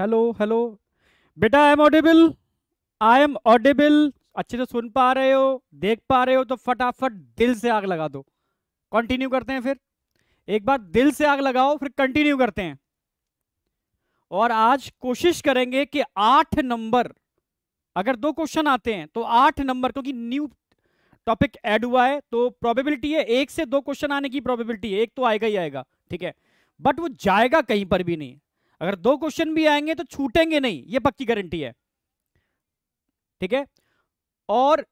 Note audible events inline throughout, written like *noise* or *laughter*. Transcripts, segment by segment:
Hello hello बेटा I am audible I am audible अच्छे से सुन पा रहे हो देख पा रहे हो तो फटाफट दिल से आग लगा दो कंटिन्यू करते हैं फिर एक बार दिल से आग लगाओ फिर कंटिन्यू करते हैं और आज कोशिश करेंगे कि आठ नंबर अगर दो क्वेश्चन आते हैं तो आठ नंबर क्योंकि न्यू टॉपिक ऐड हुआ है तो प्रोबेबिलिटी है एक से दो क्वेश्चन आने की प्रोबेबिलिटी है एक तो आएगा ही आएगा ठीक है बट वो जाएगा कहीं पर भी नहीं अगर दो क्वेश्चन भी आएंगे तो छूटेंगे नहीं ये पक्की गारंटी है ठीक है और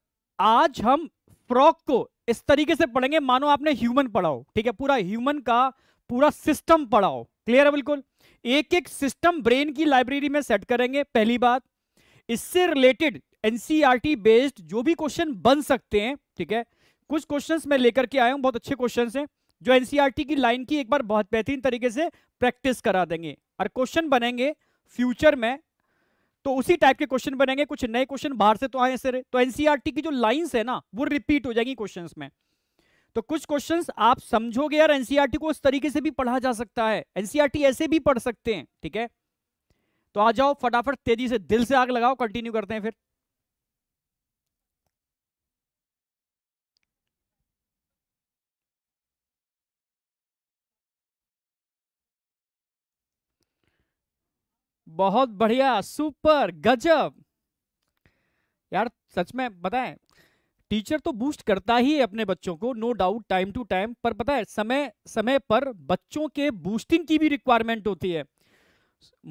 आज हम फ्रॉक को इस तरीके से पढ़ेंगे मानो आपने ह्यूमन पढ़ाओ ठीक है पूरा ह्यूमन का पूरा सिस्टम पढ़ाओ क्लियर है बिल्कुल एक एक सिस्टम ब्रेन की लाइब्रेरी में सेट करेंगे पहली बात इससे रिलेटेड एनसीईआरटी बेस्ड जो भी क्वेश्चन बन सकते हैं ठीक है कुछ क्वेश्चंस मैं लेकर के आया हूं बहुत अच्छे क्वेश्चंस हैं जो एनसीईआरटी की लाइन की एक बार बहुत बेहतरीन तरीके से प्रैक्टिस करा देंगे और क्वेश्चन बनेंगे फ्यूचर में तो उसी टाइप के क्वेश्चन बनेंगे कुछ नए क्वेश्चन बाहर से तो आए सर तो एनसीईआरटी e की जो लाइंस है ना वो रिपीट हो जाएगी क्वेश्चंस में तो कुछ क्वेश्चंस आप समझोगे यार एनसीईआरटी e को उस तरीके से भी पढ़ा जा सकता है एनसीईआरटी e ऐसे भी पढ़ सकते हैं ठीक है तो आ जाओ फटाफट तेजी से दिल से आग लगाओ कंटिन्यू करते हैं फिर बहुत बढ़िया सुपर गजब यार सच में बताए टीचर तो बूस्ट करता ही है अपने बच्चों को no doubt time to time पर पता है समय समय पर बच्चों के बूस्टिंग की भी रिक्वायरमेंट होती है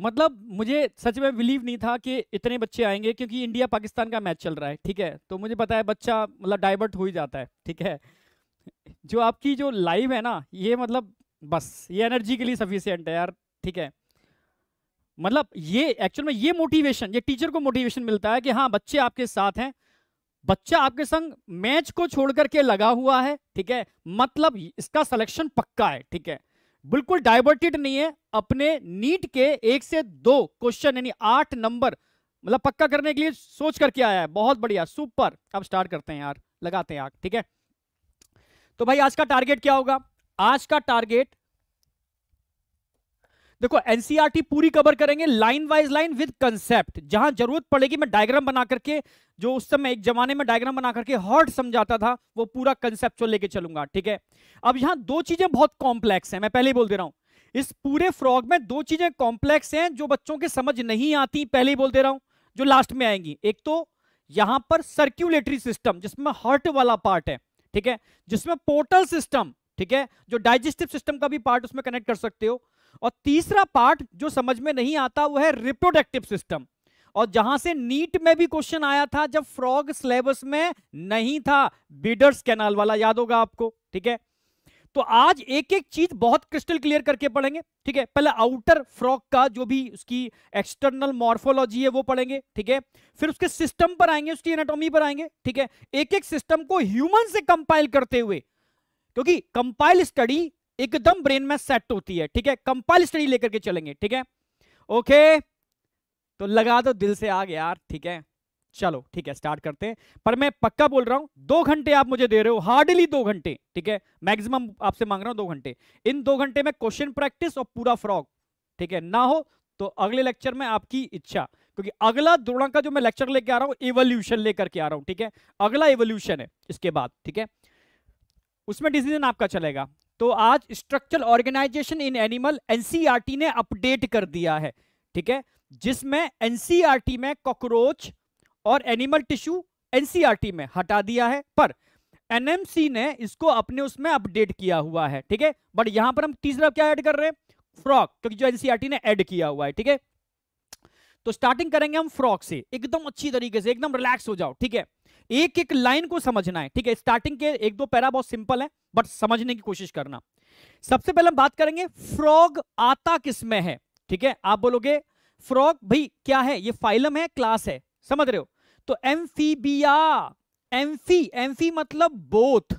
मतलब मुझे सच में बिलीव नहीं था कि इतने बच्चे आएंगे क्योंकि इंडिया पाकिस्तान का मैच चल रहा है ठीक है तो मुझे पता है बच्चा मतलब डाइवर्ट हो ही जाता है ठीक है जो आपकी जो लाइव है ना ये मतलब बस ये एनर्जी के लिए सफिशियंट है यार ठीक है मतलब ये एक्चुअल में ये मोटिवेशन ये टीचर को मोटिवेशन मिलता है कि हाँ बच्चे आपके साथ हैं बच्चा आपके संग मैच को छोड़ करके लगा हुआ है ठीक है मतलब इसका सिलेक्शन पक्का है ठीक है बिल्कुल डाइवर्टेड नहीं है अपने नीट के एक से दो क्वेश्चन यानी आठ नंबर मतलब पक्का करने के लिए सोच करके आया है बहुत बढ़िया सुपर अब स्टार्ट करते हैं यार लगाते हैं आग ठीक है तो भाई आज का टारगेट क्या होगा आज का टारगेट देखो एनसीआरटी e पूरी कवर करेंगे line wise line with concept जहां जरूरत पड़ेगी मैं डायग्राम बना करके जो उस समय एक जमाने में डायग्राम बना करके हॉट समझाता था वो पूरा कंसेप्ट लेके चलूंगा ठीक है अब यहां दो चीजें बहुत कॉम्प्लेक्स है मैं पहले ही बोल दे रहा हूं इस पूरे फ्रॉग में दो चीजें कॉम्प्लेक्स हैं जो बच्चों के समझ नहीं आती पहले ही बोल दे रहा हूं जो लास्ट में आएंगी एक तो यहां पर सर्क्यूलेटरी सिस्टम जिसमें हर्ट वाला पार्ट है ठीक है जिसमें पोर्टल सिस्टम ठीक है जो डाइजेस्टिव सिस्टम का भी पार्ट उसमें कनेक्ट कर सकते हो और तीसरा पार्ट जो समझ में नहीं आता वो है रिप्रोडक्टिव सिस्टम और जहां से नीट में भी क्वेश्चन आया था जब फ्रॉग सिलेबस में नहीं था बीडर्स कैनाल वाला याद होगा आपको ठीक है तो आज एक एक चीज बहुत क्रिस्टल क्लियर करके पढ़ेंगे ठीक है पहले आउटर फ्रॉक का जो भी उसकी एक्सटर्नल मॉर्फोलॉजी है वो पढ़ेंगे ठीक है फिर उसके सिस्टम पर आएंगे उसकी एनाटॉमी पर आएंगे ठीक है एक एक सिस्टम को ह्यूमन से कंपाइल करते हुए क्योंकि कंपाइल स्टडी एकदम ब्रेन में सेट होती है ठीक है कंपाइल स्टडी लेकर के चलेंगे ठीक है ओके तो लगा दो दिल से आग यार ठीक है चलो ठीक है स्टार्ट करते हैं पर मैं पक्का बोल रहा हूं दो घंटे आप मुझे दे रहे हो हार्डली दो घंटे ठीक है मैक्सिमम आपसे मांग रहा हूं दो घंटे इन दो घंटे में क्वेश्चन प्रैक्टिस और पूरा फ्रॉग ठीक है ना हो तो अगले लेक्चर में आपकी इच्छा क्योंकि अगला द्रोणा का जो मैं लेक्चर लेके आ रहा हूं इवोल्यूशन लेकर के आ रहा हूं ठीक है अगला इवोल्यूशन है इसके बाद ठीक है उसमें डिसीजन आपका चलेगा तो आज structural organisation in animal NCERT ने अपडेट कर दिया है ठीक है जिसमें एनसीईआरटी e में कॉकरोच और एनिमल टिश्यू एनसीईआरटी में हटा दिया है पर एनएमसी ने इसको अपने उसमें अपडेट किया हुआ है ठीक है बट यहां पर हम तीसरा क्या ऐड कर रहे हैं फ्रॉक क्योंकि जो एनसीआरटी e ने ऐड किया हुआ है ठीक है तो स्टार्टिंग करेंगे हम फ्रॉक से एकदम अच्छी तरीके से एकदम रिलैक्स हो जाओ ठीक है एक एक लाइन को समझना है ठीक है स्टार्टिंग के एक दो पैरा बहुत सिंपल है बट समझने की कोशिश करना सबसे पहले हम बात करेंगे फ्रॉग आता किसमें है ठीक है आप बोलोगे फ्रॉग भाई क्या है ये फाइलम है क्लास है समझ रहे हो तो एम्फीबिया एम्फी एम्फी मतलब बोथ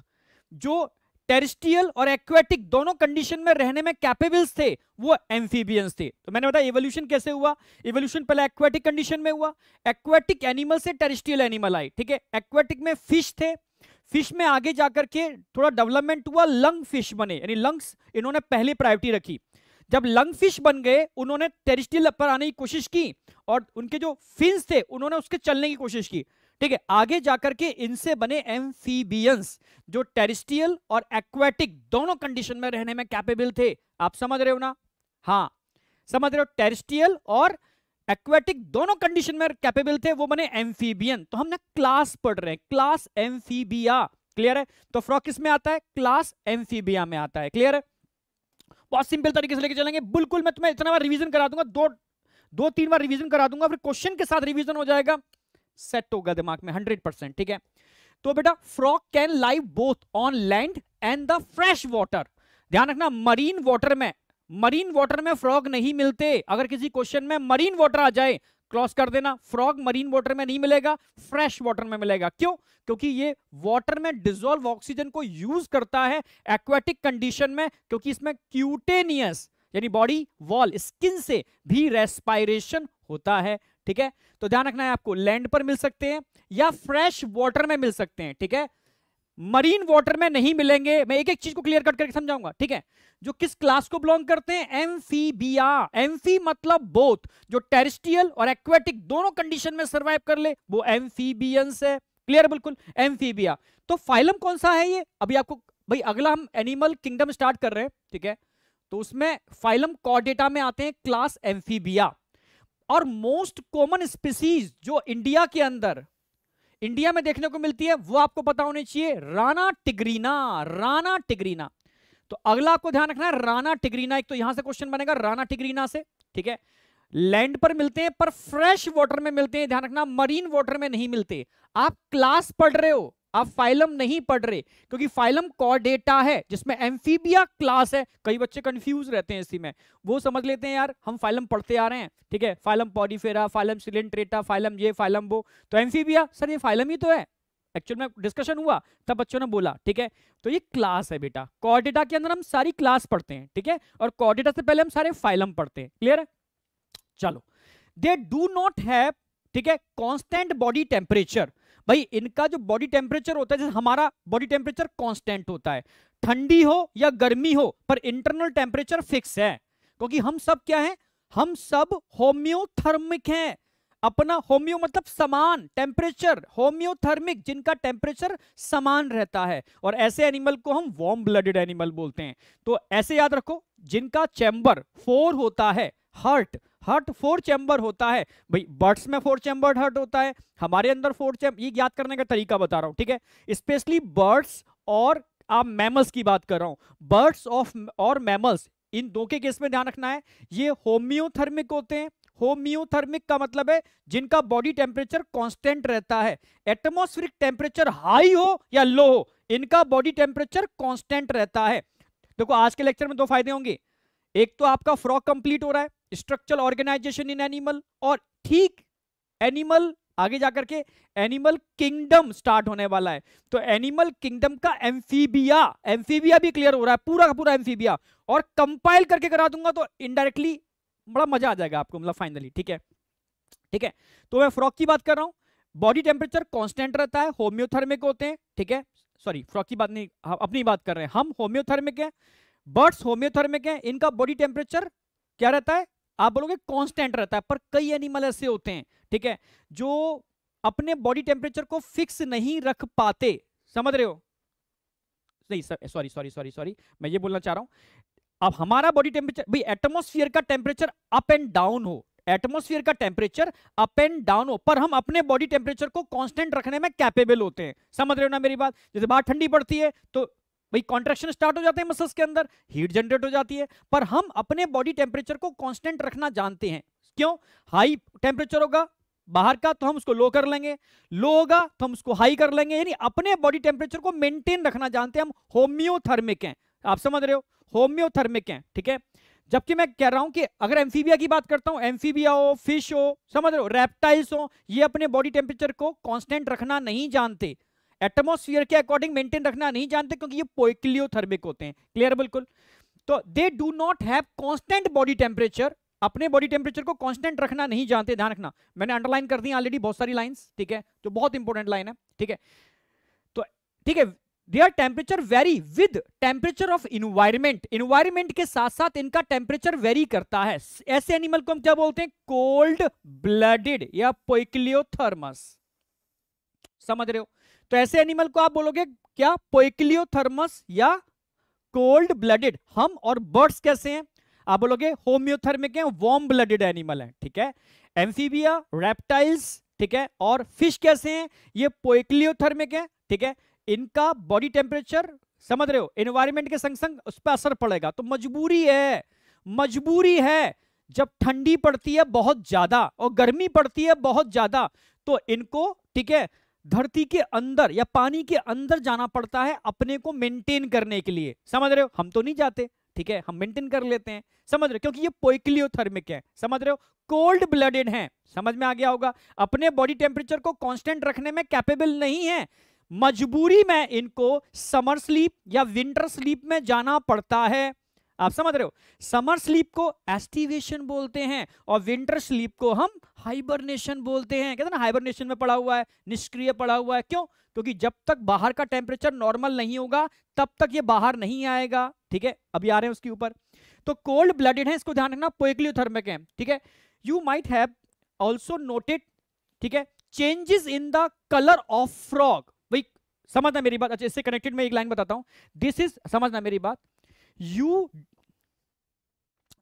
जो टेरिस्टियल और एक्वेटिक दोनों कंडीशन में रहने में कैपेबल्स थे वो एम्फीबियंस थे तो मैंने बताया इवोल्यूशन कैसे हुआ इवोल्यूशन पहले एक्वेटिक कंडीशन में हुआ एक्वेटिक एनिमल से टेरिस्टियल एनिमल आए ठीक है एक्वेटिक में फिश थे फिश में आगे जाकर के थोड़ा डेवलपमेंट हुआ लंग फिश बने यानी लंग्स इन्होंने पहली प्रायोरिटी रखी जब लंग फिश बन गए उन्होंने टेरिस्टियल पर आने की कोशिश की और उनके जो फिन्स थे उन्होंने उसके चलने की कोशिश की ठीक है आगे जाकर के इनसे बने एम्फीबियंस जो टेरिस्टियल और एक्वेटिक दोनों कंडीशन में रहने में कैपेबल थे आप समझ रहे हो ना हाँ समझ रहे हो टेरिस्टियल और एक्वेटिक दोनों कंडीशन में कैपेबल थे वो बने एम्फीबियन तो हम ना क्लास पढ़ रहे हैं क्लास एम्फीबिया क्लियर है तो फ्रॉक किस में आता है क्लास एम्फीबिया में आता है क्लियर है बहुत सिंपल तरीके से लेके चलेंगे बिल्कुल मैं तुम्हें इतना बार रिवीजन करा दूंगा दो दो तीन बार रिवीजन करा दूंगा फिर क्वेश्चन के साथ रिवीजन हो जाएगा सेट होगा दिमाग में हंड्रेड परसेंट ठीक है तो बेटा frog can live both on land and the fresh water ध्यान रखना मरीन वॉटर में मरीन वॉटर में फ्रॉग नहीं मिलते अगर किसी क्वेश्चन में मरीन वॉटर आ जाए क्रॉस कर देना फ्रॉग मरीन वॉटर में नहीं मिलेगा फ्रेश वॉटर में मिलेगा क्यों क्योंकि ये वॉटर में डिजोल्व ऑक्सीजन को यूज करता है एक्वेटिक कंडीशन में क्योंकि इसमें क्यूटेनियस यानी बॉडी वॉल स्किन से भी रेस्पायरेशन होता है ठीक है तो ध्यान रखना है आपको लैंड पर मिल सकते हैं या फ्रेश वाटर में मिल सकते हैं ठीक है मरीन वाटर में नहीं मिलेंगे मैं एक एक चीज को क्लियर कट करके समझाऊंगा ठीक है जो किस क्लास को बिलोंग करते हैं एम्फीबिया एम्फी मतलब बोथ जो टेरिस्टियल और एक्वेटिक दोनों कंडीशन में सर्वाइव कर ले वो एम्फीबियंस है क्लियर बिल्कुल एम्फीबिया तो फाइलम कौन सा है ये अभी आपको भाई अगला हम एनिमल किंगडम स्टार्ट कर रहे हैं ठीक है तो उसमें फाइलम कॉडेटा में आते हैं क्लास एम्फीबिया और मोस्ट कॉमन स्पीसीज जो इंडिया के अंदर इंडिया में देखने को मिलती है वो आपको पता होनी चाहिए राना टिग्रीना राना टिग्रीना तो अगला आपको ध्यान रखना है राना टिग्रीना एक तो यहां से क्वेश्चन बनेगा राना टिग्रीना से ठीक है लैंड पर मिलते हैं पर फ्रेश वाटर में मिलते हैं ध्यान रखना मरीन वाटर में नहीं मिलते आप क्लास पढ़ रहे हो आप फाइलम नहीं पढ़ रहे क्योंकि फाइलम कॉडेटा है जिसमें एम्फीबिया क्लास है कई बच्चे कंफ्यूज रहते हैं इसी में वो समझ लेते हैं यार हम फाइलम पढ़ते आ रहे हैं ठीक है phylum Porifera phylum Coelenterata phylum ये फाइलम वो तो एम्फीबिया सर ये फाइलम ही तो है एक्चुअल में डिस्कशन हुआ तब बच्चों ने बोला ठीक है तो ये क्लास है बेटा कॉडेटा के अंदर हम सारी क्लास पढ़ते हैं ठीक है और कॉडेटा से पहले हम सारे फाइलम पढ़ते हैं क्लियर है चलो दे डू नॉट हैव ठीक है कॉन्स्टेंट बॉडी टेम्परेचर भाई इनका जो बॉडी टेम्परेचर होता है जैसे हमारा बॉडी टेम्परेचर कॉन्स्टेंट होता है ठंडी हो या गर्मी हो पर इंटरनल टेम्परेचर फिक्स है क्योंकि हम सब क्या है हम सब होम्योथर्मिक हैं अपना होम्यो मतलब समान टेम्परेचर होम्योथर्मिक जिनका टेम्परेचर समान रहता है और ऐसे एनिमल को हम वार्म ब्लडेड एनिमल बोलते हैं तो ऐसे याद रखो जिनका चैम्बर फोर होता है हार्ट हार्ट फोर चैम्बर होता है भाई बर्ड्स में फोर चैम्बर्ड हर्ट होता है हमारे अंदर फोर चैम्बर ये याद करने का तरीका बता रहा हूँ ठीक है स्पेशली बर्ड्स और आप मैमल्स की बात कर रहा हूँ बर्ड्स ऑफ और मैमल्स इन दो के केस में ध्यान रखना है ये होम्योथर्मिक होते हैं होम्योथर्मिक का मतलब है जिनका बॉडी टेम्परेचर कांस्टेंट रहता है एटमोस्फिर टेम्परेचर हाई हो या लो हो इनका बॉडी टेम्परेचर कांस्टेंट रहता है देखो तो आज के लेक्चर में दो फायदे होंगे एक तो आपका फ्रॉक कंप्लीट हो रहा है स्ट्रक्चरल ऑर्गेनाइजेशन इन एनिमल और ठीक एनिमल आगे जाकर के एनिमल किंगडम स्टार्ट होने वाला है तो एनिमल किंगडम का एम्फीबिया एम्फीबिया भी क्लियर हो रहा है पूरा का पूरा एम्फीबिया और कंपाइल करके करा दूंगा तो इनडायरेक्टली बड़ा मजा आ जाएगा आपको मतलब फाइनली ठीक है ठीक है तो मैं फ्रॉक की बात कर रहा हूं बॉडी टेम्परेचर कॉन्स्टेंट रहता है होम्योथर्मिक होते हैं ठीक है सॉरी फ्रॉक की बात नहीं अपनी बात कर रहे हैं हम होम्योथर्मिक है बर्ड्स होम्योथर्मिक है इनका बॉडी टेम्परेचर क्या रहता है आप बोलोगे कांस्टेंट रहता है पर कई एनिमल ऐसे होते हैं ठीक है जो अपने बॉडी टेम्परेचर को फिक्स नहीं रख पाते समझ रहे हो नहीं सॉरी सॉरी सॉरी सॉरी मैं ये बोलना चाह रहा हूं अब हमारा बॉडी टेम्परेचर भाई एटमोस्फियर का टेम्परेचर अप एंड डाउन हो एटमोस्फियर का टेम्परेचर अप एंड डाउन हो पर हम अपने बॉडी टेम्परेचर को कांस्टेंट रखने में कैपेबल होते हैं समझ रहे हो ना मेरी बात जैसे बाहर ठंडी पड़ती है तो भाई कॉन्ट्रेक्शन स्टार्ट हो जाते हैं मसल्स के अंदर हीट जनरेट हो जाती है पर हम अपने बॉडी टेम्परेचर को कॉन्स्टेंट रखना जानते हैं क्यों हाई टेम्परेचर होगा बाहर का तो हम उसको लो कर लेंगे लो होगा तो हम उसको हाई कर लेंगे यानी अपने बॉडी टेम्परेचर को मेंटेन रखना जानते हैं हम होम्योथर्मिक हैं आप समझ रहे हो होम्योथर्मिक हैं ठीक है जबकि मैं कह रहा हूं कि अगर एम्फीबिया की बात करता हूं एम्फीबिया हो फिश हो समझ रहे हो रेप्टाइल्स हो ये अपने बॉडी टेम्परेचर को कॉन्स्टेंट रखना नहीं जानते एटमोस्फियर के अकॉर्डिंग मेंटेन रखना नहीं जानते क्योंकि ये पोइक्लियोथर्मिक होते हैं क्लियर बिल्कुल तो they do not have constant body temperature अपने बॉडी टेम्परेचर को कांस्टेंट रखना नहीं जानते ध्यान रखना मैंने अंडरलाइन कर दी ऑलरेडी बहुत सारी लाइंस ठीक है जो तो बहुत इंपॉर्टेंट लाइन है ठीक है तो ठीक है their temperature vary with temperature of environment environment के साथ साथ इनका टेम्परेचर वेरी करता है ऐसे एनिमल को हम क्या बोलते हैं कोल्ड ब्लडेड या पोइक्लियोथर्मस समझ रहे हो तो ऐसे एनिमल को आप बोलोगे क्या पोइक्लियोथर्मस या कोल्ड ब्लडेड हम और बर्ड्स कैसे हैं आप बोलोगे होम्योथर्मिक हैं वॉर्म ब्लडेड एनिमल हैं ठीक है एम्फीबिया रेप्टाइल्स ठीक है और फिश कैसे हैं ये पोइक्लियोथर्मिक हैं ठीक है इनका बॉडी टेम्परेचर समझ रहे हो एनवायरमेंट के संग संग उस पर असर पड़ेगा तो मजबूरी है मजबूरी है जब ठंडी पड़ती है बहुत ज्यादा और गर्मी पड़ती है बहुत ज्यादा तो इनको ठीक है धरती के अंदर या पानी के अंदर जाना पड़ता है अपने को मेंटेन करने के लिए समझ रहे हो हम तो नहीं जाते ठीक है हम मेंटेन कर लेते हैं समझ रहे हो क्योंकि ये पोइक्लियोथर्मिक है समझ रहे हो कोल्ड ब्लडेड है समझ में आ गया होगा अपने बॉडी टेम्परेचर को कॉन्स्टेंट रखने में कैपेबल नहीं है मजबूरी में इनको समर स्लीप या विंटर स्लीप में जाना पड़ता है आप समझ रहे हो समर स्लीप को एस्टिवेशन बोलते हैं और विंटर स्लीप को हम हाइबरनेशन बोलते हैं कहते ना हाइबरनेशन में पड़ा हुआ है निष्क्रिय पड़ा हुआ है क्यों क्योंकि तो जब तक बाहर का टेम्परेचर नॉर्मल नहीं होगा तब तक ये बाहर नहीं आएगा ठीक है अभी आ रहे हैं उसके ऊपर तो कोल्ड ब्लडेड है इसको ध्यान रखना पोइक्लियोथर्मिक है ठीक है you might have also noted ठीक है changes in the colour of frog भाई समझना मेरी बात अच्छा इससे कनेक्टेड मैं एक लाइन बताता हूं दिस इज समझना मेरी बात यू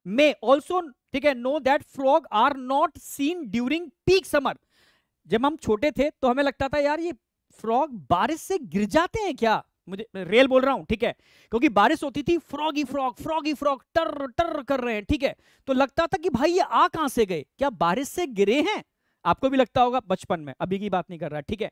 मे ऑल्सो ठीक है know that frog are not seen during peak summer जब हम छोटे थे तो हमें लगता था यार ये फ्रॉग बारिश से गिर जाते हैं क्या मुझे रेल बोल रहा हूं ठीक है क्योंकि बारिश होती थी फ्रॉग ही फ्रॉग फ्रॉग ही फ्रॉग टर टर कर रहे हैं ठीक है तो लगता था कि भाई ये आ कहां से गए क्या बारिश से गिरे हैं आपको भी लगता होगा बचपन में अभी की बात नहीं कर रहा ठीक है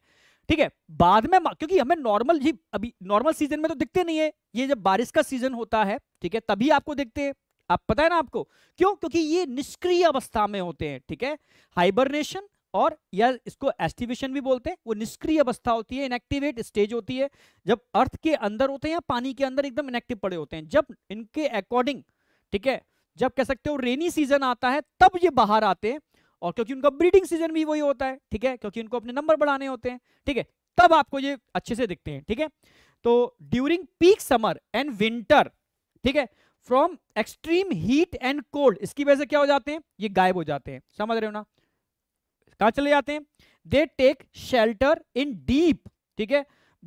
ठीक है बाद में क्योंकि हमें नॉर्मल जी अभी नॉर्मल सीजन में तो दिखते नहीं है ये जब बारिश का सीजन होता है ठीक है तभी आपको देखते हैं आप पता है ना आपको क्यों क्योंकि ये निष्क्रिय अवस्था में होते हैं ठीक है हाइबरनेशन और या इसको एस्टिवेशन भी बोलते हैं वो निष्क्रिय अवस्था होती है इनएक्टिवेट स्टेज होती है जब अर्थ के अंदर होते हैं या पानी के अंदर एकदम इनएक्टिव पड़े होते हैं जब इनके अकॉर्डिंग ठीक है जब कह सकते हो रेनी सीजन आता है तब ये बाहर आते हैं और क्योंकि उनका ब्रीडिंग सीजन भी वही होता है ठीक है क्योंकि उनको अपने नंबर बढ़ाने होते हैं ठीक है तब आपको ये अच्छे से दिखते हैं ठीक है तो during peak summer and winter ठीक है from extreme heat and cold इसकी वजह से क्या हो जाते हैं ये गायब हो जाते हैं समझ रहे हो ना कहा चले जाते हैं they take shelter in deep ठीक है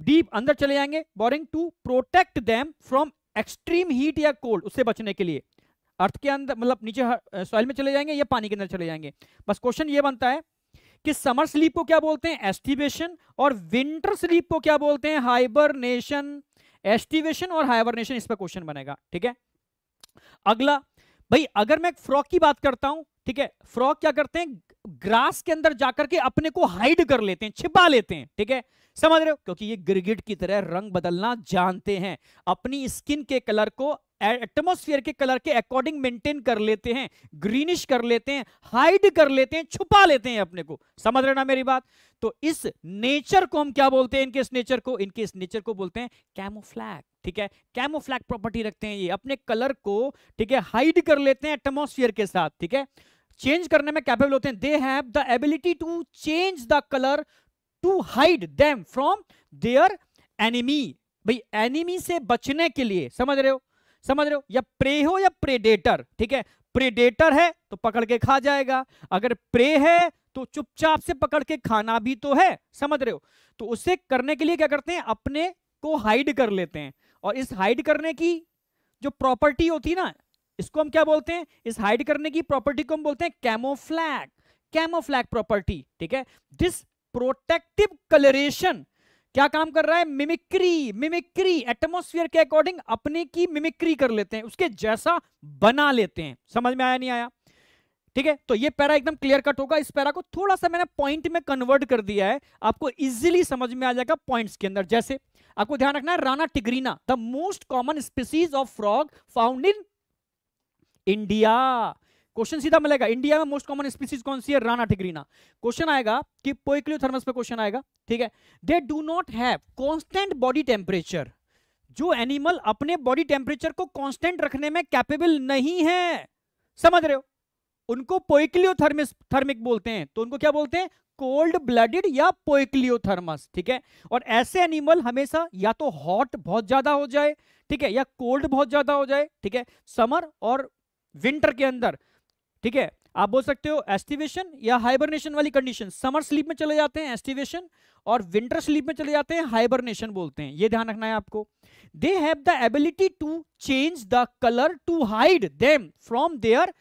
डीप अंदर चले जाएंगे burrowing to protect them from extreme heat या कोल्ड उससे बचने के लिए अर्थ के अंदर मतलब नीचे सॉइल में चले जाएंगे या पानी के अंदर चले जाएंगे बस क्वेश्चन ये बनता है कि समर स्लीप को क्या बोलते हैं एस्टिवेशन और विंटर स्लीप को क्या बोलते हैं हाइबरनेशन एस्टिवेशन और हाइबरनेशन इस पर क्वेश्चन बनेगा ठीक है अगला भाई अगर मैं फ्रॉक की बात करता हूं ठीक है फ्रॉक क्या करते हैं ग्रास के अंदर जाकर के अपने को हाइड कर लेते हैं छिपा लेते हैं ठीक है समझ रहे हो क्योंकि ये गिरगिट की तरह रंग बदलना जानते हैं अपनी स्किन के कलर को एटमोस्फियर के कलर के अकॉर्डिंग मेंटेन कर लेते हैं ग्रीनिश कर लेते हैं हाइड कर लेते हैं छुपा लेते हैं अपने को समझ रहे ना मेरी बात तो इस नेचर को हम क्या बोलते हैं इनके इस नेचर को इनके इस नेचर को बोलते हैं कैमोफ्लैग ठीक है कैमोफ्लैग प्रॉपर्टी रखते हैं ये अपने कलर को ठीक है हाइड कर लेते हैं एटमोस्फियर के साथ ठीक है चेंज करने में कैपेबल होते हैं they have the ability to change the colour to hide them from their enemy भाई एनिमी से बचने के लिए समझ रहे हो समझ रहे हो या प्रे हो या प्रेडेटर ठीक है प्रेडेटर है तो पकड़ के खा जाएगा अगर प्रे है तो चुपचाप से पकड़ के खाना भी तो है समझ रहे हो तो उसे करने के लिए क्या करते हैं अपने को हाइड कर लेते हैं और इस हाइड करने की जो प्रॉपर्टी होती है ना इसको हम क्या बोलते हैं इस हाइड करने की प्रॉपर्टी को हम बोलते हैं कैमोफ्लैग कैमोफ्लैग प्रॉपर्टी ठीक है दिस प्रोटेक्टिव कलरेशन क्या काम कर रहा है मिमिक्री मिमिक्री एटमोस्फियर के अकॉर्डिंग अपने की मिमिक्री कर लेते हैं उसके जैसा बना लेते हैं समझ में आया नहीं आया ठीक है तो ये पैरा एकदम क्लियर कट होगा इस पैरा को थोड़ा सा मैंने पॉइंट में कन्वर्ट कर दिया है आपको इजीली समझ में आ जाएगा पॉइंट्स के अंदर जैसे आपको ध्यान रखना है Rana tigrina the most common species of frog found in India question सीधा मिलेगा इंडिया में मोस्ट कॉमन स्पीसीज कौन सी है राना टिग्रीना क्वेश्चन आएगा कि पोइक्लियोथर्मस पे क्वेश्चन आएगा ठीक है they do not have constant body temperature जो एनिमल अपने बॉडी टेम्परेचर को कांस्टेंट रखने में कैपेबल नहीं है समझ रहे हो उनको पोइक्लियोथर्मिस थर्मिक बोलते हैं तो उनको क्या बोलते हैं कोल्ड ब्लडेड या पोइक्लियोथर्मस ठीक है और ऐसे एनिमल हमेशा या तो हॉट बहुत ज्यादा हो जाए ठीक है या कोल्ड बहुत ज्यादा हो जाए ठीक है समर और विंटर के अंदर ठीक है आप बोल सकते हो एस्टिवेशन या हाइबरनेशन वाली कंडीशन समर स्लीप में चले जाते हैं एस्टिवेशन और विंटर स्लीप में चले जाते हैं हाइबरनेशन बोलते हैं ये ध्यान रखना है आपको they have the ability to change the colour to hide them from their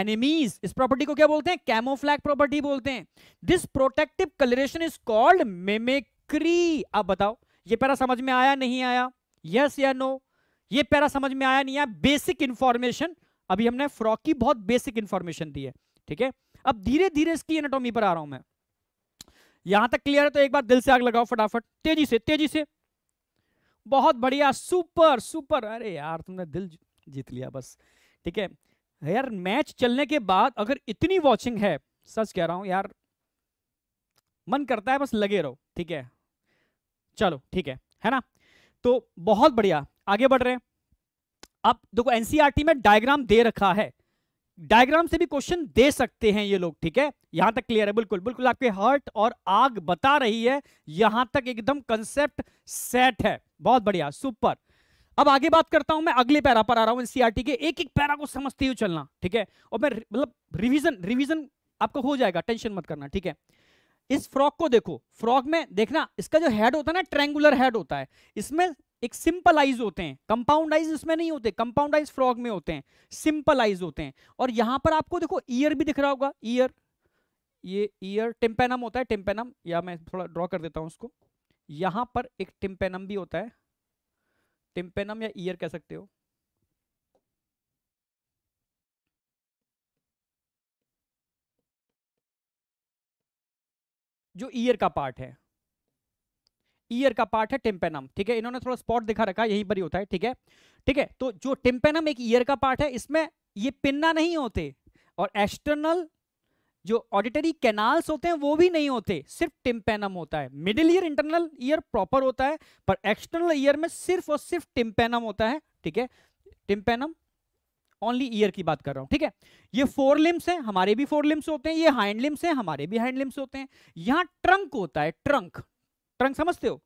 enemies इस प्रॉपर्टी को क्या बोलते हैं कैमोफ्लैग प्रॉपर्टी बोलते हैं this protective colouration is called mimicry आप बताओ ये पैरा समझ में आया नहीं आया यस या नो ये पैरा समझ में आया नहीं आया बेसिक इंफॉर्मेशन अभी हमने फ्रॉक की बहुत बेसिक इंफॉर्मेशन दी है ठीक है अब धीरे धीरे इसकी एनाटॉमी पर आ रहा हूं मैं यहां तक क्लियर है तो एक बार दिल से आग लगाओ फटाफट तेजी से तेजी से बहुत बढ़िया सुपर सुपर अरे यार तुमने दिल जीत लिया बस ठीक है यार मैच चलने के बाद अगर इतनी वॉचिंग है सच कह रहा हूं यार मन करता है बस लगे रहो ठीक है चलो ठीक है है ना तो बहुत बढ़िया आगे बढ़ रहे हैं अब देखो एनसीईआरटी e में डायग्राम दे रखा है डायग्राम से भी क्वेश्चन दे सकते हैं ये लोग ठीक है यहां तक क्लियर है बिल्कुल बिल्कुल आपके हार्ट और आग बता रही है यहां तक एकदम कंसेप्ट सेट है बहुत बढ़िया सुपर अब आगे बात करता हूं मैं अगले पैरा पर आ रहा हूं एनसीआरटी e के एक एक पैरा को समझते हुए चलना ठीक है और मैं मतलब रिविजन रिविजन आपका हो जाएगा टेंशन मत करना ठीक है इस फ्रॉक को देखो फ्रॉक में देखना इसका जो हेड होता है ना ट्रेंगुलर हेड होता है इसमें एक सिंपल आइज होते हैं कंपाउंड आइज इसमें नहीं होते कंपाउंड आइज फ्रॉग में होते हैं सिंपल आइज होते हैं और यहां पर आपको देखो ईयर भी दिख रहा होगा ईयर ये ईयर टिम्पेनम होता है टिम्पेनम या मैं थोड़ा ड्रॉ कर देता हूं उसको यहां पर एक टिम्पेनम भी होता है टिम्पेनम या ईयर कह सकते हो जो ईयर का पार्ट है ईयर का पार्ट है टिम्पेनम ठीक है इन्होंने थोड़ा स्पॉट दिखा रखा है यहीं पर ही होता है ठीक है ठीक है तो जो टिम्पेनम एक ईयर का पार्ट है इसमें ये पिन्ना नहीं होते और एक्सटर्नल जो ऑडिटरी कैनाल्स होते हैं वो भी नहीं होते सिर्फ टिम्पेनम होता है middle ear internal ear proper होता है पर एक्सटर्नल ईयर में सिर्फ और सिर्फ टिम्पेनम होता है ठीक है टिम्पेनम ओनली ईयर की बात कर रहा हूं ठीक है ये फोर लिम्स हैं हमारे भी फोर लिम्स होते हैं ये हाइंड लिम्स हैं हमारे भी हाइंड लिम्स होते हैं यहां ट्रंक होता है ट्रंक ट्रंक समझते हो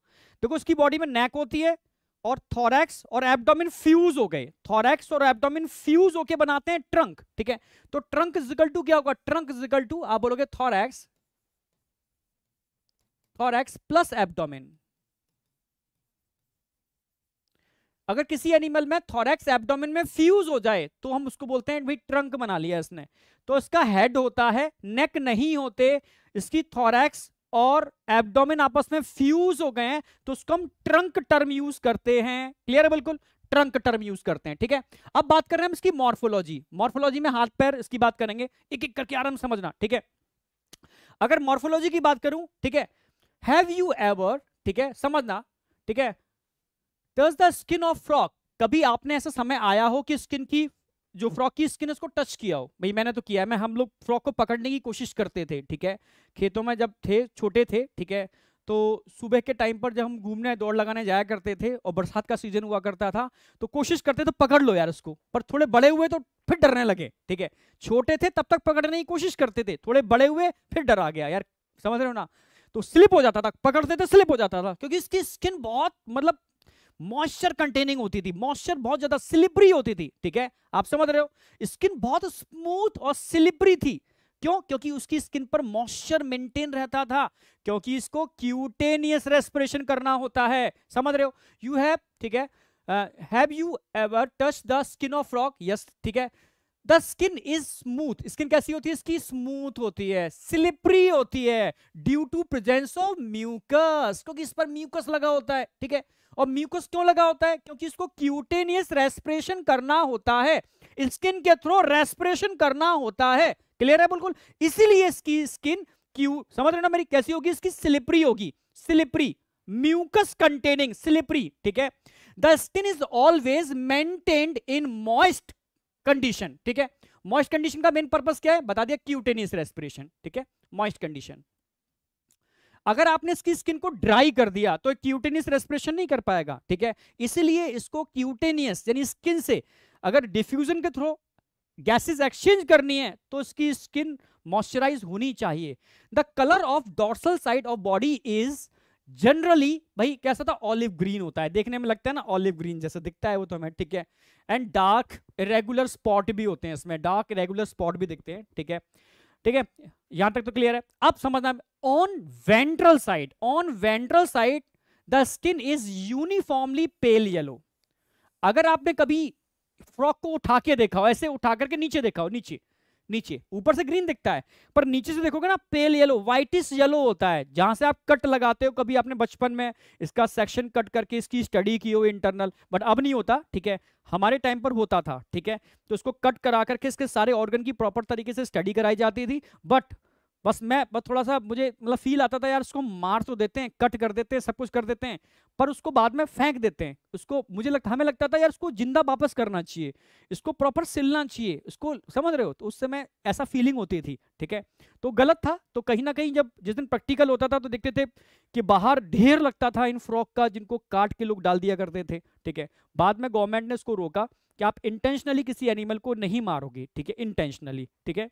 देखो उसकी बॉडी में नेक होती है और थोरैक्स और एब्डोमिन फ्यूज हो गए थोरैक्स और एब्डोमिन फ्यूज होके बनाते हैं ट्रंक ठीक है तो ट्रंक जिकल टू क्या होगा ट्रंक जिकल टू आप बोलोगे थोरैक्स थोरैक्स प्लस एब्डोमिन अगर किसी एनिमल में थोरैक्स एब्डोमेन में फ्यूज हो जाए तो हम उसको बोलते हैं भाई ट्रंक बना लिया इसने तो इसका हेड होता है नेक नहीं होते इसकी थोरैक्स और एब्डोमिन आपस में फ्यूज हो गए हैं तो उसको हम ट्रंक टर्म यूज करते हैं क्लियर है बिल्कुल ट्रंक टर्म यूज करते हैं ठीक है अब बात कर रहे हैं हम इसकी मॉर्फोलॉजी मॉर्फोलॉजी में हाथ पैर इसकी बात करेंगे एक एक करके आराम समझना ठीक है अगर मॉर्फोलॉजी की बात करूं ठीक है हैव यू एवर ठीक है समझना ठीक है द स्किन ऑफ फ्रॉक कभी आपने ऐसा समय आया हो कि स्किन की जो फ्रॉक की स्किन उसको टच किया हो भाई मैंने तो किया है मैं हम लोग फ्रॉक को पकड़ने की कोशिश करते थे ठीक है खेतों में जब थे छोटे थे ठीक है तो सुबह के टाइम पर जब हम घूमने दौड़ लगाने जाया करते थे और बरसात का सीजन हुआ करता था तो कोशिश करते थे तो पकड़ लो यार उसको पर थोड़े बड़े हुए तो फिर डरने लगे ठीक है छोटे थे तब तक पकड़ने की कोशिश करते थे थोड़े बड़े हुए फिर डर आ गया यार समझ रहे हो ना तो स्लिप हो जाता था पकड़ते थे स्लिप हो जाता था क्योंकि इसकी स्किन बहुत मतलब मॉइस्चर कंटेनिंग होती थी मॉइस्चर बहुत ज्यादा सिलिब्री होती थी ठीक है आप समझ रहे हो स्किन बहुत स्मूथ और सिलिब्री थी क्यों क्योंकि उसकी स्किन पर मॉइस्चर मेंटेन रहता था क्योंकि इसको क्यूटेनियस रेस्पिरेशन करना होता है समझ रहे हो यू हैव ठीक है have you ever touch the skin of rock yes ठीक है the skin is smooth skin कैसी होती है इसकी स्मूथ होती है स्लिपरी होती है due to presence of mucus क्योंकि इस पर म्यूकस लगा होता है ठीक है और म्यूकस क्यों लगा होता है क्योंकि इसको क्यूटेनियस रेस्पिरेशन करना होता है स्किन के थ्रू रेस्पिरेशन करना होता है क्लियर है बिल्कुल इसीलिए इसकी स्किन क्यू समझ रहे ना मेरी कैसी होगी इसकी स्लिपरी होगी स्लिपरी म्यूकस कंटेनिंग स्लिपरी ठीक है the skin is always maintained in moist condition ठीक है मॉइस्ट कंडीशन का मेन पर्पस क्या है बता दिया क्यूटेनियस रेस्पिरेशन ठीक है मॉइस्ट कंडीशन अगर आपने इसकी स्किन को ड्राई कर दिया तो क्यूटेनियस रेस्पिरेशन नहीं कर पाएगा ठीक है इसलिए इसको क्यूटेनियस यानी स्किन से अगर डिफ्यूजन के थ्रू गैसेस एक्सचेंज करनी है तो इसकी स्किन मॉइस्चराइज होनी चाहिए the colour of dorsal side of body is generally भाई कैसा था ऑलिव ग्रीन होता है देखने में लगता है ना ऑलिव ग्रीन जैसे दिखता है वो तो हमें ठीक है एंड डार्क इरेगुलर स्पॉट भी होते हैं इसमें डार्क इरेगुलर स्पॉट भी दिखते हैं ठीक है ठीक है यहां तक तो क्लियर है अब समझना on ventral side on ventral side the skin is uniformly pale yellow अगर आपने कभी फ्रॉक को उठा के देखा हो ऐसे उठा करके नीचे देखा हो नीचे नीचे ऊपर से ग्रीन दिखता है पर नीचे से देखोगे ना पेल येलो व्हाइटिस येलो होता है जहां से आप कट लगाते हो कभी आपने बचपन में इसका सेक्शन कट करके इसकी स्टडी की हो इंटरनल बट अब नहीं होता ठीक है हमारे टाइम पर होता था ठीक है तो इसको कट करा करके इसके सारे ऑर्गन की प्रॉपर तरीके से स्टडी कराई जाती थी बट बस मैं बस थोड़ा सा मुझे मतलब फील आता था यार उसको मार तो देते हैं कट कर देते हैं सब कुछ कर देते हैं पर उसको बाद में फेंक देते हैं उसको मुझे लगता हमें लगता था यार उसको जिंदा वापस करना चाहिए इसको प्रॉपर सिलना चाहिए इसको समझ रहे हो तो उस समय ऐसा फीलिंग होती थी ठीक है तो गलत था तो कहीं ना कहीं जब जिस दिन प्रैक्टिकल होता था तो देखते थे कि बाहर ढेर लगता था इन फ्रॉक का जिनको काट के लोग डाल दिया करते थे ठीक है बाद में गवर्नमेंट ने उसको रोका कि आप इंटेंशनली किसी एनिमल को नहीं मारोगे ठीक है इंटेंशनली ठीक है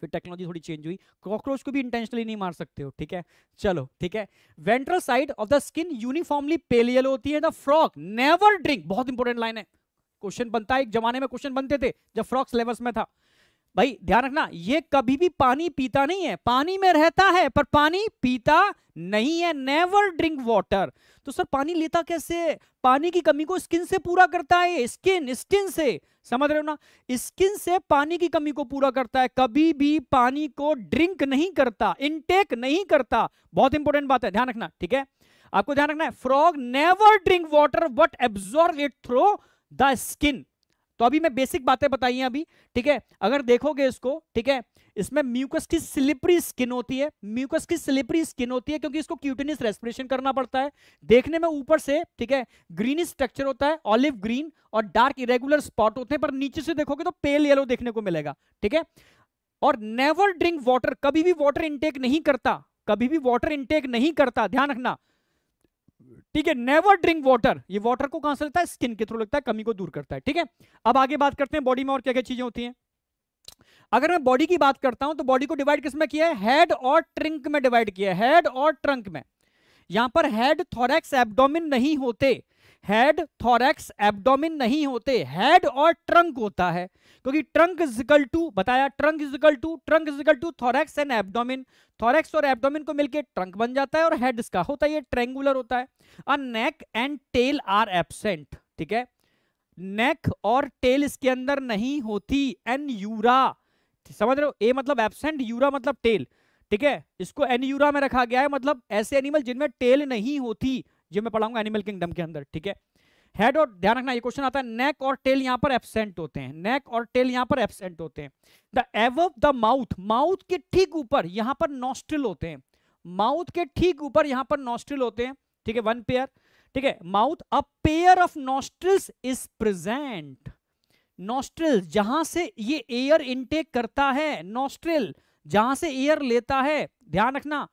फिर टेक्नोलॉजी थोड़ी चेंज हुई कॉकरोच को भी इंटेंशनली नहीं मार सकते हो ठीक है चलो ठीक है ventral side of the skin uniformly pale yellow होती है द फ्रॉक नेवर ड्रिंक बहुत इंपॉर्टेंट लाइन है क्वेश्चन बनता है एक जमाने में क्वेश्चन बनते थे जब फ्रॉक्स लेवल्स में था भाई ध्यान रखना ये कभी भी पानी पीता नहीं है पानी में रहता है पर पानी पीता नहीं है नेवर ड्रिंक वॉटर तो सर पानी लेता कैसे पानी की कमी को स्किन से पूरा करता है स्किन स्किन से समझ रहे हो ना स्किन से पानी की कमी को पूरा करता है कभी भी पानी को ड्रिंक नहीं करता इनटेक नहीं करता बहुत इंपॉर्टेंट बात है ध्यान रखना ठीक है आपको ध्यान रखना है frog never drink water but absorb it through the skin तो अभी मैं बेसिक बातें बताई हैं अभी ठीक है अगर देखोगे इसको ठीक है इसमें म्यूकस की स्लिपरी स्किन होती है म्यूकस की स्लिपरी स्किन होती है क्योंकि इसको क्यूटिनिस रेस्पिरेशन करना पड़ता है देखने में ऊपर से ठीक है ग्रीन स्ट्रक्चर होता है ऑलिव ग्रीन और डार्क इरेगुलर स्पॉट होते हैं पर नीचे से देखोगे तो पेल येलो देखने को मिलेगा ठीक है और नेवर ड्रिंक वाटर कभी भी वाटर इनटेक नहीं करता कभी भी वाटर इनटेक नहीं करता ध्यान रखना ठीक है नेवर ड्रिंक वाटर ये वाटर को कहां से लगता है स्किन के थ्रू लगता है कमी को दूर करता है ठीक है अब आगे बात करते हैं बॉडी में और क्या क्या चीजें होती हैं अगर मैं बॉडी की बात करता हूं तो बॉडी को डिवाइड किसमें किया है हेड और ट्रिंक में डिवाइड किया है हेड और ट्रंक में यहां पर हेड थोरैक्स एब्डोमिन नहीं होते हेड थोरैक्स एब्डोमिन नहीं होते हेड और ट्रंक होता है क्योंकि ट्रंक इजिकल टू बताया trunk is equal to trunk is equal to thorax and abdomen thorax और एब्डोमिन को मिलकर ट्रंक बन जाता है और हेड इसका होता है ट्रेंगुलर होता है और neck and tail are absent ठीक है नेक और टेल इसके अंदर नहीं होती एन यूरा समझ रहे हो ए मतलब एबसेंट यूरा मतलब टेल ठीक है इसको एन यूरा में रखा गया है मतलब ऐसे एनिमल जिनमें टेल नहीं होती जो मैं पढ़ाऊंगा एनिमल किंगडम के अंदर ठीक है हेड और ध्यान रखना ये क्वेश्चन आता है नेक और टेल यहाँ पर एबसेंट होते हैं नेक और टेल यहाँ पर एबसेंट होते हैं the above the mouth mouth के ठीक ऊपर यहाँ पर नॉस्ट्रिल होते हैं माउथ के ठीक ऊपर यहाँ पर नॉस्ट्रिल होते हैं ठीक है वन पेयर ठीक है mouth a pair of nostrils is present nostril जहां से ये एयर इनटेक करता है नॉस्ट्रिल जहां से एयर लेता है ध्यान रखना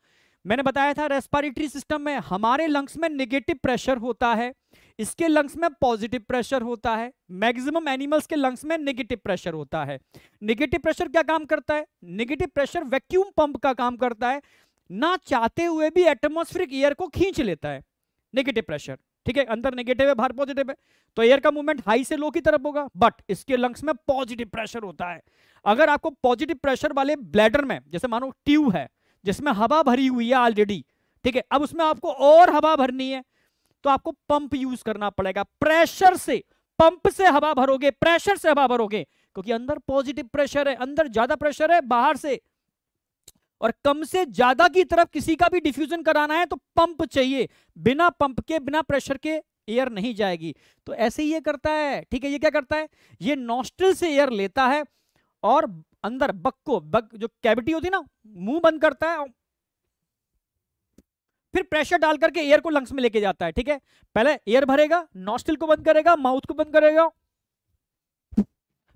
मैंने बताया था रेस्पिरेटरी सिस्टम में हमारे लंग्स में निगेटिव प्रेशर होता है इसके लंग्स में पॉजिटिव प्रेशर होता है मैक्सिमम एनिमल्स के लंग्स में निगेटिव प्रेशर होता है निगेटिव प्रेशर क्या काम करता है निगेटिव प्रेशर वैक्यूम पंप का काम करता है ना चाहते हुए भी एटमोस्फेरिक एयर को खींच लेता है निगेटिव प्रेशर ठीक है अंदर नेगेटिव है बाहर पॉजिटिव है तो एयर का मूवमेंट हाई से लो की तरफ होगा बट इसके लंग्स में पॉजिटिव प्रेशर होता है अगर आपको पॉजिटिव प्रेशर वाले ब्लैडर में जैसे मानो ट्यूब है जिसमें हवा भरी हुई है ऑलरेडी ठीक है अब उसमें आपको और हवा भरनी है तो आपको पंप यूज करना पड़ेगा प्रेशर से पंप से हवा भरोगे प्रेशर से हवा भरोगे क्योंकि अंदर पॉजिटिव प्रेशर है अंदर ज्यादा प्रेशर है बाहर से और कम से ज्यादा की तरफ किसी का भी डिफ्यूजन कराना है तो पंप चाहिए बिना पंप के बिना प्रेशर के एयर नहीं जाएगी तो ऐसे ही ये करता है ठीक है ये क्या करता है ये नॉस्ट्रल से एयर लेता है और अंदर बक्को बक जो कैविटी होती है ना मुंह बंद करता है फिर प्रेशर डाल करके एयर को लंग्स में लेके जाता है ठीक है पहले एयर भरेगा नॉस्टिल को बंद करेगा माउथ को बंद करेगा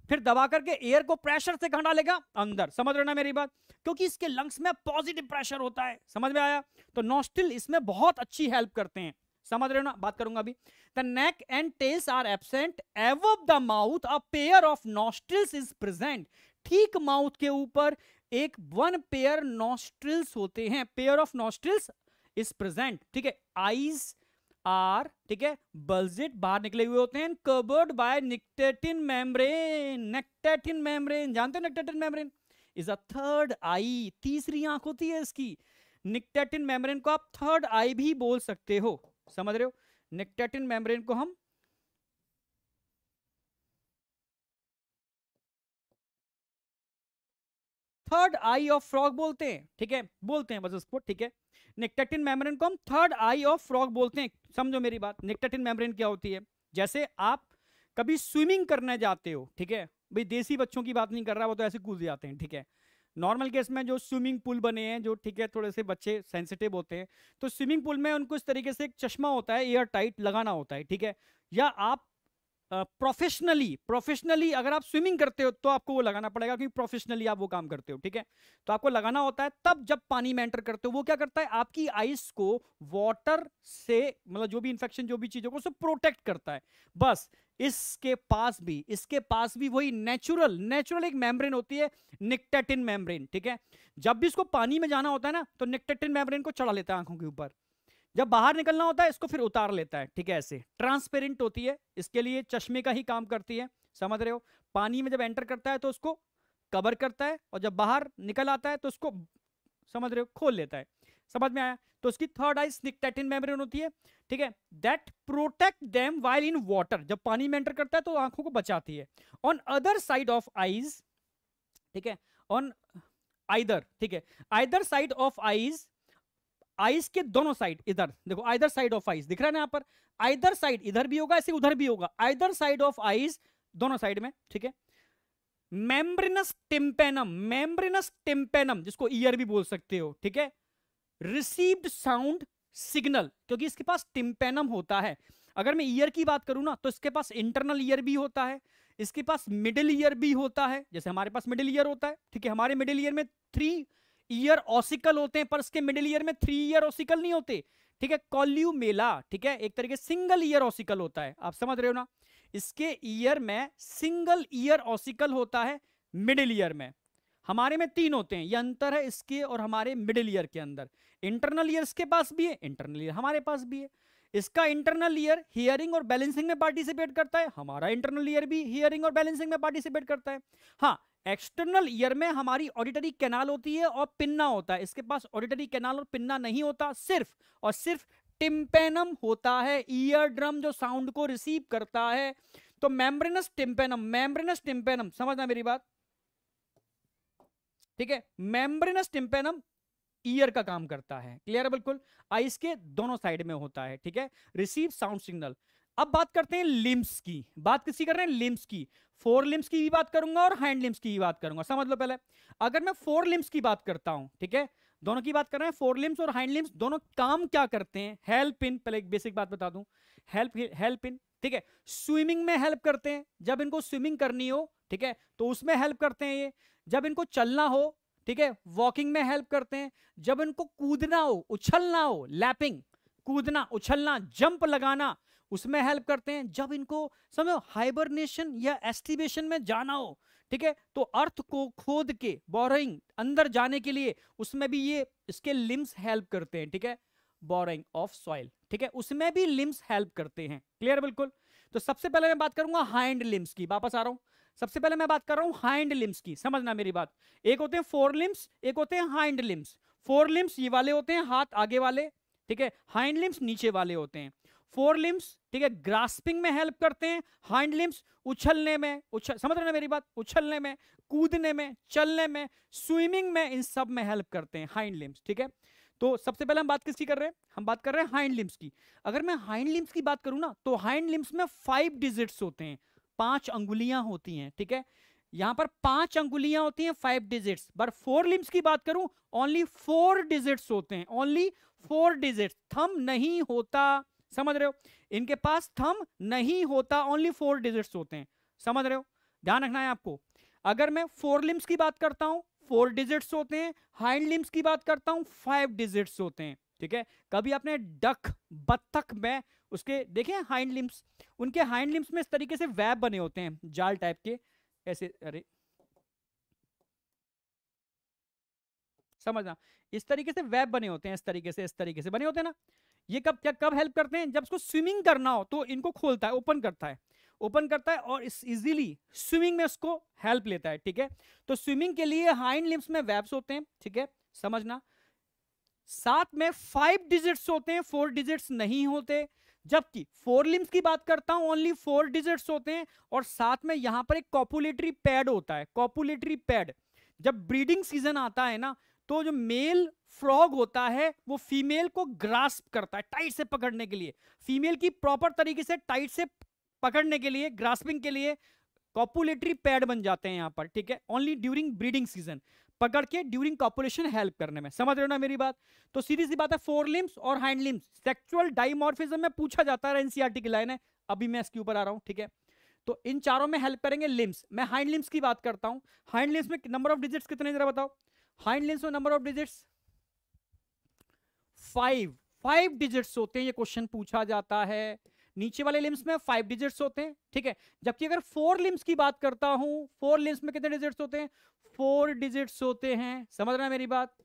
फिर दबा करके एयर को प्रेशर से घंटा लेगा अंदर समझ रहे ना मेरी बात क्योंकि इसके लंग्स में पॉजिटिव प्रेशर होता है समझ में आया तो नॉस्टिल इसमें बहुत अच्छी हेल्प करते हैं समझ रहे हो ना बात करूंगा अभी the neck and tails are absent above the mouth a pair of nostrils is present ठीक माउथ के ऊपर एक वन पेयर नॉस्ट्रिल्स होते हैं pair of nostrils is present ठीक है आईज आर ठीक है बल्जिट बाहर निकले हुए होते हैं covered by nictitating membrane nictitating membrane जानते हो nictitating membrane is a third eye तीसरी आंख होती है इसकी निकटेटिन मेम्ब्रेन को आप थर्ड आई भी बोल सकते हो समझ रहे हो निकटेटिन मेम्ब्रेन को हम थर्ड आई ऑफ फ्रॉग बोलते हैं ठीक है बोलते हैं बस उसको ठीक है निकटेटिन मेम्ब्रेन को हम थर्ड आई ऑफ फ्रॉग बोलते हैं समझो मेरी बात निकटेटिन मेम्ब्रेन क्या होती है जैसे आप कभी स्विमिंग करने जाते हो ठीक है भाई देसी बच्चों की बात नहीं कर रहा वो तो ऐसे कूद जाते हैं ठीक है नॉर्मल केस में जो स्विमिंग पूल बने हैं जो ठीक है थोड़े से बच्चे सेंसिटिव होते हैं तो स्विमिंग पूल में उनको इस तरीके से एक चश्मा होता है एयर टाइट लगाना होता है ठीक है या आप प्रोफेशनली प्रोफेशनली अगर आप स्विमिंग करते हो तो आपको वो लगाना पड़ेगा क्योंकि प्रोफेशनली आप वो काम करते हो ठीक है तो आपको लगाना होता है तब जब पानी में एंटर करते हो वो क्या करता है आपकी आइस को वाटर से मतलब जो भी इंफेक्शन जो भी चीजों को प्रोटेक्ट करता है बस इसके पास भी इसके पास भी वही नेचुरल नेचुरल एक मेम्ब्रेन होती है निकटेटिन मेम्ब्रेन ठीक है जब भी इसको पानी में जाना होता है ना तो निकटेटिन मेम्ब्रेन को चढ़ा लेता है आंखों के ऊपर जब बाहर निकलना होता है इसको फिर उतार लेता है ठीक है ऐसे ट्रांसपेरेंट होती है इसके लिए चश्मे का ही काम करती है समझ रहे हो पानी में जब एंटर करता है तो उसको कवर करता है और जब बाहर निकल आता है तो उसको समझ रहे हो खोल लेता है समझ में आया तो उसकी थर्ड आई स्निकटेटिन मेम्ब्रेन होती है ठीक है that protect them while in water जब पानी में एंटर करता है तो आंखों को बचाती है on other side of eyes ठीक है ऑन आइदर ठीक है either side of eyes eyes के दोनों साइड इधर देखो आइदर साइड ऑफ आइस दिख रहा है ना यहाँ पर आइदर साइड इधर भी होगा ऐसे उधर भी होगा आइदर साइड ऑफ आइस दोनों साइड में ठीक है मेम्ब्रिनस टिम्पेनम मेम्ब्रिनस टिम्पेनम जिसको ईयर भी बोल सकते हो ठीक है रिसीव्ड साउंड सिग्नल क्योंकि इसके पास टिम्पेनम होता है अगर मैं ईयर की बात करूं ना तो इसके पास इंटरनल ईयर भी होता है इसके पास मिडिल ईयर भी होता है जैसे हमारे पास मिडिल ईयर होता है ठीक है हमारे मिडिल ईयर में थ्री ईयर ऑसिकल होते हैं पर इसके मिडिल ईयर में थ्री ईयर ऑसिकल नहीं होते ठीक है कॉल्यू मेला ठीक है एक तरीके सिंगल ईयर ऑसिकल होता है आप समझ रहे हो ना इसके ईयर में सिंगल ईयर ऑसिकल होता है मिडिल ईयर में हमारे में तीन होते हैं ये अंतर है इसके और हमारे मिडिल ईयर के अंदर इंटरनल ईयर इसके पास भी है इंटरनल ईयर हमारे पास भी है इसका इंटरनल ईयर हियरिंग और बैलेंसिंग में पार्टिसिपेट करता है हमारा इंटरनल ईयर भी हियरिंग और बैलेंसिंग में पार्टिसिपेट करता है हाँ एक्सटर्नल ईयर में हमारी ऑडिटरी कैनाल होती है और पिन्ना होता है इसके पास ऑडिटरी कैनाल और पिन्ना नहीं होता सिर्फ और सिर्फ टिम्पेनम होता है ईयर ड्रम जो साउंड को रिसीव करता है तो मेम्ब्रेनस टिम्पेनम मेम्ब्रेनस टिम्पेनम समझना मेरी बात ठीक है मेम्ब्रेनस टिम्पेनम ईयर का काम करता है क्लियर है बिल्कुल आइस के दोनों साइड में होता है ठीक है रिसीव साउंड सिग्नल अब बात करते हैं लिम्स की बात किसी कर रहे हैं लिम्स की फोर लिम्स की भी बात करूंगा और हैंड लिम्स की भी बात करूंगा समझ लो पहले अगर मैं फोर लिम्स की बात करता हूं ठीक है दोनों की बात कर रहे हैं फोर लिम्स और हैंड लिम्स दोनों काम क्या करते हैं हेल्प इन पहले एक बेसिक बात बता दूं हेल्प हेल्प इन ठीक है स्विमिंग में हेल्प करते हैं जब इनको स्विमिंग करनी हो ठीक है तो उसमें हेल्प करते हैं ये जब इनको चलना हो ठीक है वॉकिंग में हेल्प करते हैं जब इनको कूदना हो उछलना हो लैपिंग कूदना उछलना जंप लगाना उसमें हेल्प करते हैं जब इनको समझो हाइबरनेशन या एस्टिमेशन में जाना हो ठीक है तो अर्थ को खोद के बोरिंग अंदर जाने के लिए उसमें भी ये इसके लिम्स हेल्प करते हैं ठीक है बोरिंग ऑफ सॉइल ठीक है उसमें भी लिम्स हेल्प करते हैं क्लियर बिल्कुल तो सबसे पहले मैं बात करूंगा हाइंड लिम्स की वापस आ रहा हूं सबसे पहले मैं बात कर रहा हूं हाइंड लिम्स की समझना मेरी बात एक होते हैं फोर लिम्स एक होते हैं हाइंड लिम्स फोर लिम्स ये वाले होते हैं हाथ आगे वाले ठीक है हाइंड लिम्स नीचे वाले होते हैं फोर लिम्स ठीक है ग्रास्पिंग में हेल्प करते हैं हाइंड लिम्स उछलने में उछल समझ रहे मेरी बात उछलने में कूदने में चलने में स्विमिंग में इन सब में हेल्प करते हैं हाइंड लिम्स ठीक है तो सबसे पहले हम बात किसकी कर रहे हैं हम बात कर रहे हैं हाइंड लिम्स की अगर मैं हाइंड लिम्स की बात करूं ना तो हाइंड लिम्स में फाइव डिजिट्स होते हैं पांच अंगुलियां होती हैं ठीक है यहां पर पांच अंगुलियां होती हैं five digits but fore limbs की बात करूं ओनली फोर डिजिट्स होते हैं ओनली फोर डिजिट थम नहीं होता समझ रहे हो इनके पास थम नहीं होता ओनली फोर डिजिट्स होते हैं समझ रहे हो ध्यान रखना है आपको अगर मैं फोर लिम्स की बात करता हूं फोर डिजिट्स होते हैं हाइंड लिम्स की बात करता हूं फाइव डिजिट्स होते हैं ठीक है कभी आपने डक बत्तख में उसके देखें हाइंड लिम्स उनके हाइंड लिम्स में इस तरीके से वैब बने होते हैं जाल टाइप के ऐसे अरे समझना इस तरीके से वैब बने होते हैं इस तरीके से इस तरीके से बने होते हैं ना ये कब क्या कब हेल्प करते हैं जब इसको स्विमिंग करना हो तो इनको खोलता है ओपन करता है ओपन करता है और इस इजीली स्विमिंग में उसको हेल्प लेता है ठीक है तो स्विमिंग के लिए हाइंड लिम्स में वेब्स होते हैं ठीक है समझना साथ में फाइव डिजिट्स होते हैं फोर डिजिट्स नहीं होते जबकि फोर लिम्स की बात करता हूं ओनली फोर डिजिट्स होते हैं और साथ में यहां पर एक कॉपुलेटरी पैड होता है कॉपुलेटरी पैड जब ब्रीडिंग सीजन आता है ना तो जो मेल फ्रॉग होता है वो फीमेल को ग्रास्प करता है टाइट से पकड़ने के लिए फीमेल की प्रॉपर तरीके से टाइट से पकड़ने के लिए ग्रास्पिंग के लिए कॉपुलेटरी पैड बन जाते हैं यहाँ पर ठीक है ओनली ड्यूरिंग ब्रीडिंग सीजन पकड़ के ड्यूरिंग कॉपुलेशन हेल्प करने में समझ रहे हो ना मेरी बात तो सीधी सी बात है फोर लिम्स और हैंड लिम्स सेक्चुअल डाइमोर्फिजम में पूछा जाता है एनसीआरटी की लाइन है अभी मैं इसके ऊपर आ रहा हूँ ठीक है तो इन चारों में हेल्प करेंगे लिम्स मैं हाइंड लिम्स की बात करता हूँ हाइंड लिम्स में नंबर ऑफ डिजिट्स कितने जरा बताओ हाइंड लेंस में number of digits five five digits होते हैं ये क्वेश्चन पूछा जाता है नीचे वाले लिम्स में फाइव डिजिट्स होते हैं ठीक है जबकि अगर फोर लिम्स की बात करता हूं फोर लिम्स में कितने डिजिट्स होते हैं फोर डिजिट्स होते हैं समझ रहे मेरी बात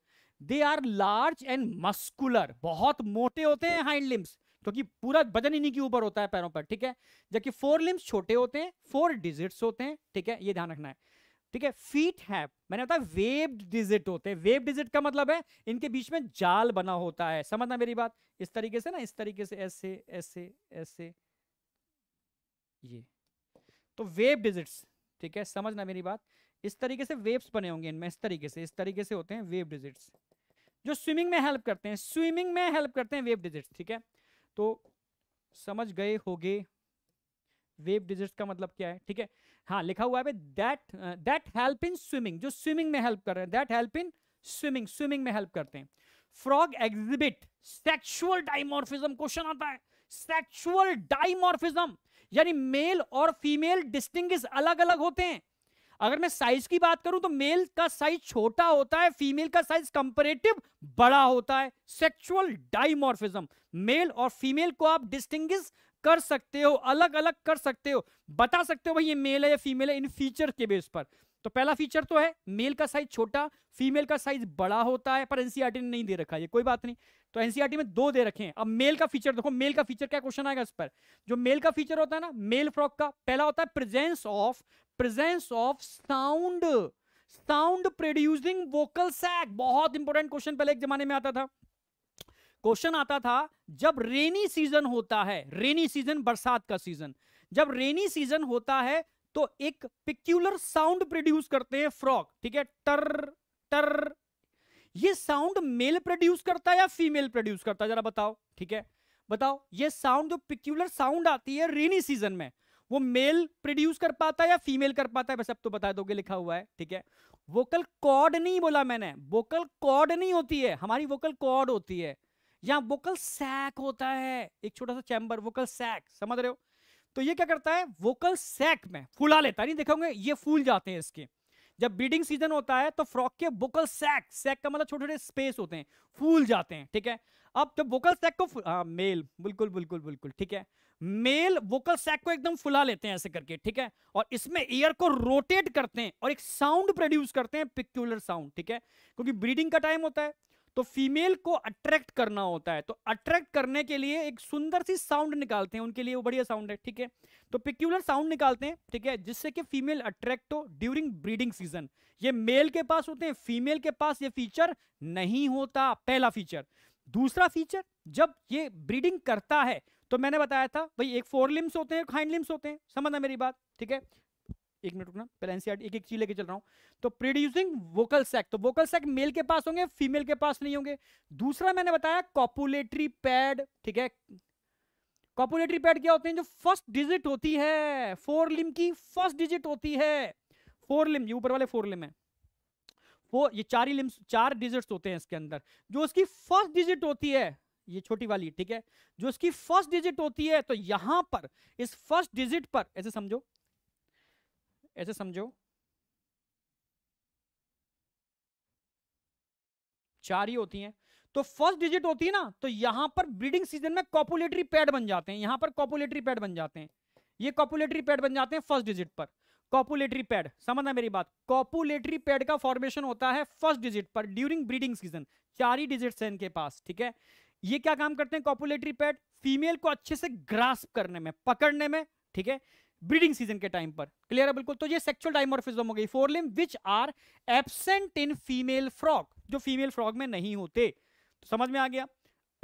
they are large and muscular बहुत मोटे होते हैं हाइंड लिम्स क्योंकि पूरा वजन इन्हीं के ऊपर होता है पैरों पर ठीक है जबकि फोर लिम्स छोटे होते हैं फोर डिजिट्स होते हैं ठीक है ये ध्यान रखना है ठीक है फीट है मैंने बताया वेब डिजिट होते हैं वेब डिजिट का मतलब है इनके बीच में जाल बना होता है समझना मेरी बात इस तरीके से ना इस तरीके से ऐसे ऐसे ऐसे ये तो वेब डिजिट्स ठीक है समझना मेरी बात इस तरीके से वेब्स बने होंगे इनमें इस तरीके से इस तरीके से होते हैं वेब डिजिट्स जो स्विमिंग में हेल्प करते हैं स्विमिंग में हेल्प करते हैं वेब डिजिट्स ठीक है तो समझ गए होगे वेब डिजिट्स का मतलब क्या है ठीक है हाँ लिखा हुआ है that that help in swimming जो स्विमिंग में हेल्प कर रहे हैं that help in swimming swimming में हेल्प करते हैं frog exhibit sexual dimorphism question आता है सेक्सुअल डाइमोर्फिज्म यानी मेल और फीमेल डिस्टिंग अलग अलग होते हैं अगर मैं साइज की बात करूं तो मेल का साइज छोटा होता है फीमेल का साइज कंपेरेटिव बड़ा होता है सेक्सुअल डाइमॉर्फिज्म मेल और फीमेल को आप डिस्टिंग कर सकते हो अलग अलग कर सकते हो बता सकते हो भाई ये मेल है या फीमेल है इन फीचर के बेस पर तो पहला फीचर तो है मेल का साइज छोटा फीमेल का साइज बड़ा होता है पर एनसीईआरटी e ने नहीं दे रखा ये कोई बात नहीं तो एनसीईआरटी e में दो दे रखे हैं अब मेल का फीचर देखो मेल का फीचर क्या क्वेश्चन आएगा इस पर जो मेल का फीचर होता है ना मेल फ्रॉक का पहला होता है presence of presence of sound sound producing vocal sac बहुत इंपॉर्टेंट क्वेश्चन पहले एक जमाने में आता था क्वेश्चन आता था जब रेनी सीजन होता है रेनी सीजन बरसात का सीजन जब रेनी सीजन होता है तो एक पिक्यूलर साउंड प्रोड्यूस करते हैं फ्रॉग ठीक है टर टर ये साउंड मेल प्रोड्यूस करता है या फीमेल प्रोड्यूस करता है जरा बताओ ठीक है बताओ ये साउंड जो पिक्यूलर साउंड आती है रेनी सीजन में वो मेल प्रोड्यूस कर पाता है या फीमेल कर पाता है वैसे अब तो बता दोगे लिखा हुआ है ठीक है वोकल कॉर्ड नहीं बोला मैंने वोकल कॉर्ड नहीं होती है हमारी वोकल कॉर्ड होती है यहाँ वोकल सैक होता है एक छोटा सा चैम्बर वोकल सैक समझ रहे हो तो ये क्या करता है वोकल सैक में फुला लेता है नहीं देखोगे ये फूल जाते हैं इसके जब ब्रीडिंग सीजन होता है तो फ्रॉक के वोकल सैक सैक का मतलब छोटे छोटे स्पेस होते हैं फूल जाते हैं ठीक है अब जब वोकल सैक को हाँ मेल बिल्कुल बिल्कुल बिल्कुल ठीक है मेल वोकल सैक को एकदम फुला लेते हैं ऐसे करके ठीक है और इसमें ईयर को रोटेट करते हैं और एक साउंड प्रोड्यूस करते हैं पिक्यूलर साउंड ठीक है क्योंकि ब्रीडिंग का टाइम होता है तो फीमेल को अट्रैक्ट करना होता है तो अट्रैक्ट करने के लिए एक सुंदर सी साउंड निकालते हैं उनके लिए वो बढ़िया साउंड है ठीक है तो पिक्यूलर साउंड निकालते हैं ठीक है जिससे कि फीमेल अट्रैक्ट हो ड्यूरिंग ब्रीडिंग सीजन ये मेल के पास होते हैं फीमेल के पास ये फीचर नहीं होता पहला फीचर दूसरा फीचर जब ये ब्रीडिंग करता है तो मैंने बताया था भाई एक फोर लिम्स होते हैं हाइंड लिम्स होते हैं समझना मेरी बात ठीक है एक मिनट रुकना पहले एनसीआर e एक एक चीज लेके चल रहा हूँ तो प्रोड्यूसिंग वोकल सेक तो वोकल सेक मेल के पास होंगे फीमेल के पास नहीं होंगे दूसरा मैंने बताया कॉपुलेटरी पैड ठीक है कॉपुलेटरी पैड क्या होते हैं जो फर्स्ट डिजिट होती है फोर लिम की फर्स्ट डिजिट होती है फोर लिम ये ऊपर वाले फोर लिम है फोर ये चार ही लिम्स चार डिजिट्स होते हैं इसके अंदर जो उसकी फर्स्ट डिजिट होती है ये छोटी वाली ठीक है जो इसकी फर्स्ट डिजिट होती है तो यहां पर इस फर्स्ट डिजिट पर ऐसे समझो ऐसे समझो चार ही होती हैं तो फर्स्ट डिजिट होती है ना तो यहां पर ब्रीडिंग सीजन में कॉपुलेटरी पैड बन जाते हैं यहां पर कॉपुलेटरी पैड बन जाते हैं ये कॉपुलेटरी पैड बन जाते हैं फर्स्ट डिजिट पर कॉपुलेटरी पैड समझना मेरी बात कॉपुलेटरी पैड का फॉर्मेशन होता है फर्स्ट डिजिट पर ड्यूरिंग ब्रीडिंग सीजन चार ही डिजिट है इनके पास ठीक है ये क्या काम करते हैं कॉपुलेटरी पैड फीमेल को अच्छे से ग्रास्प करने में पकड़ने में ठीक है ब्रीडिंग सीजन के टाइम पर क्लियर है बिल्कुल तो ये सेक्सुअल डाइमोर्फिज्म हो गई fore limb which are absent in female frog जो फीमेल फ्रॉग में नहीं होते तो समझ में आ गया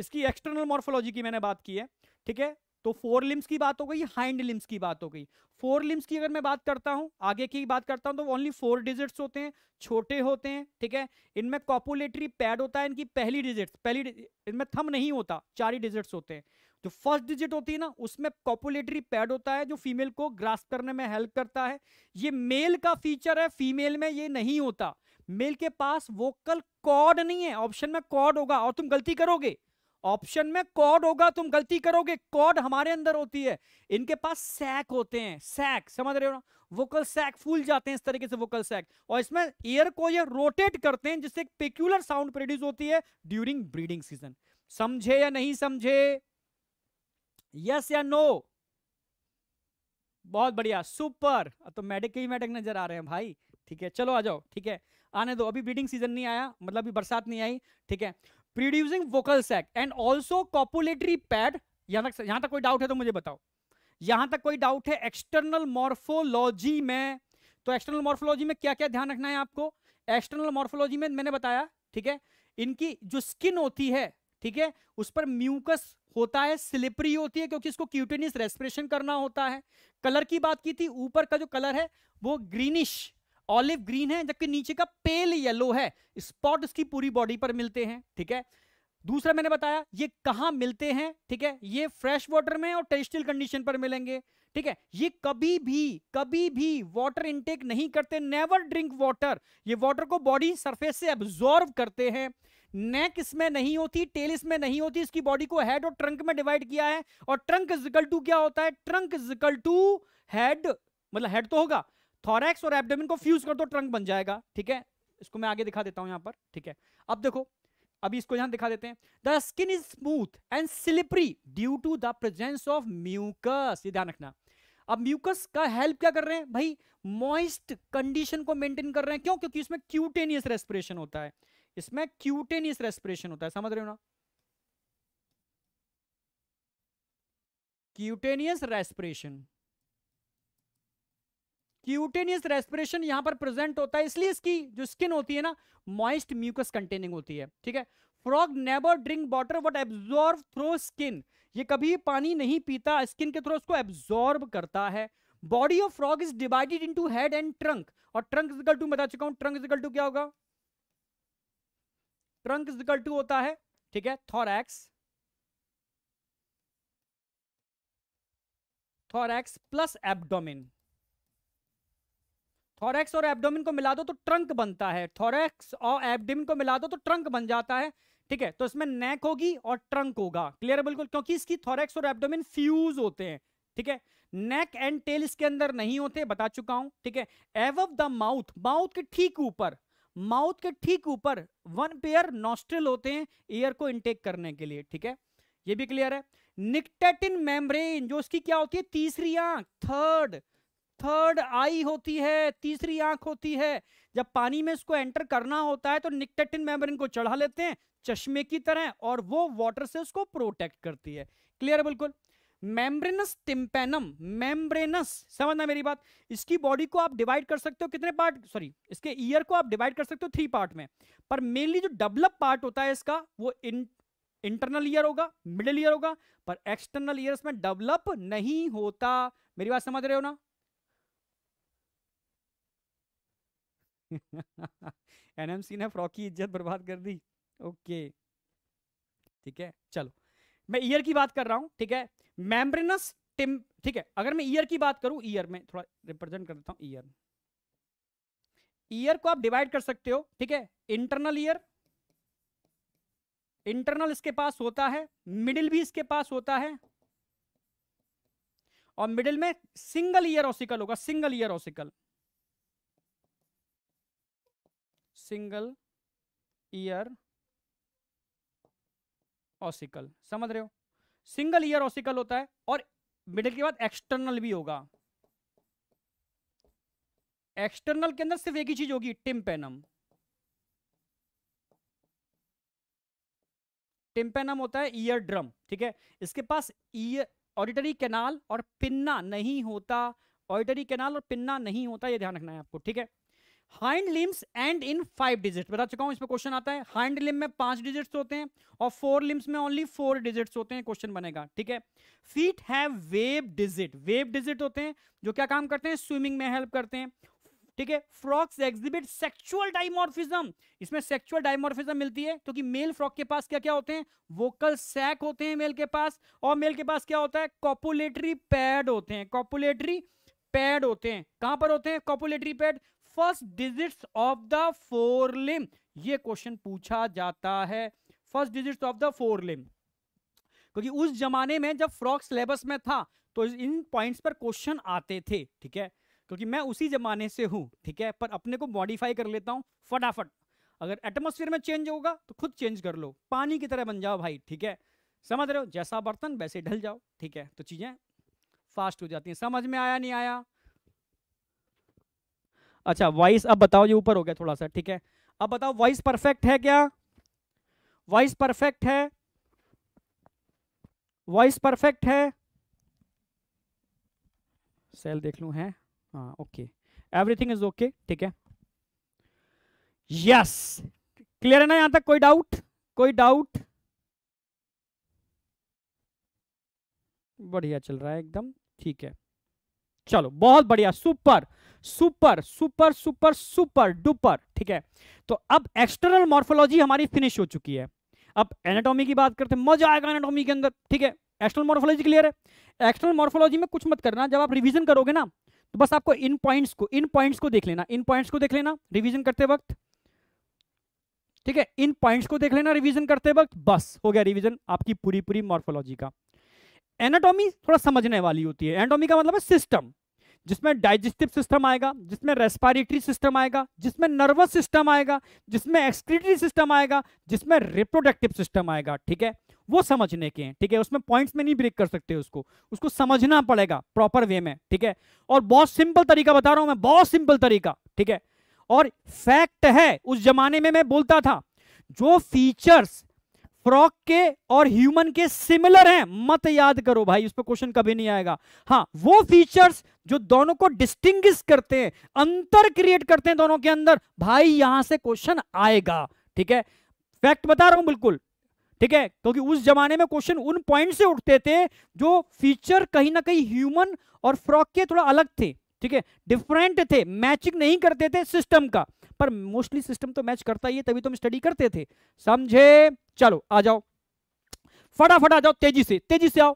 इसकी एक्सटर्नल मॉर्फोलॉजी की मैंने बात की है ठीक है तो फोर लिम्स की बात हो गई हाइंड लिम्स की बात हो गई फोर लिम्स की अगर मैं बात करता हूं आगे की बात करता हूं तो ओनली फोर डिजिट्स होते हैं छोटे होते हैं ठीक है इनमें कॉपुलेटरी पैड होता है इनकी पहली डिजिट्स पहली इनमें थम नहीं होता चार ही डिजिट्स होते हैं जो फर्स्ट डिजिट होती है ना उसमें कॉपुलेटरी पैड होता है जो फीमेल को ग्रास करने में हेल्प करता है ये मेल का फीचर है फीमेल में ये नहीं होता मेल के पास वोकल कॉर्ड नहीं है ऑप्शन में कॉर्ड होगा और तुम गलती करोगे ऑप्शन में कॉर्ड होगा तुम गलती करोगे कॉर्ड हमारे अंदर होती है इनके पास सैक होते हैं सैक समझ रहे हो ना वोकल सैक फूल जाते हैं इस तरीके से वोकल सैक और इसमें एयर को ये रोटेट करते हैं जिससे एक पेक्यूलर साउंड प्रोड्यूस होती है ड्यूरिंग ब्रीडिंग सीजन समझे या नहीं समझे यस या नो बहुत बढ़िया सुपर तो मेडिक ही मेडिक नजर आ रहे हैं भाई ठीक है चलो आ जाओ ठीक है आने दो अभी ब्रीडिंग सीजन नहीं आया मतलब अभी बरसात नहीं आई ठीक है producing vocal sac and also copulatory pad यहां तक यहां तक कोई डाउट है तो मुझे बताओ यहां तक कोई डाउट है एक्सटर्नल मॉर्फोलॉजी में तो एक्सटर्नल मॉर्फोलॉजी में क्या क्या ध्यान रखना है आपको एक्सटर्नल मॉर्फोलॉजी में मैंने बताया ठीक है इनकी जो स्किन होती है ठीक है उस पर म्यूकस होता है स्लिपरी होती है क्योंकि इसको क्यूटेनिस रेस्पिरेशन करना होता है कलर की बात की थी ऊपर का जो कलर है वो ग्रीनिश ऑलिव ग्रीन है जबकि नीचे का पेल येलो है स्पॉट इसकी पूरी बॉडी पर मिलते हैं ठीक है दूसरा मैंने बताया ये कहाँ मिलते हैं ठीक है ये फ्रेश वाटर में और टेरिस्टियल कंडीशन पर मिलेंगे ठीक है ये कभी भी कभी भी वाटर इनटेक नहीं करते नेवर ड्रिंक वाटर ये वाटर को बॉडी सरफेस से एब्जॉर्व करते हैं नेक इसमें नहीं होती टेल इसमें नहीं होती इसकी बॉडी को हेड और ट्रंक में डिवाइड किया है और ट्रंक इजिकल टू क्या होता है ट्रंक इजिकल टू हेड मतलब हेड तो होगा थॉरेक्स और एबडेमिन को फ्यूज कर दो ट्रंक बन जाएगा ठीक है इसको मैं आगे दिखा देता हूं यहां पर ठीक है अब देखो अभी इसको यहां दिखा देते हैं the skin is smooth and slippery due to the presence of mucus ये ध्यान रखना अब म्यूकस का हेल्प क्या कर रहे हैं भाई मॉइस्ट कंडीशन को मेंटेन कर रहे हैं क्यों क्योंकि इसमें क्यूटेनियस रेस्पिरेशन होता है इसमें क्यूटेनियस रेस्पिरेशन होता है समझ रहे हो ना क्यूटेनियस रेस्पिरेशन क्यूटेनियस रेस्पिरेशन यहां पर प्रेजेंट होता है इसलिए इसकी जो स्किन होती है ना मॉइस्ट म्यूकस कंटेनिंग होती है ठीक है frog never drink water but absorb through skin ये कभी पानी नहीं पीता स्किन के थ्रू उसको एब्जॉर्ब करता है body of frog is divided into head and trunk और ट्रंक इजिकल टू बता चुका हूं ट्रंक इजिकल टू क्या होगा ट्रंक इज टू होता है ठीक है thorax thorax plus abdomen thorax और एब्डोमिन को मिला दो तो ट्रंक बनता है थॉरैक्स और एब्डोमिन को मिला दो तो ट्रंक बन जाता है ठीक है तो इसमें नेक होगी और ट्रंक होगा क्लियर बिल्कुल क्योंकि इसकी थॉरैक्स और एब्डोमिन फ्यूज होते हैं ठीक है नेक एंड टेल इसके अंदर नहीं होते बता चुका हूं ठीक है एव द माउथ माउथ के ठीक ऊपर माउथ के ठीक ऊपर वन पेयर नॉस्ट्रिल होते हैं एयर को इनटेक करने के लिए ठीक है ये भी क्लियर है निकटेटिन मेम्ब्रेन जो उसकी क्या होती है तीसरी आंख थर्ड थर्ड आई होती है तीसरी आंख होती है जब पानी में इसको एंटर करना होता है तो निकटेटिन मेम्ब्रेन को चढ़ा लेते हैं चश्मे की तरह और वो वाटर से उसको प्रोटेक्ट करती है क्लियर बिल्कुल मेम्ब्रेनस टिम्पेनम मेम्ब्रेनस समझना मेरी बात इसकी बॉडी को आप डिवाइड कर सकते हो कितने पार्ट सॉरी इसके ईयर को आप डिवाइड कर सकते हो थ्री पार्ट में पर मेनली जो डेवलप पार्ट होता है इसका वो इन इंटरनल ईयर होगा मिडिल ईयर होगा पर एक्सटर्नल ईयर में डेवलप नहीं होता मेरी बात समझ रहे हो ना एनएमसी *laughs* ने फ्रॉक की इज्जत बर्बाद कर दी ओके ठीक है चलो मैं ईयर की बात कर रहा हूं ठीक है मेम्ब्रेनस टिम ठीक है अगर मैं ईयर की बात करूं ईयर में थोड़ा रिप्रेजेंट कर देता हूं ईयर ईयर को आप डिवाइड कर सकते हो ठीक है इंटरनल ईयर इंटरनल इसके पास होता है मिडिल भी इसके पास होता है और मिडिल में सिंगल ईयर ऑसिकल होगा single ear ossicle single ear ossicle समझ रहे हो सिंगल ईयर ऑसिकल होता है और मिडिल के बाद एक्सटर्नल भी होगा एक्सटर्नल के अंदर सिर्फ एक ही चीज होगी टिम्पेनम टिम्पेनम होता है ईयर ड्रम ठीक है इसके पास ईयर ऑडिटरी कैनाल और पिन्ना नहीं होता ऑडिटरी कैनाल और पिन्ना नहीं होता ये ध्यान रखना है आपको ठीक है hind limbs and in five digit बता चुका हूं इसमें क्वेश्चन आता है हाइंड लिम में पांच डिजिट्स होते हैं और फोर लिम्स में ओनली फोर डिजिट्स होते हैं क्वेश्चन बनेगा ठीक है feet have web digit web digit होते हैं जो क्या काम करते हैं स्विमिंग में हेल्प करते हैं ठीक है फ्रॉक्स एग्जिबिट सेक्सुअल डाइमोर्फिज्म इसमें सेक्सुअल डाइमोर्फिज्म मिलती है क्योंकि मेल फ्रॉक के पास क्या क्या होते हैं वोकल सैक होते हैं मेल के पास और मेल के पास क्या होता है कॉपुलेटरी पैड होते हैं कॉपुलेटरी पैड होते हैं कहां पर होते हैं copulatory pad first digits of the fore limb ये क्वेश्चन पूछा जाता है first digits of the fore limb क्योंकि उस जमाने में जब फ्रॉक सिलेबस में था तो इन पॉइंट्स पर क्वेश्चन आते थे ठीक है क्योंकि मैं उसी जमाने से हूं ठीक है पर अपने को मॉडिफाई कर लेता हूं फटाफट अगर एटमोसफियर में चेंज होगा तो खुद चेंज कर लो पानी की तरह बन जाओ भाई ठीक है समझ रहे हो जैसा बर्तन वैसे ढल जाओ ठीक है तो चीज़ें फास्ट हो जाती हैं समझ में आया नहीं आया अच्छा वाइस अब बताओ ये ऊपर हो गया थोड़ा सा ठीक है अब बताओ वाइस परफेक्ट है क्या वाइस परफेक्ट है वाइस परफेक्ट है सेल देख लू है हाँ ओके एवरीथिंग इज ओके ठीक है यस क्लियर है ना यहां तक कोई डाउट कोई डाउट बढ़िया चल रहा है एकदम ठीक है चलो बहुत बढ़िया super super super super super duper ठीक है तो अब एक्सटर्नल मॉर्फोलॉजी हमारी फिनिश हो चुकी है अब एनाटॉमी की बात करते हैं मजा आएगा एनाटॉमी के अंदर ठीक है एक्सटर्नल मॉर्फोलॉजी क्लियर है एक्सटर्नल मॉर्फोलॉजी में कुछ मत करना जब आप रिविजन करोगे ना तो बस आपको इन पॉइंट्स को इन पॉइंट्स को देख लेना इन पॉइंट्स को देख लेना रिविजन करते वक्त ठीक है इन पॉइंट्स को देख लेना रिविजन करते वक्त बस हो गया रिविजन आपकी पूरी पूरी मॉर्फोलॉजी का एनाटॉमी थोड़ा समझने वाली होती है एनाटॉमी का मतलब है सिस्टम जिसमें डाइजेस्टिव सिस्टम आएगा जिसमें रेस्पायरेटरी सिस्टम आएगा जिसमें नर्वस सिस्टम आएगा जिसमें एक्सक्रीटरी सिस्टम आएगा जिसमें रिप्रोडक्टिव सिस्टम आएगा ठीक है वो समझने के हैं ठीक है उसमें पॉइंट्स में नहीं ब्रेक कर सकते उसको उसको समझना पड़ेगा प्रॉपर वे में ठीक है और बहुत सिंपल तरीका बता रहा हूं मैं बहुत सिंपल तरीका ठीक है और फैक्ट है उस जमाने में मैं बोलता था जो फीचर्स फ्रॉक के और ह्यूमन के सिमिलर हैं मत याद करो भाई उस पर क्वेश्चन कभी नहीं आएगा हाँ वो फीचर्स जो दोनों को डिस्टिंग करते हैं अंतर क्रिएट करते हैं दोनों के अंदर भाई यहां से क्वेश्चन आएगा ठीक है फैक्ट बता रहा हूं बिल्कुल ठीक है क्योंकि उस जमाने में क्वेश्चन उन पॉइंट से उठते थे जो फीचर कहीं ना कहीं ह्यूमन और फ्रॉक के थोड़ा अलग थे ठीक है डिफरेंट थे मैचिंग नहीं करते थे सिस्टम का पर मोस्टली सिस्टम तो मैच करता ही है तभी तो हम स्टडी करते थे समझे चलो आ जाओ फटाफट आ जाओ तेजी से तेजी से आओ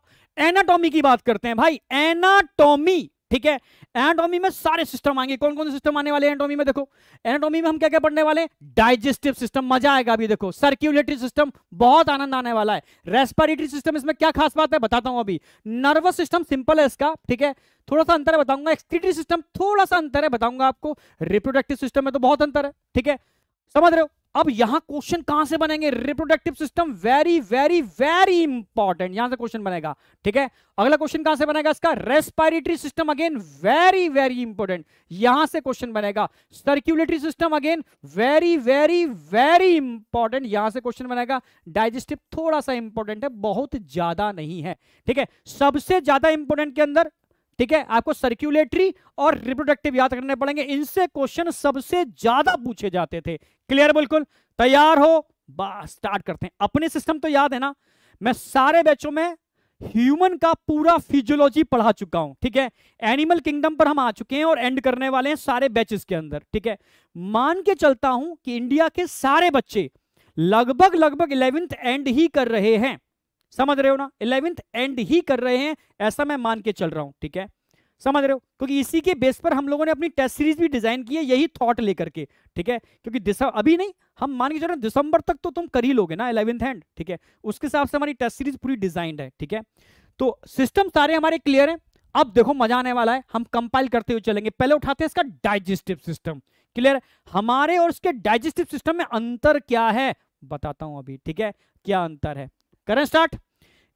एनाटॉमी की बात करते हैं भाई एनाटॉमी ठीक है एनाटॉमी में सारे सिस्टम आएंगे कौन कौन से सिस्टम आने वाले हैं एनाटॉमी में देखो एनाटॉमी में हम क्या क्या पढ़ने वाले डाइजेस्टिव सिस्टम मजा आएगा अभी देखो सर्क्यूलेटरी सिस्टम बहुत आनंद आने वाला है रेस्पिरेटरी सिस्टम इसमें क्या खास बात है बताता हूं अभी नर्वस सिस्टम सिंपल है इसका ठीक है थोड़ा सा अंतर बताऊंगा एक्सक्रीटरी सिस्टम थोड़ा सा अंतर है बताऊंगा आपको रिप्रोडक्टिव सिस्टम में तो बहुत अंतर है ठीक है समझ रहे हो अब यहां क्वेश्चन कहां से बनेंगे reproductive system very very very important यहां से क्वेश्चन बनेगा ठीक है अगला क्वेश्चन कहां से बनेगा इसका respiratory system again very very important यहां से क्वेश्चन बनेगा circulatory system again very very very important यहां से क्वेश्चन बनेगा डाइजेस्टिव थोड़ा सा इंपॉर्टेंट है बहुत ज्यादा नहीं है ठीक है सबसे ज्यादा इंपॉर्टेंट के अंदर ठीक है आपको सर्क्यूलेटरी और रिप्रोडक्टिव याद करने पड़ेंगे इनसे क्वेश्चन सबसे ज्यादा पूछे जाते थे क्लियर बिल्कुल तैयार हो स्टार्ट करते हैं अपने सिस्टम तो याद है ना मैं सारे बैचों में ह्यूमन का पूरा फिजियोलॉजी पढ़ा चुका हूं ठीक है एनिमल किंगडम पर हम आ चुके हैं और एंड करने वाले हैं सारे बैचेस के अंदर ठीक है मान के चलता हूं कि इंडिया के सारे बच्चे लगभग लगभग इलेवेंथ एंड ही कर रहे हैं समझ रहे हो ना इलेवेंथ एंड ही कर रहे हैं ऐसा मैं मान के चल रहा हूं ठीक है समझ रहे हो क्योंकि इसी के बेस पर हम लोगों ने अपनी टेस्ट सीरीज भी डिजाइन की है यही थॉट लेकर के ठीक है क्योंकि दिसंबर अभी नहीं हम मान के चल रहे हैं दिसंबर तक तो तुम कर ही लोगे ना इलेवेंथ एंड ठीक है उसके हिसाब से हमारी टेस्ट सीरीज पूरी डिजाइंड है ठीक है तो सिस्टम सारे हमारे क्लियर है अब देखो मजा आने वाला है हम कंपाइल करते हुए चलेंगे पहले उठाते हैं इसका डाइजेस्टिव सिस्टम क्लियर हमारे और उसके डाइजेस्टिव सिस्टम में अंतर क्या है बताता हूं अभी ठीक है क्या अंतर है करें स्टार्ट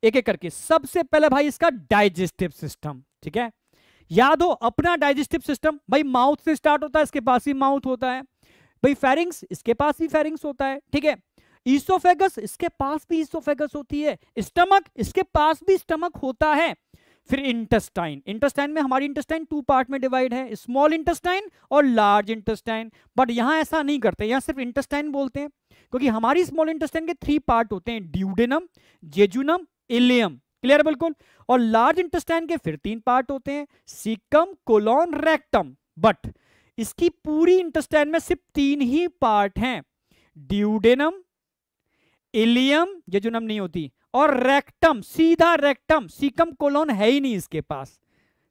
एक एक करके सबसे पहले भाई इसका डाइजेस्टिव सिस्टम ठीक है याद हो अपना डाइजेस्टिव सिस्टम भाई माउथ से स्टार्ट होता है इसके पास ही माउथ होता है भाई फेरिंग्स इसके पास ही फेरिंग्स होता है ठीक है ईसोफेगस इसके पास भी ईसोफेगस होती है स्टमक इसके पास भी स्टमक होता है फिर इंटेस्टाइन इंटेस्टाइन में हमारी इंटेस्टाइन टू पार्ट में डिवाइड है स्मॉल इंटेस्टाइन और लार्ज इंटेस्टाइन बट यहां ऐसा नहीं करते यहां सिर्फ इंटेस्टाइन बोलते हैं क्योंकि हमारी स्मॉल इंटेस्टाइन के थ्री पार्ट होते हैं ड्यूडेनम जेजुनम इलियम क्लियर बिल्कुल और लार्ज इंटेस्टाइन के फिर तीन पार्ट होते हैं सिकम कोलोन रेक्टम बट इसकी पूरी इंटेस्टाइन में सिर्फ तीन ही पार्ट हैं ड्यूडेनम इलियम जेजुनम नहीं होती और रेक्टम सीधा रेक्टम सीकम कोलोन है ही नहीं इसके पास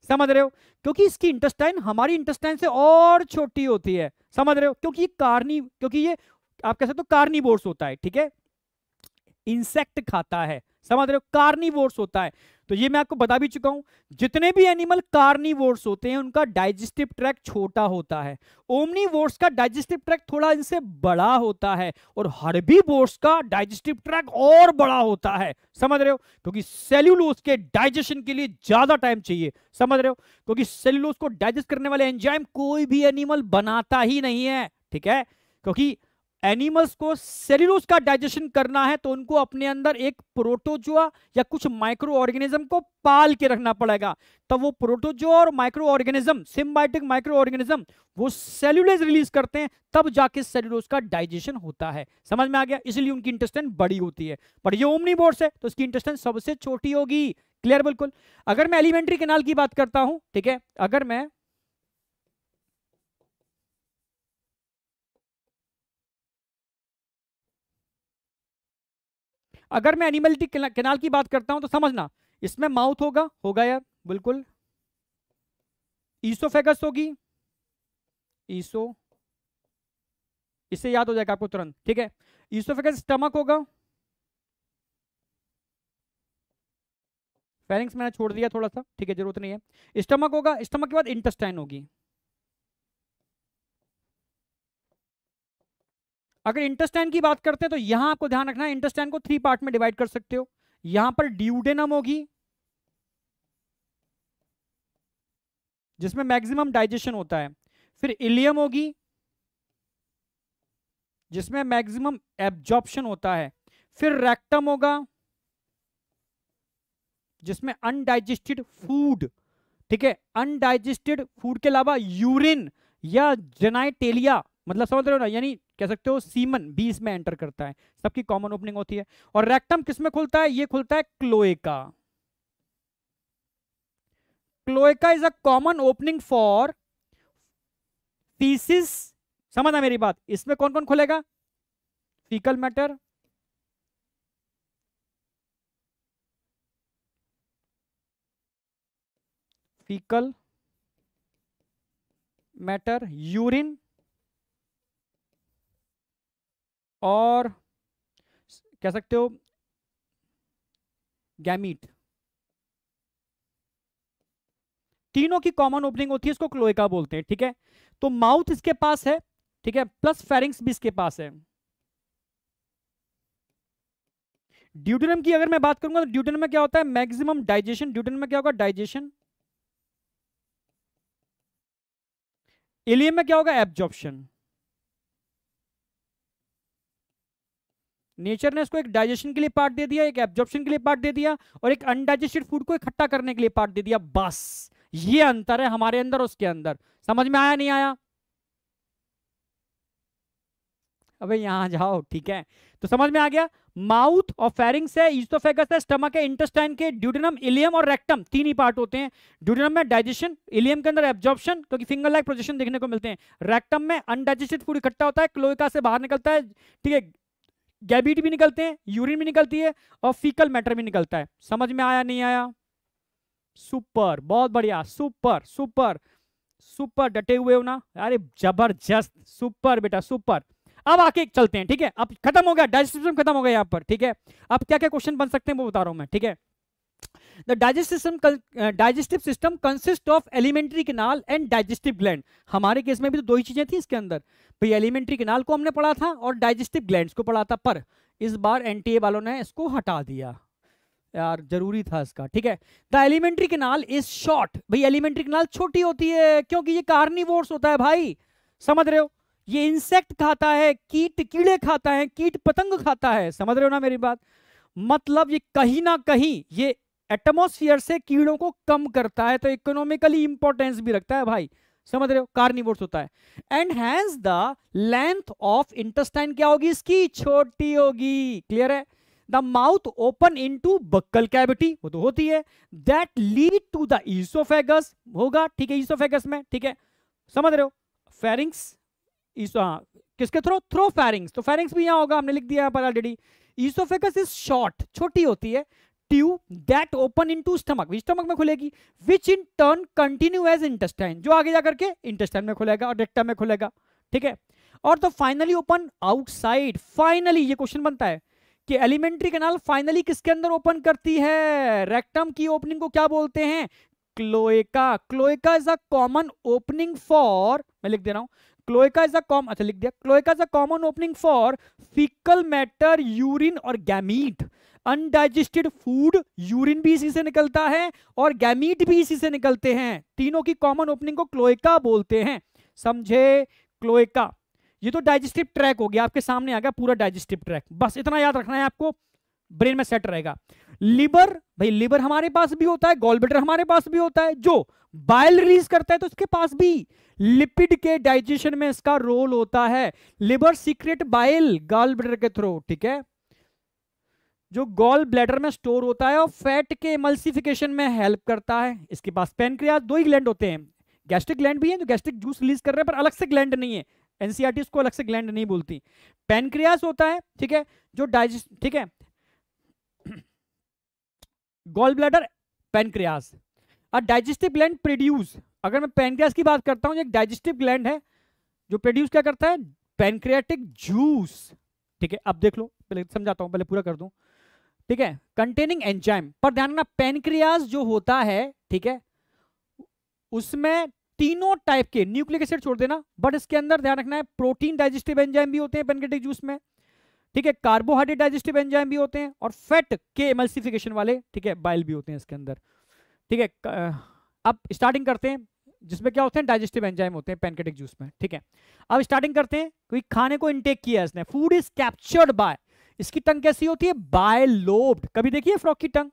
समझ रहे हो क्योंकि इसकी इंटेस्टाइन हमारी इंटेस्टाइन से और छोटी होती है समझ रहे हो क्योंकि ये कार्नी क्योंकि ये आप कह सकते हो कार्निवोर्स होता है ठीक है इंसेक्ट खाता है समझ रहे हो कार्निवोर्स होता है तो ये मैं आपको बता भी चुका हूं जितने भी एनिमल कार्निवोर्स होते हैं उनका डाइजेस्टिव ट्रैक छोटा होता है ओमनीवोर्स का डाइजेस्टिव ट्रैक थोड़ा इनसे बड़ा होता है और हर्बीवोर्स का डाइजेस्टिव ट्रैक और बड़ा होता है समझ रहे हो क्योंकि सेल्यूलोस के डाइजेशन के लिए ज्यादा टाइम चाहिए समझ रहे हो क्योंकि सेल्यूलोस को डाइजेस्ट करने वाले एंजाइम कोई भी एनिमल बनाता ही नहीं है ठीक है क्योंकि एनिमल्स को सेल्यूलोज का डाइजेशन करना है तो उनको अपने अंदर एक प्रोटोजोआ या कुछ माइक्रो ऑर्गेनिज्म को पाल के रखना पड़ेगा तब वो प्रोटोजोआ और microorganism symbiotic microorganism वो सेल्यूलेज रिलीज करते हैं तब जाके सेल्यूलोज का डाइजेशन होता है समझ में आ गया इसलिए उनकी इंटेस्टेंट बड़ी होती है बट ये ओमनी है तो इसकी इंटेस्टेंट सबसे छोटी होगी क्लियर बिल्कुल अगर मैं एलिमेंट्री कैनाल की बात करता हूं ठीक है अगर मैं अगर मैं एनिमलिटी केनाल की बात करता हूं तो समझना इसमें माउथ होगा होगा यार बिल्कुल ईसोफेगस होगी ईसो इससे याद हो जाएगा आपको तुरंत ठीक है ईसोफेगस स्टमक होगा फेरिंग्स मैंने छोड़ दिया थोड़ा सा ठीक है जरूरत नहीं है स्टमक होगा स्टमक के बाद इंटेस्टाइन होगी अगर इंटस्टैन की बात करते हैं तो यहां आपको ध्यान रखना है इंटस्टैन को थ्री पार्ट में डिवाइड कर सकते हो यहां पर ड्यूडेनम होगी जिसमें मैक्सिमम डाइजेशन होता है फिर इलियम होगी जिसमें मैक्सिमम एब्जॉर्प्शन होता है फिर रेक्टम होगा जिसमें अनडाइजेस्टेड फूड ठीक है अनडाइजेस्टेड फूड के अलावा यूरिन या जेनाइटेलिया मतलब समझ रहे हो ना यानी कह सकते हो सीमन बीस में एंटर करता है सबकी कॉमन ओपनिंग होती है और रेक्टम किस में खुलता है ये खुलता है cloaca cloaca is a common opening for faeces समझना मेरी बात इसमें कौन कौन खुलेगा faecal matter faecal matter urine और कह सकते हो गैमीट तीनों की कॉमन ओपनिंग होती है इसको क्लोएका बोलते हैं ठीक है तो माउथ इसके पास है ठीक है प्लस फेरिंग्स भी इसके पास है ड्यूटनम की अगर मैं बात करूंगा तो ड्यूटनम में क्या होता है मैक्सिमम डाइजेशन ड्यूटनम में क्या होगा डाइजेशन इलियम में क्या होगा एब्जॉर्प्शन नेचर ने इसको एक डाइजेशन के लिए पार्ट दे दिया एक एब्जॉर्प्शन के लिए पार्ट दे दिया और एक अनडाइजेस्टेड फूड को इकट्ठा करने के लिए पार्ट दे दिया बस ये अंतर है हमारे अंदर उसके अंदर समझ में आया नहीं आया अबे यहां जाओ ठीक है तो समझ में आ गया माउथ और फेरिंग्स है ईस्टोफेगस है स्टमक है इंटेस्टाइन के ड्यूडेनम इलियम और रेक्टम तीन ही पार्ट होते हैं ड्यूडेनम में डाइजेशन इलियम के अंदर एब्जॉर्प्शन क्योंकि फिंगर लाइक प्रोजेक्शन देखने को मिलते हैं रेक्टम में अनडाइजेस्टेड फूड इकट्ठा होता है क्लोइका से बाहर निकलता है ठीक है गैबिट भी निकलते हैं यूरिन भी निकलती है और फीकल मैटर भी निकलता है समझ में आया नहीं आया सुपर बहुत बढ़िया सुपर सुपर सुपर डटे हुए हो ना अरे जबरदस्त सुपर बेटा सुपर अब आके चलते हैं ठीक है अब खत्म हो गया डाइजेस्ट खत्म हो गया यहाँ पर ठीक है अब क्या क्या क्वेश्चन बन सकते हैं वो बता रहा हूँ मैं ठीक है the digest system digestive system consist of alimentary canal and digestive gland हमारे केस में भी तो दो ही चीजें थी इसके अंदर भाई एलिमेंट्री किनाल को हमने पढ़ा था और डाइजेस्टिव ग्लैंड को पढ़ा था पर इस बार एनटीए वालों ने इसको हटा दिया यार जरूरी था इसका ठीक है the alimentary canal is short भाई एलिमेंट्री किनाल छोटी होती है क्योंकि ये कार्निवोर्स होता है भाई समझ रहे हो ये इंसेक्ट खाता है कीट कीड़े खाता है कीट पतंग खाता है समझ रहे हो ना मेरी बात मतलब ये कहीं ना कहीं ये एटमोसफियर से कीड़ों को कम करता है तो इकोनॉमिकली इंपॉर्टेंस भी रखता है भाई समझ रहे हो कार्निवोर्स होता है and hence the length of intestine क्या होगी इसकी छोटी होगी क्लियर है the mouth open into buccal cavity वो तो होती है that lead to the oesophagus होगा ठीक है ईसोफेगस में ठीक है समझ रहे हो फेरिंग्स हाँ। किसके थ्रो थ्रो फेरिंग्स तो फेरिंग्स भी यहां होगा हमने लिख दिया पर ऑलरेडी ईसोफेगस इज शॉर्ट छोटी होती है tube that open into stomach stomach में खुलेगी which in turn continue as intestine जो आगे जाकर के इंटेस्टाइन में खुलेगा और रेक्टम में खुलेगा ठीक है और तो फाइनली ओपन आउटसाइड फाइनली ये क्वेश्चन बनता है कि एलिमेंट्री कैनाल फाइनली किसके अंदर ओपन करती है रेक्टम की ओपनिंग को क्या बोलते हैं cloaca cloaca is a common opening for मैं लिख दे रहा हूं क्लोएका इज अ कॉमन अच्छा लिख दिया cloaca is a common opening for faecal matter urine और गैमीट अनडाइजेस्टेड फूड यूरिन भी इसी से निकलता है और गैमीट भी इसी से निकलते हैं तीनों की कॉमन ओपनिंग को क्लोएका बोलते हैं समझे क्लोएका ये तो डाइजेस्टिव ट्रैक हो गया आपके सामने आ गया पूरा डाइजेस्टिव ट्रैक बस इतना याद रखना है आपको ब्रेन में सेट रहेगा लिवर भाई लिवर हमारे पास भी होता है गोलबेटर हमारे पास भी होता है जो बाइल रिलीज करता है तो उसके पास भी लिपिड के डाइजेशन में इसका रोल होता है लिवर सीक्रेट बाइल गॉलबेटर के थ्रू ठीक है जो गॉल ब्लैडर में स्टोर होता है और फैट के इमल्सिफिकेशन में हेल्प करता है इसके पास पेनक्रियाज दो ही ग्लैंड होते हैं गैस्ट्रिक ग्लैंड भी है जो गैस्ट्रिक जूस रिलीज कर रहे हैं पर अलग से ग्लैंड नहीं है एनसीआरटी e को अलग से ग्लैंड नहीं बोलती पेनक्रियाज होता है ठीक है जो डाइजेस्ट ठीक है गोल ब्लैडर पेनक्रियाज और डाइजेस्टिव ग्लैंड प्रोड्यूस अगर मैं पेनक्रियाज की बात करता हूं एक डाइजेस्टिव ग्लैंड है जो प्रोड्यूस क्या करता है पेनक्रियाटिक जूस ठीक है अब देख लो पहले समझाता हूं पहले पूरा कर दूं ठीक है कंटेनिंग एंजाइम पर ध्यान रखना पेनक्रियाज जो होता है ठीक है उसमें तीनों टाइप के न्यूक्लिक एसिड छोड़ देना बट इसके अंदर ध्यान रखना है प्रोटीन डाइजेस्टिव एंजाइम भी होते हैं पेनक्रेटिक जूस में ठीक है कार्बोहाइड्रेट डाइजेस्टिव एंजाइम भी होते हैं और फैट के एमल्सिफिकेशन वाले ठीक है बाइल भी होते हैं इसके अंदर ठीक है अब स्टार्टिंग करते हैं जिसमें क्या होते हैं डाइजेस्टिव एंजाइम होते हैं पेनकेटिक जूस में ठीक है अब स्टार्टिंग करते हैं कोई खाने को इनटेक किया इसने फूड इज कैप्चर्ड बाय इसकी टंग कैसी होती है बायलोब्ड कभी देखिए फ्रॉक की टंग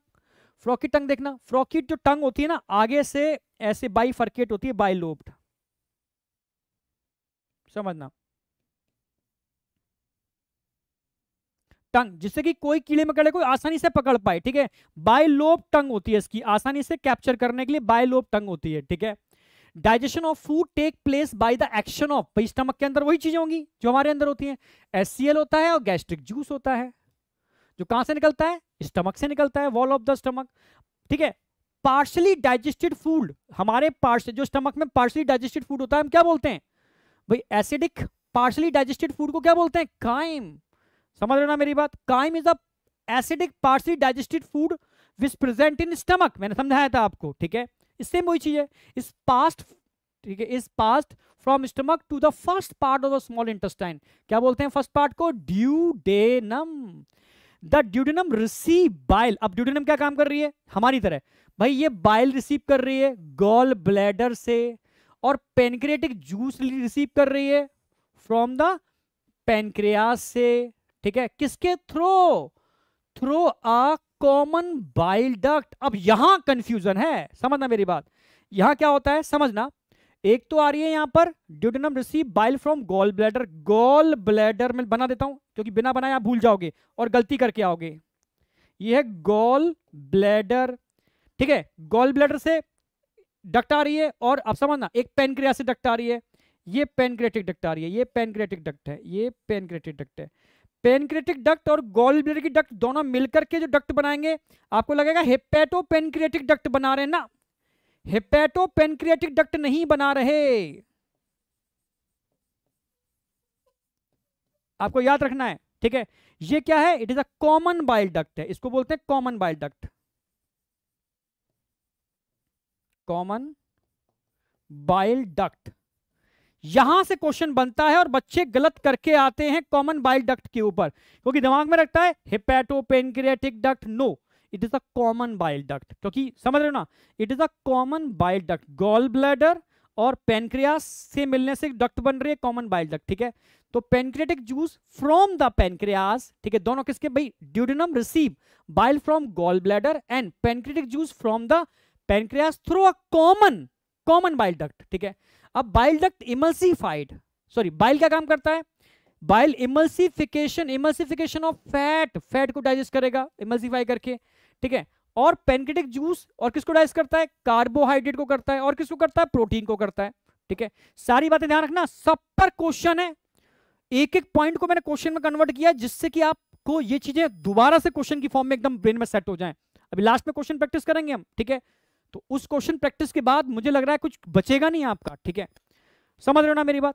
फ्रॉक की टंग देखना फ्रॉक की जो टंग होती है ना आगे से ऐसे बाई फर्केट होती है बायलोब्ड समझना टंग जिससे कि कोई कीड़े मकड़े को आसानी से पकड़ पाए ठीक है बायलोब टंग होती है इसकी आसानी से कैप्चर करने के लिए बायलोब टंग होती है ठीक है digestion of food take place by the action of भाई स्टमक के अंदर वही चीजें होंगी जो हमारे अंदर होती हैं एस होता है और गैस्ट्रिक जूस होता है जो कहां से निकलता है स्टमक से निकलता है वॉल ऑफ द स्टमक ठीक है पार्शली डाइजेस्टेड फूड हमारे पार्श जो स्टमक में पार्शली डाइजेस्टेड फूड होता है हम क्या बोलते हैं भाई एसिडिक पार्शली डाइजेस्टेड फूड को क्या बोलते हैं काइम समझ रहे ना मेरी बात chyme is a acidic partially digested food which present in stomach मैंने समझाया था आपको ठीक है सेम वही चीज़ है इस पास्ट ठीक है is passed from stomach to the first part of the small intestine क्या बोलते हैं फर्स्ट पार्ट को duodenum the duodenum receive bile अब ड्यूडेनम क्या काम कर रही है हमारी तरह भाई ये बाइल रिसीव कर रही है गॉल ब्लैडर से और पेनक्रेटिक जूस रिसीव कर रही है फ्रॉम द पेनक्रियास से ठीक है किसके through through a common bile duct अब यहां कंफ्यूजन है समझना मेरी बात यहां क्या होता है समझना एक तो आ रही है यहां पर duodenum receive bile from gall bladder gall bladder में बना देता हूं क्योंकि बिना बनाए आप भूल जाओगे और गलती करके आओगे यह है गोल ब्लैडर ठीक है गोल ब्लैडर से डक्ट आ रही है और अब समझना एक पेनक्रिया से डक्ट आ रही है ये पेनक्रेटिक डक्ट आ रही है ये पेनक्रेटिक डक्ट है ये पेनक्रेटिक डक्ट है पेनक्रेटिक डक्ट और गोल ब्लेडर की डक्ट दोनों मिलकर के जो डक्ट बनाएंगे आपको लगेगा हेपेटो पेनक्रेटिक डक्ट बना रहे ना हेपेटो पेनक्रेटिक डक्ट नहीं बना रहे आपको याद रखना है ठीक है ये क्या है it is a common bile duct है इसको बोलते हैं common bile duct common bile duct यहां से क्वेश्चन बनता है और बच्चे गलत करके आते हैं कॉमन बाइल डक्ट के ऊपर क्योंकि दिमाग में रखता है hepatopancreatic duct no it is a common bile duct क्योंकि समझ रहे हो ना it is a common bile duct gall bladder और पेनक्रियास से मिलने से डक्ट बन रही है कॉमन बाइल डक्ट ठीक है तो pancreatic juice from the pancreas ठीक है दोनों किसके भाई duodenum receive bile from gall bladder and pancreatic juice from the pancreas through a common common bile duct ठीक है अब bile duct emulsified sorry bile क्या काम करता है bile emulsification emulsification of fat fat को डाइजेस्ट करेगा इमल्सिफाई करके ठीक है और पेनकेटिक जूस और किसको डाइजेस्ट करता है कार्बोहाइड्रेट को करता है और किसको करता है प्रोटीन को करता है ठीक है सारी बातें ध्यान रखना सब पर क्वेश्चन है एक एक पॉइंट को मैंने क्वेश्चन में कन्वर्ट किया जिससे कि आपको ये चीजें दोबारा से क्वेश्चन की फॉर्म में एकदम ब्रेन में सेट हो जाए अभी लास्ट में क्वेश्चन प्रैक्टिस करेंगे हम ठीक है तो उस क्वेश्चन प्रैक्टिस के बाद मुझे लग रहा है कुछ बचेगा नहीं आपका ठीक है समझ रहे हो ना मेरी बात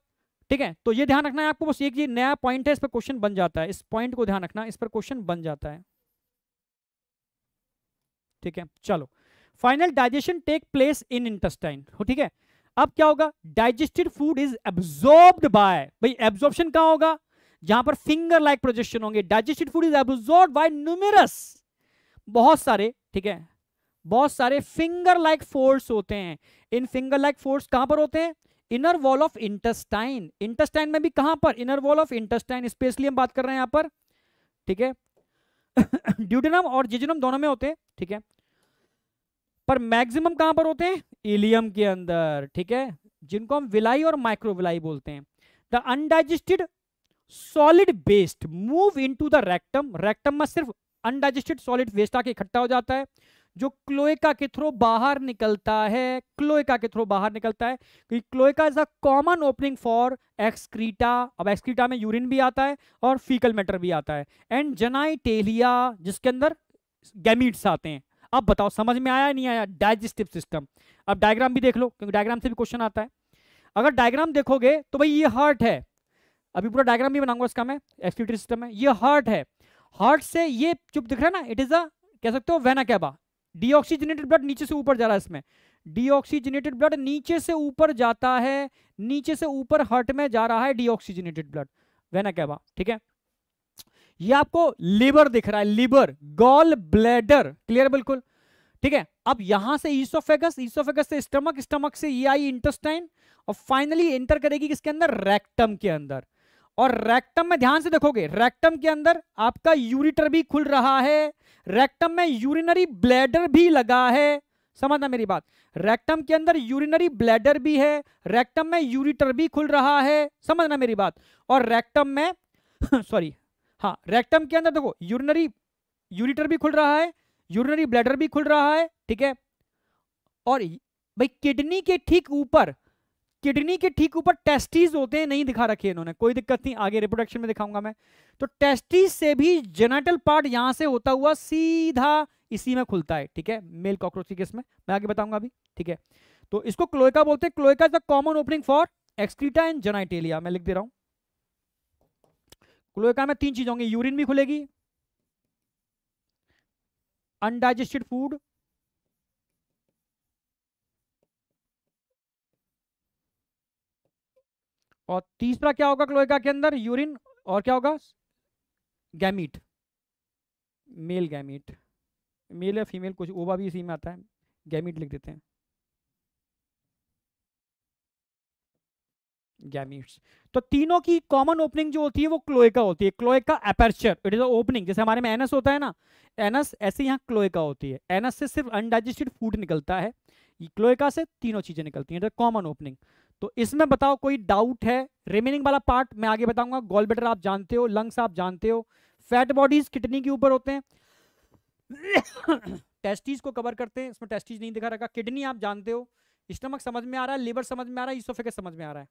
ठीक है तो ये ध्यान रखना है आपको बस एक ये नया पॉइंट है इस पर क्वेश्चन बन जाता है इस पॉइंट को ध्यान रखना इस पर क्वेश्चन बन जाता है ठीक है चलो final digestion take place in intestine ठीक है अब क्या होगा digested food is absorbed by भाई एब्जॉर्प्शन कहा होगा जहां पर फिंगर लाइक प्रोजेक्शन होंगे digested food is absorb by numerous बहुत सारे ठीक है बहुत सारे फिंगर लाइक फोर्स होते हैं इन फिंगर लाइक फोर्स कहां पर होते हैं inner wall of intestine intestine में भी कहां पर inner wall of intestine specially हम बात कर रहे हैं यहां पर ठीक है ड्यूडेनम *coughs* और जिजनम दोनों में होते हैं ठीक है पर मैक्सिमम कहां पर होते हैं इलियम के अंदर ठीक है जिनको हम विलाई और माइक्रोविलाई बोलते हैं the undigested solid waste move into the rectum rectum में सिर्फ अनडाइजेस्टेड सॉलिड वेस्ट आके इकट्ठा हो जाता है जो क्लोएका के थ्रू बाहर निकलता है क्लोएका के थ्रू बाहर निकलता है क्योंकि cloaca is a common opening for excreta अब एक्सक्रीटा में यूरिन भी आता है और फीकल मैटर भी आता है एंड जनाइटेलिया जिसके अंदर गैमीट्स आते हैं अब बताओ समझ में आया नहीं आया डाइजेस्टिव सिस्टम अब डायग्राम भी देख लो क्योंकि डायग्राम से भी क्वेश्चन आता है अगर डायग्राम देखोगे तो भाई ये हार्ट है अभी पूरा डायग्राम भी बनाऊंगा इसका मैं एक्सक्रीटरी सिस्टम है ये हार्ट है हार्ट से ये चुप दिख रहा है ना इट इज अ कह सकते हो वेना कैबा डीऑक्सीजनेटेड ब्लड नीचे से ऊपर जा रहा है इसमें डीऑक्सीजनेटेड ब्लड नीचे से ऊपर जाता है नीचे से ऊपर हर्ट में जा रहा है डीऑक्सीजनेटेड ब्लड वेना कहवा ठीक है ये आपको लिवर दिख रहा है लिवर गॉल ब्लैडर क्लियर बिल्कुल ठीक है अब यहां से ईसोफेगस ईसोफेगस से स्टमक स्टमक से ये आई इंटेस्टाइन और फाइनली एंटर करेगी किसके अंदर रेक्टम के अंदर और रेक्टम में ध्यान से देखोगे रेक्टम के अंदर आपका यूरिटर भी खुल रहा है रेक्टम में यूरिनरी ब्लैडर भी लगा है समझना मेरी बात रेक्टम के अंदर यूरिनरी ब्लैडर भी है रेक्टम में यूरिटर भी खुल रहा है समझना मेरी बात और रेक्टम में सॉरी *laughs* हाँ रेक्टम के अंदर देखो यूरिनरी यूरिटर भी खुल रहा है यूरिनरी ब्लैडर भी खुल रहा है ठीक है और भाई किडनी के ठीक ऊपर किडनी के ठीक ऊपर टेस्टीज होते हैं नहीं दिखा रखे इन्होंने कोई दिक्कत नहीं आगे रिप्रोडक्शन में दिखाऊंगा मैं तो टेस्टीज से भी जेनेटल पार्ट यहां से होता हुआ सीधा इसी में खुलता है ठीक है मेल कॉकरोच के केस मैं आगे बताऊंगा अभी ठीक है तो इसको क्लोइका बोलते हैं cloaca is a common opening for excreta and genitalia मैं लिख दे रहा हूं क्लोइका में तीन चीज होंगी यूरिन भी खुलेगी अनडाइजेस्टेड फूड और तीसरा क्या होगा क्लोएका के अंदर यूरिन और क्या होगा गैमीट मेल गैमीट मेल या फीमेल कुछ ओवा भी इसी में आता है गैमीट लिख देते हैं गैमीट्स तो तीनों की कॉमन ओपनिंग जो होती है वो क्लोएका होती है cloaca aperture it is opening जैसे हमारे में एनस होता है ना एनस ऐसे यहाँ क्लोएका होती है एनस से सिर्फ अनडाइजेस्टेड फूड निकलता है क्लोएका से तीनों चीजें निकलती हैं इट इज कॉमन ओपनिंग तो इसमें बताओ कोई डाउट है रिमेनिंग वाला पार्ट मैं आगे बताऊंगा गोल बेटर आप जानते हो लंग्स आप जानते हो फैट बॉडीज किडनी के ऊपर होते हैं टेस्टीज *coughs* को कवर करते हैं इसमें टेस्टीज नहीं दिखा रखा किडनी आप जानते हो स्टमक समझ में आ रहा है लिवर समझ में आ रहा है इसोफेकस समझ में आ रहा है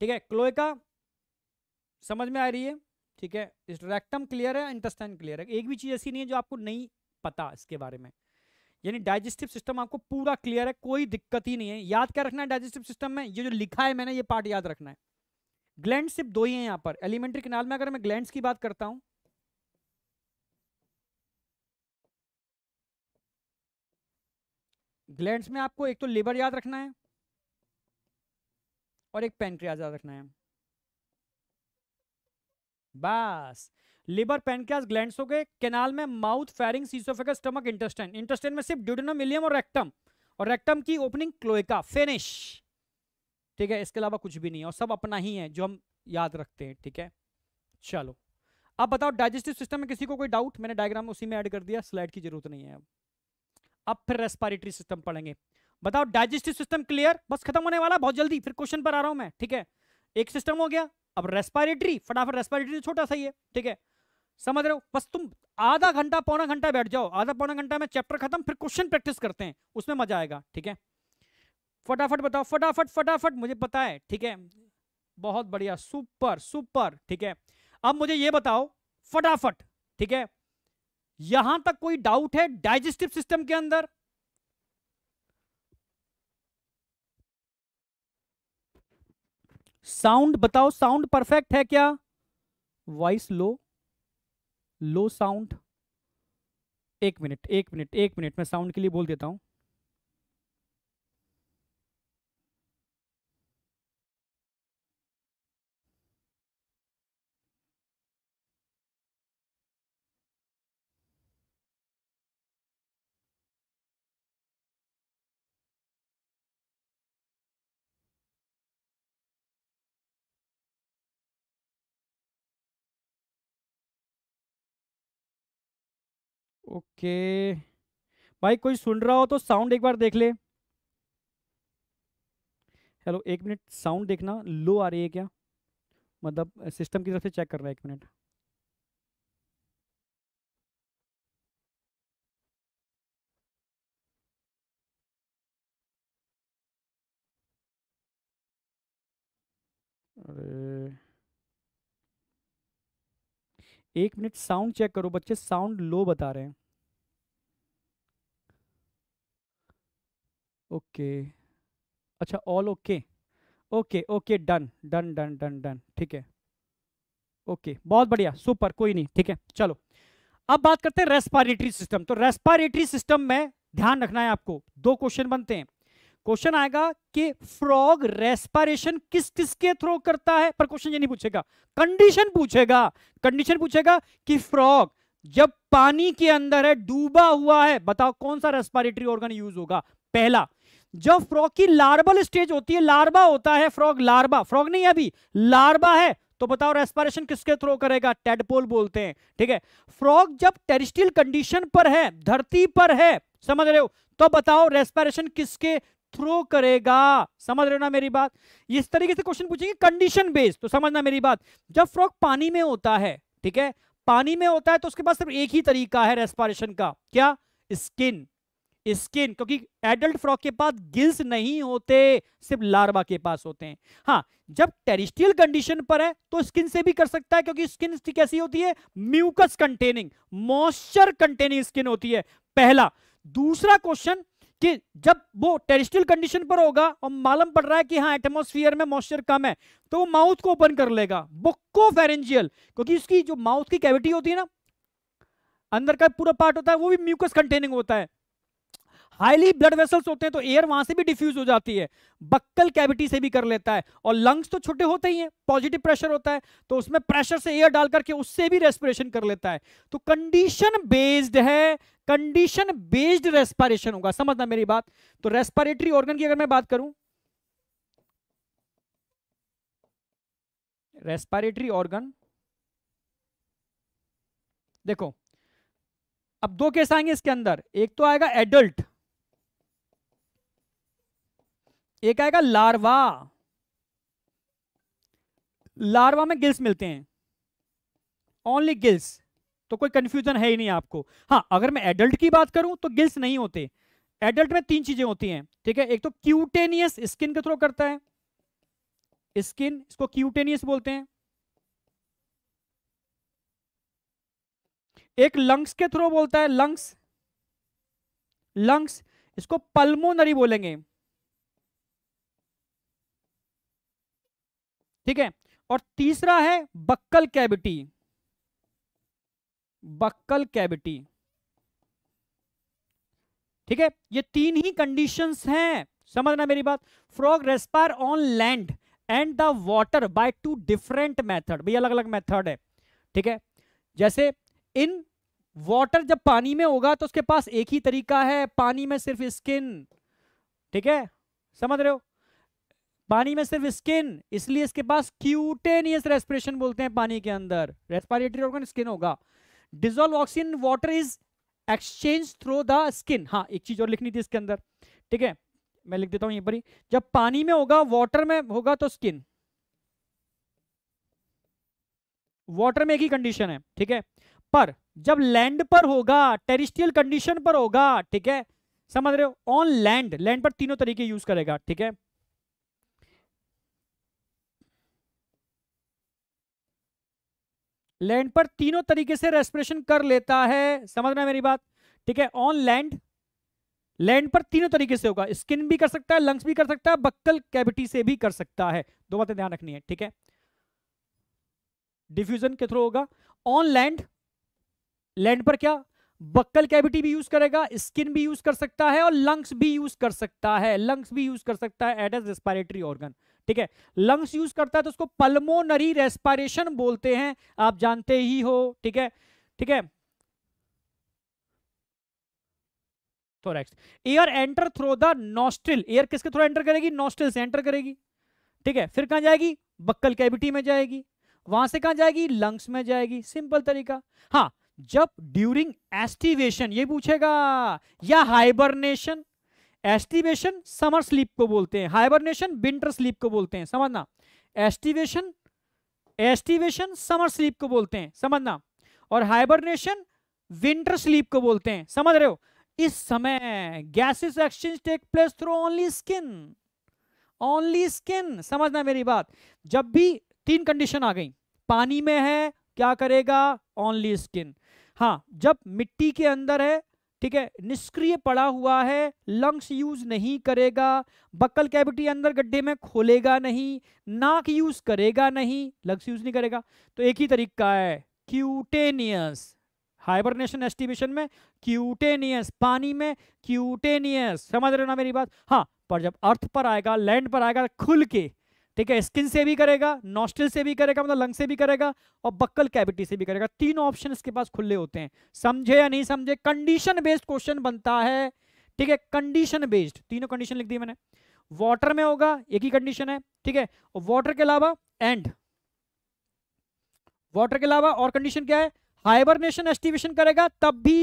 ठीक है क्लोएका समझ में आ रही है ठीक है रेक्टम क्लियर है इंटेस्टाइन क्लियर है एक भी चीज़ ऐसी नहीं है जो आपको नहीं पता इसके बारे में यानी डाइजेस्टिव सिस्टम आपको पूरा क्लियर है कोई दिक्कत ही नहीं है याद क्या रखना है डाइजेस्टिव सिस्टम में ये जो लिखा है मैंने ये पार्ट याद रखना है ग्लैंड सिर्फ दो ही है यहाँ पर एलिमेंट्री किनाल में अगर मैं ग्लैंड की बात करता हूँ ग्लैंड में आपको एक तो लिवर याद रखना है और एक पेनक्रियाज याद रखना है बस लिबर पेनक्रियास ग्लैंड हो गए केनाल में mouth pharynx oesophagus stomach intestine intestine में सिर्फ ड्यूडेनम इलियम और रेक्टम और रेक्टम की ओपनिंग क्लोएका फिनिश ठीक है इसके अलावा कुछ भी नहीं है और सब अपना ही है जो हम याद रखते हैं ठीक है चलो अब बताओ डाइजेस्टिव सिस्टम में किसी को कोई डाउट मैंने डायग्राम उसी में ऐड कर दिया स्लाइड की जरूरत नहीं है अब अब फिर रेस्पायरेटरी सिस्टम पढ़ेंगे बताओ डाइजेस्टिव सिस्टम क्लियर बस खत्म होने वाला बहुत जल्दी फिर क्वेश्चन पर आ रहा हूं मैं ठीक है एक सिस्टम हो गया अब रेस्पायरेटरी फटाफट रेस्पायरेटरी तो छोटा सा ही है ठीक है समझ रहे हो बस तुम आधा घंटा पौना घंटा बैठ जाओ आधा पौना घंटा में चैप्टर खत्म फिर क्वेश्चन प्रैक्टिस करते हैं उसमें मजा आएगा ठीक है फटाफट बताओ फटाफट फटाफट मुझे पता है ठीक है बहुत बढ़िया सुपर सुपर ठीक है अब मुझे ये बताओ फटाफट ठीक है यहां तक कोई डाउट है डाइजेस्टिव सिस्टम के अंदर साउंड बताओ साउंड परफेक्ट है क्या वॉइस लो लो साउंड एक मिनट एक मिनट एक मिनट मैं साउंड के लिए बोल देता हूँ ओके भाई कोई सुन रहा हो तो साउंड एक बार देख ले हेलो एक मिनट साउंड देखना लो आ रही है क्या मतलब सिस्टम की तरफ से चेक कर रहा है एक मिनट अरे एक मिनट साउंड चेक करो बच्चे साउंड लो बता रहे हैं ओके अच्छा all okay okay okay done done done done done ठीक है ओके बहुत बढ़िया सुपर कोई नहीं ठीक है चलो अब बात करते हैं रेस्पारेटरी सिस्टम तो रेस्पायरेटरी सिस्टम में ध्यान रखना है आपको दो क्वेश्चन बनते हैं क्वेश्चन आएगा कि फ्रॉग रेस्पारेशन किस किस के थ्रू करता है पर क्वेश्चन ये नहीं पूछेगा कंडीशन पूछेगा कंडीशन पूछेगा कि फ्रॉग जब पानी के अंदर है डूबा हुआ है बताओ कौन सा रेस्पायरेटरी ऑर्गन यूज होगा पहला जब फ्रॉग की लार्बल स्टेज होती है लार्बा होता है फ्रॉग लार्बा फ्रॉग नहीं है अभी लार्बा है तो बताओ रेस्पायरेशन किसके थ्रू करेगा टेडपोल बोलते हैं ठीक है फ्रॉग जब टेरिस्टियल कंडीशन पर है धरती पर है समझ रहे हो तो बताओ रेस्पिरेशन किसके थ्रू करेगा समझ रहे हो ना मेरी बात इस तरीके से क्वेश्चन पूछेंगे कंडीशन बेस्ड तो समझना मेरी बात जब फ्रॉग पानी में होता है ठीक है पानी में होता है तो उसके पास सिर्फ एक ही तरीका है रेस्पिरेशन का क्या स्किन स्किन क्योंकि एडल्ट फ्रॉग के पास गिल्स नहीं होते सिर्फ लार्वा के पास होते हैं हाँ जब टेरिस्ट्रियल कंडीशन पर है तो स्किन से भी कर सकता है क्योंकि स्किन कैसी होती है mucus containing moisture containing skin होती है पहला दूसरा क्वेश्चन कि जब वो टेरिस्ट्रियल कंडीशन पर होगा और मालूम पड़ रहा है कि हाँ एटमोस्फियर में मॉइस्चर कम है तो वो माउथ को ओपन कर लेगा बुक्को फेरेंजियल क्योंकि उसकी जो माउथ की कैविटी होती है ना अंदर का पूरा पार्ट होता है वो भी म्यूकस कंटेनिंग होता है हाईली ब्लड वेसल्स होते हैं तो एयर वहां से भी डिफ्यूज हो जाती है बक्कल कैविटी से भी कर लेता है और लंग्स तो छोटे होते ही हैं पॉजिटिव प्रेशर होता है तो उसमें प्रेशर से एयर डाल करके उससे भी रेस्पिरेशन कर लेता है तो कंडीशन बेस्ड है कंडीशन बेस्ड रेस्पायरेशन होगा समझना मेरी बात तो रेस्पायरेटरी ऑर्गन की अगर मैं बात करूं रेस्पायरेटरी ऑर्गन देखो अब दो केस आएंगे इसके अंदर एक तो आएगा एडल्ट एक आएगा लार्वा लार्वा में गिल्स मिलते हैं ओनली गिल्स तो कोई कंफ्यूजन है ही नहीं आपको हाँ अगर मैं एडल्ट की बात करूं तो गिल्स नहीं होते एडल्ट में तीन चीजें होती हैं ठीक है एक तो क्यूटेनियस स्किन के थ्रू करता है स्किन इसको क्यूटेनियस बोलते हैं एक लंग्स के थ्रू बोलता है लंग्स लंग्स इसको पल्मोनरी बोलेंगे ठीक है और तीसरा है बक्कल कैविटी बक्कल कैविटी ठीक है ये तीन ही कंडीशंस हैं समझना मेरी बात frog respire on land and the water by two different method भैया अलग अलग मैथड है ठीक है जैसे इन वॉटर जब पानी में होगा तो उसके पास एक ही तरीका है पानी में सिर्फ स्किन ठीक है समझ रहे हो पानी में सिर्फ स्किन इसलिए इसके पास क्यूटेनियस रेस्पिरेशन बोलते हैं पानी के अंदर रेस्पिरेटरी ऑर्गन स्किन होगा dissolve oxygen water is exchange through the skin हाँ एक चीज और लिखनी थी इसके अंदर ठीक है मैं लिख देता हूं यहीं पर ही जब पानी में होगा वाटर में होगा तो स्किन वाटर में एक ही कंडीशन है ठीक है पर जब लैंड पर होगा टेरिस्ट्रियल कंडीशन पर होगा ठीक है समझ रहे हो ऑन लैंड लैंड पर तीनों तरीके यूज करेगा ठीक है लैंड पर तीनों तरीके से रेस्पिरेशन कर लेता है समझना मेरी बात ठीक है ऑन लैंड लैंड पर तीनों तरीके से होगा स्किन भी कर सकता है लंग्स भी कर सकता है बक्कल कैविटी से भी कर सकता है दो बातें ध्यान रखनी है ठीक है डिफ्यूजन के थ्रू होगा ऑन लैंड लैंड पर क्या बक्कल कैविटी भी यूज करेगा स्किन भी यूज कर सकता है और लंग्स भी यूज कर सकता है लंग्स भी यूज कर सकता है एट एज रेस्पायरेटरी ऑर्गन ठीक है लंग्स यूज करता है तो उसको पल्मोनरी रेस्पायरेशन बोलते हैं आप जानते ही हो ठीक है ठीक है thorax air enter through the nostril air किसके थ्रो एंटर करेगी नॉस्ट्रिल से एंटर करेगी ठीक है फिर कहाँ जाएगी बक्कल कैविटी में जाएगी वहां से कहाँ जाएगी लंग्स में जाएगी सिंपल तरीका हाँ जब ड्यूरिंग एस्टिवेशन ये पूछेगा या हाइबरनेशन एस्टिवेशन समर स्लीप को बोलते हैं हाइबरनेशन विंटर स्लीप को बोलते हैं समझना एस्टिवेशन एस्टिवेशन समर स्लीप को बोलते हैं समझना और हाइबरनेशन विंटर स्लीप को बोलते हैं समझ रहे हो इस समय gases exchange take place through only skin only skin समझना मेरी बात जब भी तीन कंडीशन आ गई पानी में है क्या करेगा ओनली स्किन हाँ जब मिट्टी के अंदर है ठीक है निष्क्रिय पड़ा हुआ है लंग्स यूज नहीं करेगा बक्कल कैविटी अंदर गड्ढे में खोलेगा नहीं नाक यूज करेगा नहीं लंग्स यूज नहीं करेगा तो एक ही तरीका है क्यूटेनियस हाइबरनेशन एस्टिमेशन में क्यूटेनियस पानी में क्यूटेनियस समझ रहे ना मेरी बात हाँ पर जब अर्थ पर आएगा लैंड पर आएगा खुल के ठीक है स्किन से भी करेगा नॉस्ट्रिल से भी करेगा मतलब लंग से भी करेगा और बक्कल कैविटी से भी करेगा तीन ऑप्शन इसके पास खुले होते हैं समझे या नहीं समझे कंडीशन बेस्ड क्वेश्चन बनता है ठीक है कंडीशन बेस्ड तीनों कंडीशन लिख दी मैंने वाटर में होगा एक ही कंडीशन है ठीक है वाटर के अलावा एंड वाटर के अलावा और कंडीशन क्या है हाइबरनेशन एस्टिवेशन करेगा तब भी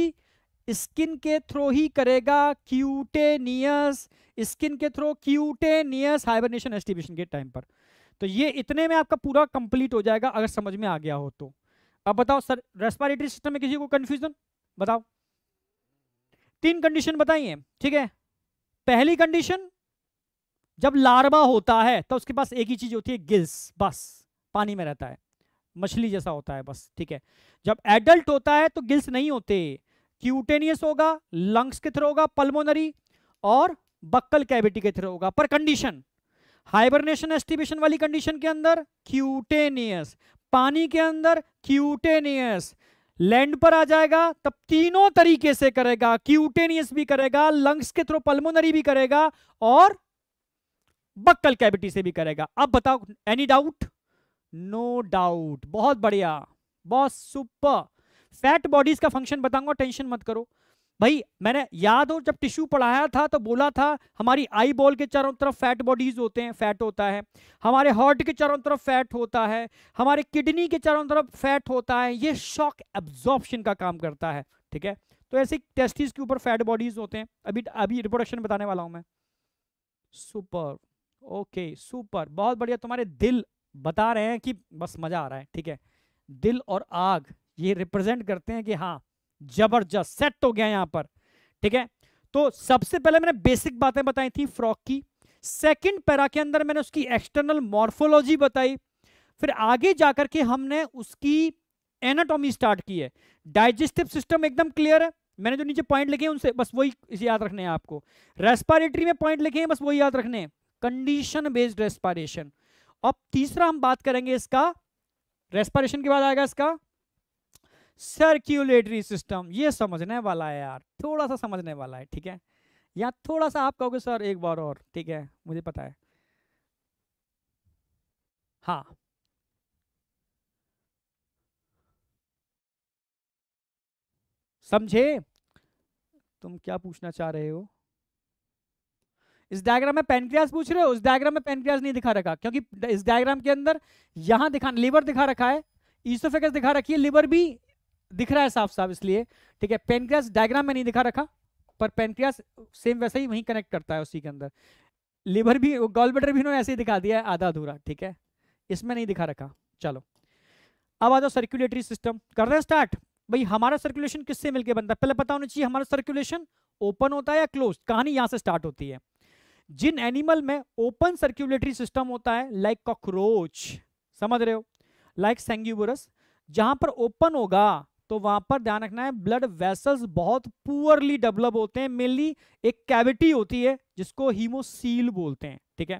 स्किन के थ्रू ही करेगा क्यूटेनियस स्किन के थ्रू क्यूटेनियस हाइबरनेशन एस्टिबेशन के टाइम पर तो ये इतने में आपका पूरा कंप्लीट हो जाएगा अगर समझ में आ गया हो तो अब बताओ सर रेस्पिरेटरी सिस्टम में किसी को कंफ्यूजन बताओ तीन कंडीशन बताइए ठीक है पहली कंडीशन जब लार्वा होता है तो उसके पास एक ही चीज होती है गिल्स बस पानी में रहता है मछली जैसा होता है बस ठीक है जब एडल्ट होता है तो गिल्स नहीं होते क्यूटेनियस होगा लंग्स के थ्रू होगा पल्मोनरी और बक्कल कैविटी के थ्रू होगा पर कंडीशन हाइबरनेशन एस्टिबेशन वाली कंडीशन के अंदर क्यूटेनियस पानी के अंदर क्यूटेनियस लैंड पर आ जाएगा तब तीनों तरीके से करेगा क्यूटेनियस भी करेगा लंग्स के थ्रू पल्मोनरी भी करेगा और बक्कल कैविटी से भी करेगा अब बताओ एनी डाउट नो डाउट बहुत बढ़िया बहुत सुपर फैट बॉडीज का फंक्शन बताऊंगा टेंशन मत करो भाई मैंने याद हो जब टिश्यू पढ़ाया था तो बोला था हमारी आई बॉल के चारों तरफ फैट बॉडीज होते हैं फैट होता है हमारे हार्ट के चारों तरफ फैट होता है हमारे किडनी के चारों तरफ फैट होता है ये शॉक एब्जॉर्प्शन का काम करता है ठीक है तो ऐसे टेस्टिस के ऊपर फैट बॉडीज होते हैं अभी अभी रिप्रोडक्शन बताने वाला हूँ मैं सुपर ओके सुपर बहुत बढ़िया तुम्हारे दिल बता रहे हैं कि बस मज़ा आ रहा है ठीक है दिल और आग ये रिप्रेजेंट करते हैं कि हाँ जबरदस्त सेट हो गया यहां पर ठीक है तो सबसे पहले मैंने बेसिक बातें बताई थी फ्रॉक की सेकंड पैरा के अंदर मैंने उसकी एक्सटर्नल मॉर्फोलॉजी बताई फिर आगे जाकर के हमने उसकी एनाटॉमी स्टार्ट की है डाइजेस्टिव सिस्टम एकदम क्लियर है मैंने जो नीचे पॉइंट लिखे हैं उनसे बस वही याद रखने हैं आपको रेस्पारेटरी में पॉइंट लिखे हैं बस वही याद रखने कंडीशन बेस्ड रेस्पायरेशन अब तीसरा हम बात करेंगे इसका रेस्पारेशन के बाद आएगा इसका सर्क्यूलेटरी सिस्टम ये समझने वाला है यार थोड़ा सा समझने वाला है ठीक है या थोड़ा सा आप कहोगे सर एक बार और ठीक है मुझे पता है हाँ समझे तुम क्या पूछना चाह रहे हो इस डायग्राम में पेनक्रियास पूछ रहे हो उस डायग्राम में पेनक्रियास नहीं दिखा रखा क्योंकि इस डायग्राम के अंदर यहां दिखा लिवर दिखा रखा है ईसोफेगस दिखा रखी है लिवर भी दिख रहा है साफ साफ इसलिए ठीक है पेनक्रियास डायग्राम में नहीं दिखा रखा पर पेनक्रियास सेम वैसे ही वहीं कनेक्ट करता है उसी के अंदर लिवर भी गॉलबेटर भी उन्होंने ऐसे ही दिखा दिया है आधा अधूरा ठीक है इसमें नहीं दिखा रखा चलो अब आ जाओ सर्कुलेटरी सिस्टम कर रहे हैं स्टार्ट भाई हमारा सर्कुलेशन किससे मिलकर बनता है पहले पता होना चाहिए हमारा सर्कुलेशन ओपन होता है या क्लोज कहानी यहाँ से स्टार्ट होती है जिन एनिमल में ओपन सर्क्यूलेटरी सिस्टम होता है लाइक कॉकरोच समझ रहे हो लाइक सेंग्यूबरस जहां पर ओपन होगा तो वहां पर ध्यान रखना है ब्लड वेसल्स बहुत पुअरली डेवलप होते हैं मेनली एक कैविटी होती है जिसको हीमोसील बोलते हैं ठीक है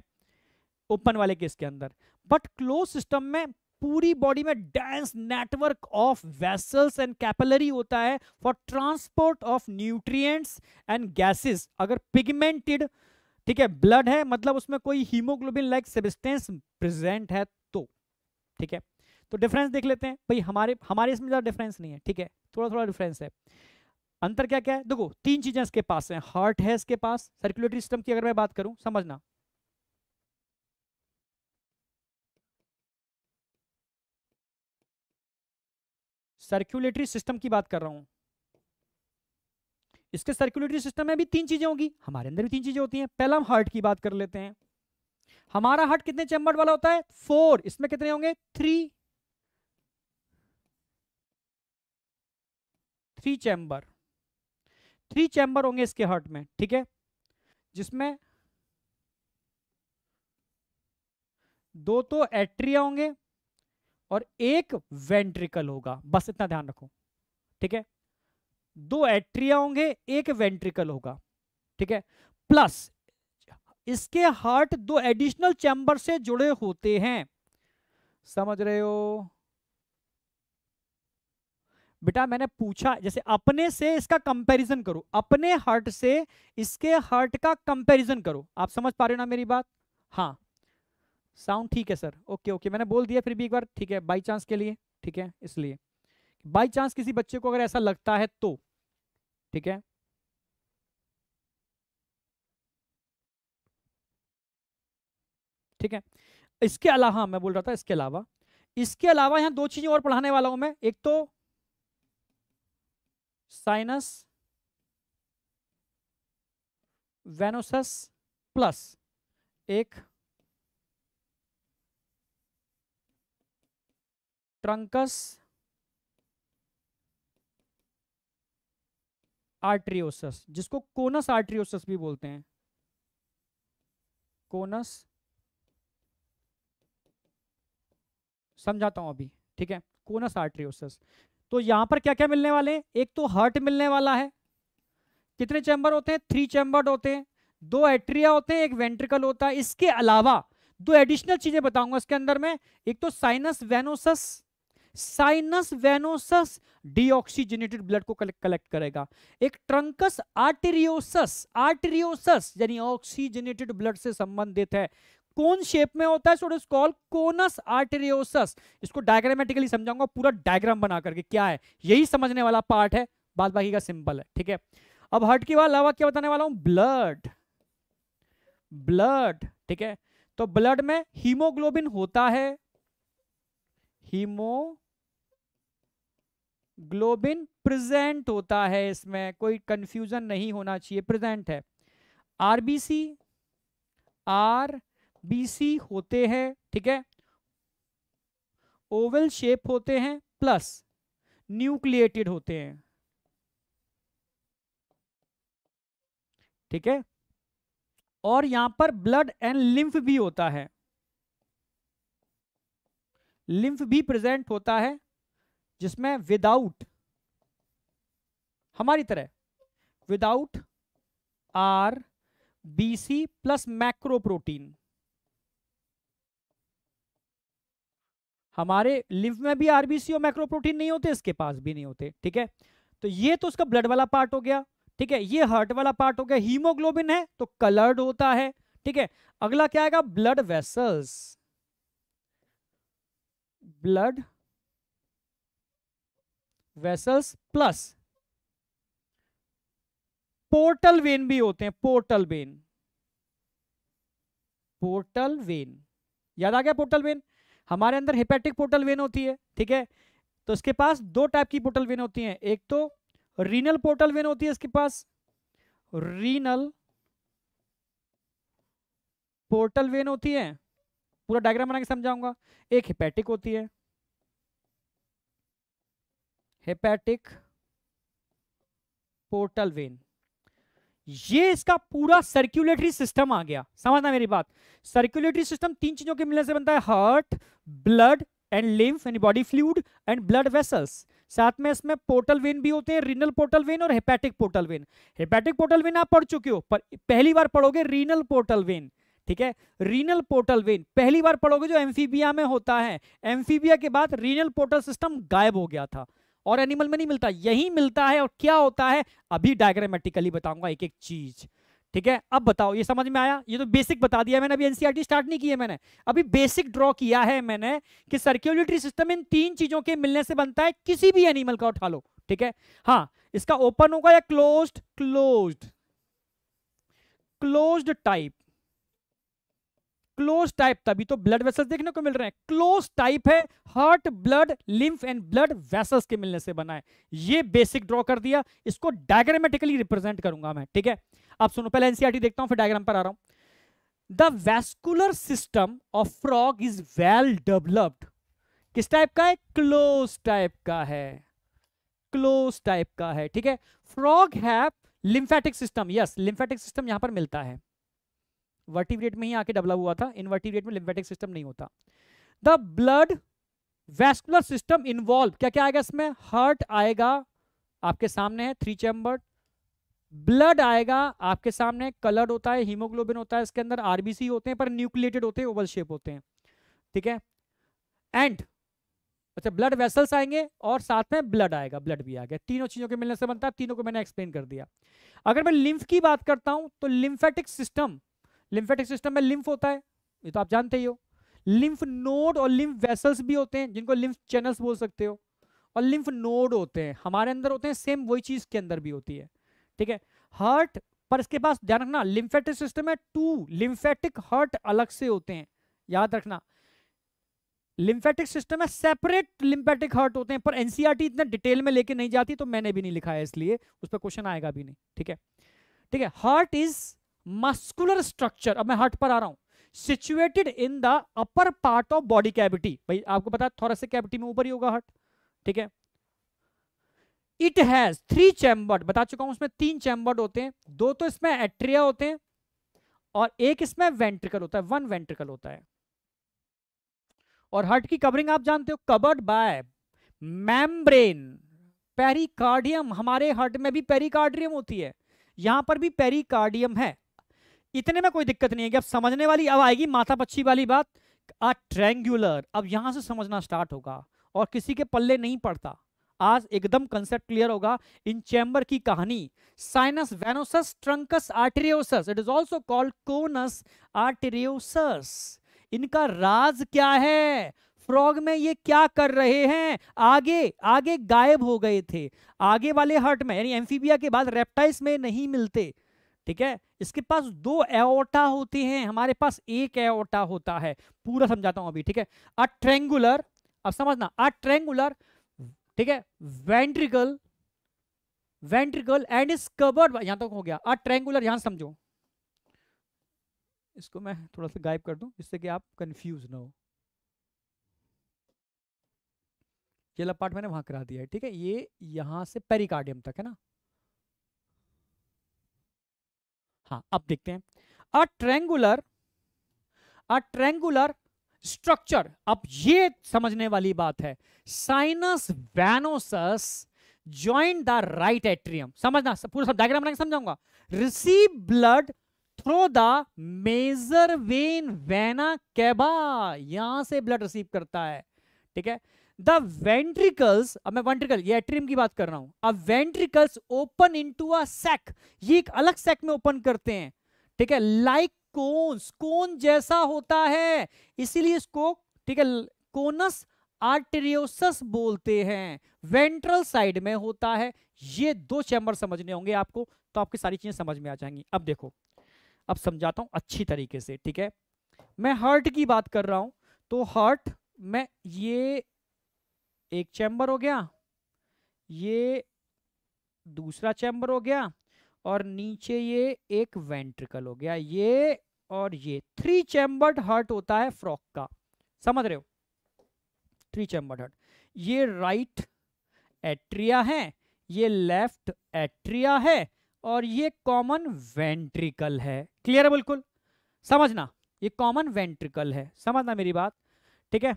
ओपन वाले केस के अंदर बट क्लोज सिस्टम में पूरी बॉडी में dense network of vessels and capillary होता है for transport of nutrients and gases अगर पिगमेंटेड ठीक है ब्लड है मतलब उसमें कोई हीमोग्लोबिन लाइक सब्सटेंस प्रेजेंट है तो ठीक है तो डिफरेंस देख लेते हैं भाई हमारे हमारे इसमें ज़्यादा डिफरेंस नहीं है ठीक है थोड़ा थोड़ा डिफरेंस है अंतर क्या क्या है देखो तीन चीज़ें इसके पास हैं हार्ट है इसके पास सर्कुलेटरी सिस्टम की अगर मैं बात करूं समझना सर्कुलेटरी सिस्टम की बात कर रहा हूं इसके सर्कुलेटरी सिस्टम में भी तीन चीजें होगी हमारे अंदर भी तीन चीजें होती हैं पहला हम हार्ट की बात कर लेते हैं हमारा हार्ट कितने चैम्बर वाला होता है फोर इसमें कितने होंगे three three chamber three chamber होंगे इसके हार्ट में ठीक है जिसमें दो तो एट्रिया होंगे और एक वेंट्रिकल होगा बस इतना ध्यान रखो ठीक है दो एट्रिया होंगे एक वेंट्रिकल होगा ठीक है प्लस इसके हार्ट दो एडिशनल चैम्बर से जुड़े होते हैं समझ रहे हो बेटा मैंने पूछा जैसे अपने से इसका कंपैरिजन करो अपने हार्ट से इसके हार्ट का कंपैरिजन करो आप समझ पा रहे हो ना मेरी बात हाँ साउंड ठीक है सर ओके ओके मैंने बोल दिया फिर भी एक बार ठीक है बाई चांस के लिए ठीक है इसलिए बाई चांस किसी बच्चे को अगर ऐसा लगता है तो ठीक है ठीक है इसके अलावा मैं बोल रहा था इसके अलावा इसके अलावा यहां दो चीज़ें और पढ़ाने वाला हूं मैं एक तो साइनस वेनोसस प्लस एक ट्रंकस आर्ट्रियोसस जिसको कोनस आर्ट्रियोसस भी बोलते हैं कोनस समझाता हूं अभी ठीक है कोनस आर्ट्रियोसस तो यहां पर क्या क्या मिलने वाले हैं एक तो हर्ट मिलने वाला है कितने चैम्बर होते हैं थ्री चैम्बर्ड होते हैं दो एट्रिया होते हैं एक वेंट्रिकल होता है इसके अलावा दो एडिशनल चीजें बताऊंगा इसके अंदर में एक तो sinus venosus sinus venosus deoxygenated blood को कलेक्ट करेगा एक ट्रंकस आर्टेरियोसस आर्टेरियोसस यानी ऑक्सीजनेटेड ब्लड से संबंधित है कौन शेप में होता है so it is called conus arteriosus इसको डायग्रामेटिकली समझाऊंगा पूरा डायग्राम बना करके क्या है यही समझने वाला पार्ट है बाद बाकी का सिंपल है ठीक है अब हर्ट के अलावा क्या बताने वाला हूं ब्लड ब्लड ठीक है तो ब्लड में हीमोग्लोबिन होता है हीमोग्लोबिन प्रेजेंट होता है इसमें कोई कंफ्यूजन नहीं होना चाहिए प्रेजेंट है आरबीसी आर बीसी होते हैं ठीक है ओवल शेप होते हैं प्लस न्यूक्लिएटेड होते हैं ठीक है और यहां पर ब्लड एंड लिम्फ भी होता है लिम्फ भी प्रेजेंट होता है जिसमें विदाउट हमारी तरह without R BC plus macro protein हमारे लिव में भी आरबीसी और मैक्रोप्रोटीन नहीं होते इसके पास भी नहीं होते ठीक है तो ये तो उसका ब्लड वाला पार्ट हो गया ठीक है ये हार्ट वाला पार्ट हो गया हीमोग्लोबिन है तो कलर्ड होता है ठीक है अगला क्या आएगा blood vessels blood vessels plus portal vein भी होते हैं पोर्टल वेन पोर्टल वेन याद आ गया पोर्टल वेन हमारे अंदर हिपेटिक पोर्टल वेन होती है ठीक है तो इसके पास दो टाइप की पोर्टल वेन होती हैं एक तो रीनल पोर्टल वेन होती है इसके पास रीनल पोर्टल वेन होती है पूरा डायग्राम बना के समझाऊंगा एक हिपेटिक होती है हिपेटिक पोर्टल वेन ये इसका पूरा सर्क्यूलेटरी सिस्टम आ गया समझना मेरी बात सर्क्यूलेटरी सिस्टम तीन चीजों के मिलने से बनता है heart blood and lymph and body fluid and blood vessels साथ में इसमें पोर्टल वेन भी होते हैं रीनल पोर्टल वेन और hepatic portal vein hepatic portal vein आप पढ़ चुके हो पर पहली बार पढ़ोगे रीनल पोर्टल वेन ठीक है रीनल पोर्टल वेन पहली बार पढ़ोगे जो एम्फीबिया में होता है एम्फीबिया के बाद रीनल पोर्टल सिस्टम गायब हो गया था और एनिमल में नहीं मिलता यही मिलता है और क्या होता है अभी डायग्रामेटिकली बताऊंगा एक एक चीज ठीक है अब बताओ ये समझ में आया ये तो बेसिक बता दिया मैंने अभी एनसीईआरटी स्टार्ट e नहीं किया मैंने अभी बेसिक ड्रॉ किया है मैंने कि सर्क्यूलेटरी सिस्टम इन तीन चीजों के मिलने से बनता है किसी भी एनिमल का उठा लो ठीक है हाँ इसका ओपन होगा या close close close type close type तभी तो ब्लड वेसल्स देखने को मिल रहे हैं क्लोज टाइप है heart blood lymph and blood vessels के मिलने से बना है ये बेसिक ड्रॉ कर दिया इसको डायग्रामेटिकली रिप्रेजेंट करूंगा मैं ठीक है आप सुनो पहले एनसीआरटी e देखता हूं फिर डायग्राम पर आ रहा हूं the vascular system of frog is well developed किस टाइप का है क्लोज टाइप का है क्लोज टाइप का है ठीक है फ्रॉग है lymphatic system yes lymphatic system यहां पर मिलता है वर्टिब्रेट में ही आके डेवलप हुआ था इन वर्टिब्रेट में लिम्फेटिक सिस्टम नहीं होता the blood vascular system involve क्या क्या आएगा इसमें हार्ट आएगा आपके सामने है थ्री चैम्बर ब्लड आएगा आपके सामने कलर्ड होता है हीमोग्लोबिन होता है इसके अंदर आरबीसी होते हैं पर न्यूक्लिएटेड होते हैं ओवल शेप होते हैं ठीक है एंड अच्छा ब्लड वेसल्स आएंगे और साथ में ब्लड आएगा ब्लड भी आ गया तीनों चीज़ों के मिलने से बनता है तीनों को मैंने एक्सप्लेन कर दिया अगर मैं लिम्फ की बात करता हूं तो लिम्फेटिक सिस्टम लिम्फेटिक सिस्टम में लिम्फ होता है ये तो आप जानते ही हो लिम्फ नोड और लिम्फ वेसल्स भी होते हैं जिनको लिम्फ चैनल्स बोल सकते हो और लिम्फ नोड होते हैं हमारे अंदर होते हैं सेम वही चीज के अंदर भी होती है ठीक है हर्ट पर इसके पास ध्यान रखना लिम्फेटिक सिस्टम है टू लिम्फेटिक हर्ट अलग से होते हैं याद रखना लिम्फेटिक सिस्टम है सेपरेट लिम्फेटिक हर्ट होते हैं पर एनसीआरटी इतना डिटेल में लेके नहीं जाती तो मैंने भी नहीं लिखा है इसलिए उस पर क्वेश्चन आएगा भी नहीं ठीक है ठीक है हार्ट इज मस्कुलर स्ट्रक्चर अब मैं हार्ट पर आ रहा हूं situated in the upper part of body cavity भाई आपको पता थोरसिक कैविटी में ऊपर ही होगा हार्ट ठीक है इट हैज थ्री चैम्बर्ड बता चुका हूं उसमें तीन चैम्बर्ड होते हैं दो तो इसमें एट्रिया होते हैं और एक इसमें वेंट्रिकल होता है वन वेंट्रिकल होता है और हार्ट की कवरिंग आप जानते हो कवर्ड बाय मैमब्रेन पेरिकार्डियम हमारे हार्ट में भी पेरिकार्डियम होती है यहां पर भी पेरिकार्डियम है इतने में कोई दिक्कत नहीं है कि अब समझने वाली अब आएगी माथा पक्षी वाली बात आज ट्रेंगुलर अब यहां से समझना स्टार्ट होगा और किसी के पल्ले नहीं पड़ता आज एकदम कंसेप्ट क्लियर होगा इन चैम्बर की कहानी sinus venosus truncus arteriosus it is also called conus arteriosus इनका राज क्या है फ्रॉग में ये क्या कर रहे हैं आगे आगे गायब हो गए थे आगे वाले हर्ट में यानी एम्फीबिया के बाद रेप्टाइल्स में नहीं मिलते ठीक है इसके पास दो एओटा होते हैं हमारे पास एक एओटा होता है पूरा समझाता हूं अभी ठीक है अ ट्रेंगुलर अब समझना अ ट्रेंगुलर ठीक है ventricle ventricle and is covered यहां तक हो गया अ ट्रेंगुलर यहां समझो इसको मैं थोड़ा सा गायब कर दूं जिससे कि आप कंफ्यूज ना हो ये पार्ट मैंने वहां करा दिया है ठीक है ये यहां से पेरिकार्डियम तक है ना हाँ अब देखते हैं a triangular a triangular structure अब ये समझने वाली बात है sinus venosus join the right atrium समझना पूरा सब डायग्राम बना समझाऊंगा receive blood through the major vein vena cava यहां से ब्लड रिसीव करता है ठीक है द वेंट्रिकल्स अब मैं वेंट्रिकल ये एट्रियम की बात कर रहा हूं अब ventricles open into a sac ये एक अलग सेक में ओपन करते हैं ठीक है लाइक कोन्स कोन जैसा होता है इसीलिए इसको ठीक है कोनस आर्टेरियोसस बोलते हैं वेंट्रल साइड में होता है ये दो चैम्बर समझने होंगे आपको तो आपकी सारी चीजें समझ में आ जाएंगी अब देखो अब समझाता हूं अच्छी तरीके से ठीक है मैं हार्ट की बात कर रहा हूं तो हार्ट में ये एक चैम्बर हो गया ये दूसरा चैम्बर हो गया और नीचे ये एक वेंट्रिकल हो गया ये और ये थ्री चैम्बर्ड हर्ट होता है फ्रॉक का समझ रहे हो थ्री चैम्बर्ड हर्ट ये राइट एट्रिया है ये लेफ्ट एट्रिया है और ये कॉमन वेंट्रिकल है क्लियर है बिल्कुल समझना ये कॉमन वेंट्रिकल है समझना मेरी बात ठीक है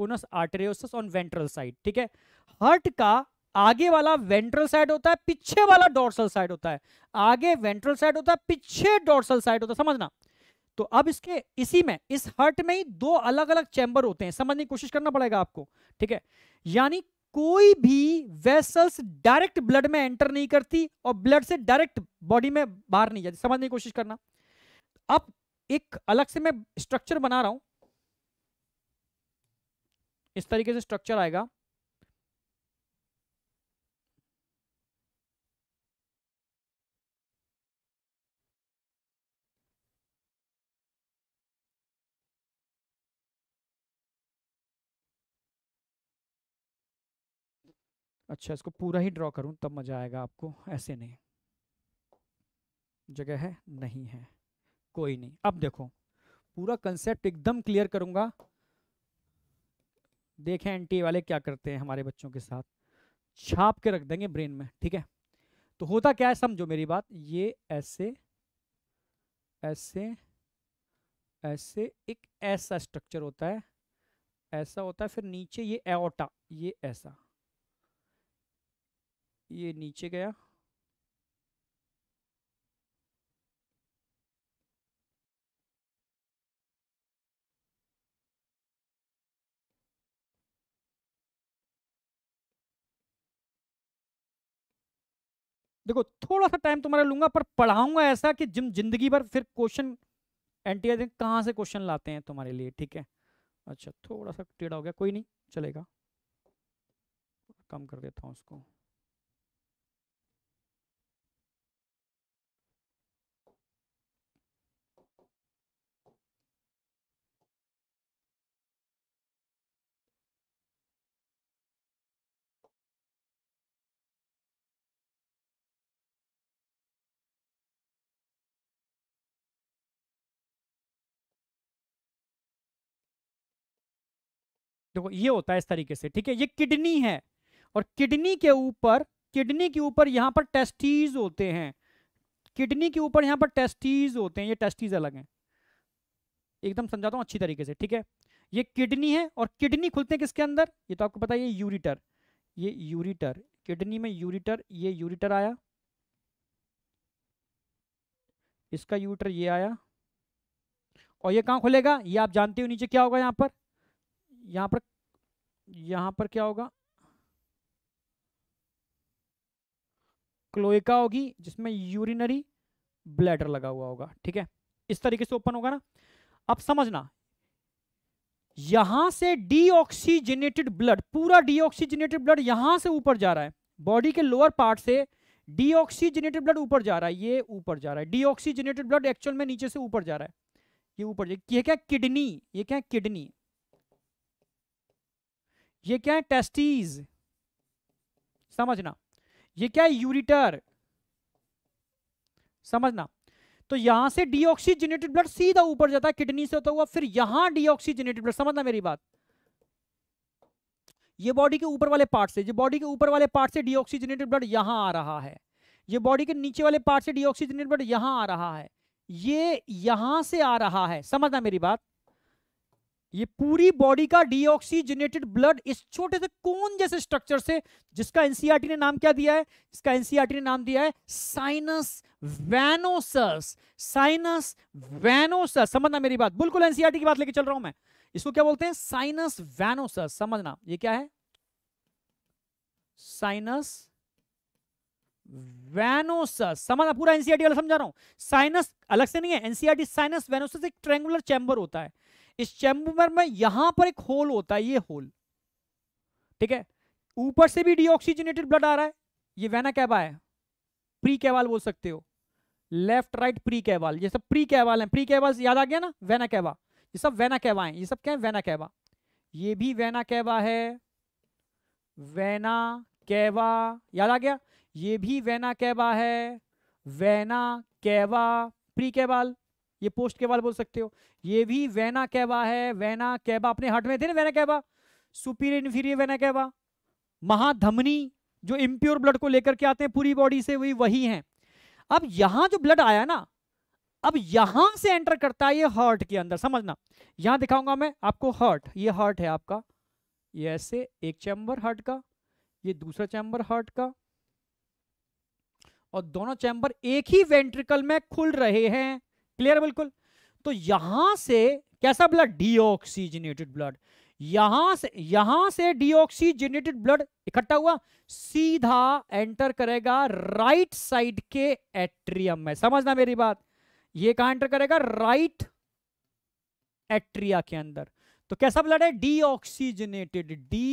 conus arteriosus on ventral side ठीक है हर्ट का आगे वाला वेंट्रल साइड होता है पीछे वाला डोर्सल साइड होता है आगे वेंट्रल साइड होता है पीछे डोर्सल साइड होता है समझना तो अब इसके इसी में इस हर्ट में ही दो अलग अलग चैंबर होते हैं समझने की कोशिश करना पड़ेगा आपको ठीक है यानी कोई भी वेसल्स डायरेक्ट ब्लड में एंटर नहीं करती और ब्लड से डायरेक्ट बॉडी में बाहर नहीं जाती समझने की कोशिश करना अब एक अलग से मैं स्ट्रक्चर बना रहा हूं इस तरीके से स्ट्रक्चर आएगा अच्छा इसको पूरा ही ड्रॉ करूं तब मज़ा आएगा आपको ऐसे नहीं जगह है नहीं है कोई नहीं अब देखो पूरा कंसेप्ट एकदम क्लियर करूंगा देखें एन वाले क्या करते हैं हमारे बच्चों के साथ छाप के रख देंगे ब्रेन में ठीक है तो होता क्या है समझो मेरी बात ये ऐसे ऐसे ऐसे एक ऐसा स्ट्रक्चर होता है ऐसा होता है फिर नीचे ये एओटा ये ऐसा ये नीचे गया देखो थोड़ा सा टाइम तुम्हारा लूंगा पर पढ़ाऊंगा ऐसा कि जिम जिंदगी भर फिर क्वेश्चन एनटीआर कहाँ से क्वेश्चन लाते हैं तुम्हारे लिए ठीक है अच्छा थोड़ा सा टेढ़ा हो गया कोई नहीं चलेगा कम कर देता हूँ उसको देखो ये होता है इस तरीके से ठीक है ये किडनी है और किडनी के ऊपर किडनी के ऊपर यहाँ पर टेस्टीज होते हैं किडनी के ऊपर यहाँ पर टेस्टीज होते हैं ये टेस्टीज अलग हैं एकदम समझाता हूँ अच्छी तरीके से ठीक है ये किडनी है और किडनी खुलते हैं किसके अंदर ये तो आपको पता है ये यूरिटर ये यूरिटर किडनी में यूरिटर ये यूरिटर आया इसका यूरिटर ये आया और ये कहाँ खुलेगा ये आप जानते हो नीचे क्या होगा यहाँ पर यहाँ पर यहाँ पर क्या होगा क्लोएका होगी जिसमें यूरिनरी ब्लैडर लगा हुआ होगा ठीक है इस तरीके से ओपन होगा ना अब समझना यहां से डीऑक्सीजनेटेड ब्लड पूरा डीऑक्सीजनेटेड ब्लड यहां से ऊपर जा रहा है बॉडी के लोअर पार्ट से डीऑक्सीजनेटेड ब्लड ऊपर जा रहा है ये ऊपर जा रहा है डीऑक्सीजनेटेड ब्लड एक्चुअल में नीचे से ऊपर जा रहा है ये ऊपर ये क्या किडनी ये क्या किडनी ये क्या है टेस्टीज समझना ये क्या है यूरिटर समझना तो यहां से डीऑक्सीजनेटेड ब्लड सीधा ऊपर जाता है किडनी से होता हुआ फिर यहां डीऑक्सीजनेटेड ब्लड समझना मेरी बात ये बॉडी के ऊपर वाले पार्ट से बॉडी के ऊपर वाले पार्ट से डीऑक्सीजनेटेड ब्लड यहां आ रहा है ये बॉडी के नीचे वाले पार्ट से डीऑक्सीजनेटेड ब्लड यहां आ रहा है ये यहां से आ रहा है समझना मेरी बात ये पूरी बॉडी का डीऑक्सीजनेटेड ब्लड इस छोटे से कौन जैसे स्ट्रक्चर से जिसका एनसीआरटी e ने नाम क्या दिया है इसका एनसीआरटी e ने नाम दिया है साइनस वैनोसस साइनस वैनोसस समझना मेरी बात बिल्कुल एनसीआरटी e की बात लेके चल रहा हूं मैं इसको क्या बोलते हैं साइनस वैनोसस समझना ये क्या है साइनस वैनोसस समझना पूरा एनसीआरटी वाला समझा रहा हूं साइनस अलग से नहीं है एनसीआरटी साइनस वैनोसस एक ट्रेंगुलर चैम्बर होता है इस चैम्बर में यहां पर एक होल होता है ये होल ठीक है ऊपर से भी डीऑक्सीजनेटेड ब्लड आ रहा है ये वेना कैबा है प्री कैवाल बोल सकते हो लेफ्ट राइट प्री कैवाल ये सब प्री कैवाल है प्री कैवाल याद आ गया ना वेना कैबा ये सब वेना कैबा है ये सब क्या है वेना कैबा ये भी वेना कैबा है वेना कैबा याद आ गया ये भी वेना कैबा है वेना कैबा प्री कैवाल ये पोस्ट केवाल बोल सकते हो ये भी वेना कैबा है वेना कैबा अपने हार्ट में थे ना vena cava superior inferior vena cava महाधमनी जो इम्प्योर ब्लड को लेकर के आते हैं पूरी बॉडी से वही वही है अब यहां जो ब्लड आया ना अब यहां से एंटर करता है ये हार्ट के अंदर समझना यहां दिखाऊंगा मैं आपको हार्ट ये हार्ट है आपका ये ऐसे एक चैम्बर हार्ट का ये दूसरा चैम्बर हार्ट का और दोनों चैम्बर एक ही वेंट्रिकल में खुल रहे हैं क्लियर बिल्कुल तो यहां से कैसा ब्लड डीऑक्सीजनेटेड ब्लड यहां से यहां से डीऑक्सीजनेटेड ब्लड इकट्ठा हुआ सीधा एंटर करेगा राइट साइड के एट्रियम में समझना मेरी बात ये कहा एंटर करेगा राइट एट्रिया के अंदर तो कैसा ब्लड है डीऑक्सीजनेटेड डी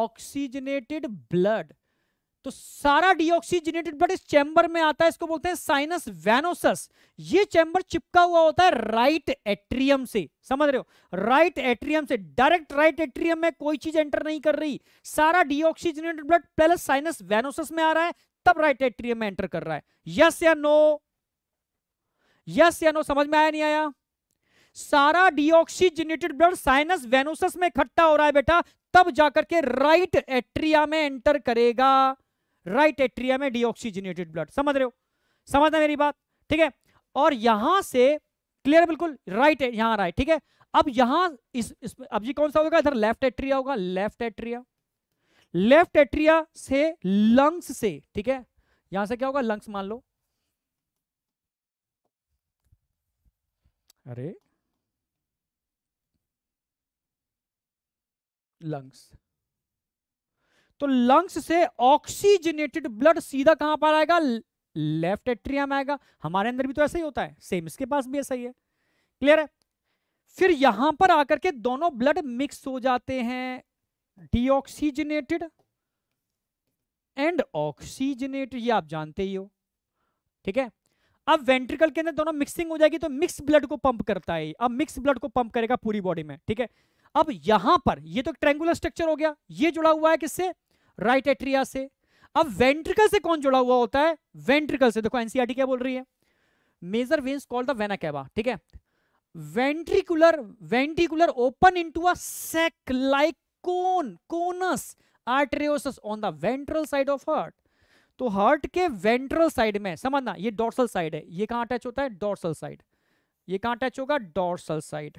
ऑक्सीजनेटेड ब्लड तो सारा डिऑक्सीजनेटेड ब्लड इस चैम्बर में आता है इसको बोलते हैं साइनस वेनोसस ये चैम्बर चिपका हुआ होता है राइट एट्रियम से समझ रहे हो राइट एट्रियम से डायरेक्ट राइट एट्रियम में कोई चीज एंटर नहीं कर रही सारा डिऑक्सीजनेटेड ब्लड पहले साइनस वेनोसस में आ रहा है तब राइट एट्रियम में एंटर कर रहा है यस या नो यस या नो समझ में आया नहीं आया सारा डिऑक्सीजनेटेड ब्लड साइनस वेनोसस में इकट्ठा हो रहा है बेटा तब जाकर के राइट एट्रिया में एंटर करेगा राइट एट्रिया में डीऑक्सीजनेटेड ब्लड समझ रहे हो समझ रहे मेरी बात ठीक है और यहां से क्लियर बिल्कुल राइट यहां राइट ठीक है अब यहां इस, इस अब जी कौन सा होगा इधर लेफ्ट एट्रिया होगा लेफ्ट एट्रिया लेफ्ट एट्रिया से लंग्स से ठीक है यहां से क्या होगा लंग्स मान लो अरे लंग्स तो लंग्स से ऑक्सीजनेटेड ब्लड सीधा कहां पर आएगा लेफ्ट एट्रियम आएगा हमारे अंदर भी तो ऐसा ही होता है सेम इसके पास भी ऐसा ही है क्लियर है फिर यहां पर आकर के दोनों ब्लड मिक्स हो जाते हैं डीऑक्सीजनेटेड एंड ऑक्सीजनेटेड ये आप जानते ही हो ठीक है अब वेंट्रिकल के अंदर दोनों मिक्सिंग हो जाएगी तो मिक्स ब्लड को पंप करता है अब मिक्स ब्लड को पंप करेगा पूरी बॉडी में ठीक है अब यहां पर ये तो ट्रेंगुलर स्ट्रक्चर हो गया ये जुड़ा हुआ है किससे राइट एट्रिया से अब वेंट्रिकल से कौन जुड़ा हुआ होता है वेंट्रिकल से देखो एनसीआर क्या बोल रही है major veins call the vena cava ठीक है ventricular ventricular open into a sac like cone conus arteriosus on the ventral side of heart तो हार्ट के वेंट्रल साइड में समझना ये डॉर्सल साइड है ये कहां अटैच होता है डॉर्सल साइड ये कहां अटैच होगा डॉर्सल साइड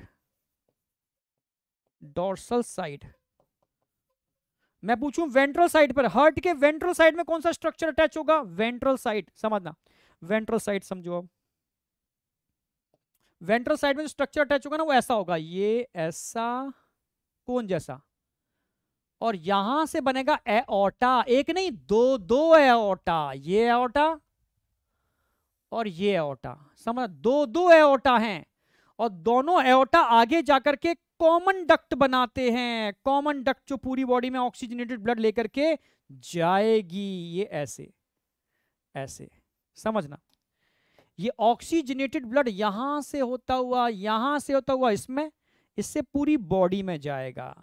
डॉर्सल साइड मैं पूछू वेंट्रल साइड पर हर्ट के वेंट्रल साइड में कौन सा स्ट्रक्चर अटैच होगा वेंट्रल साइड समझना वेंट्रल साइड समझो अब वेंट्रल साइड में जो स्ट्रक्चर अटैच होगा ना वो ऐसा होगा ये ऐसा कौन जैसा और यहां से बनेगा एओटा एक नहीं दो दो एओटा ये एओटा और ये एओटा समझ दो दो एओटा हैं और दोनों एटा आगे जाकर के कॉमन डक्ट बनाते हैं कॉमन डक्ट जो पूरी बॉडी में ऑक्सीजनेटेड ब्लड लेकर के जाएगी ये ऐसे ऐसे समझना ये ऑक्सीजनेटेड ब्लड यहां से होता हुआ यहां से होता हुआ इसमें इससे पूरी बॉडी में जाएगा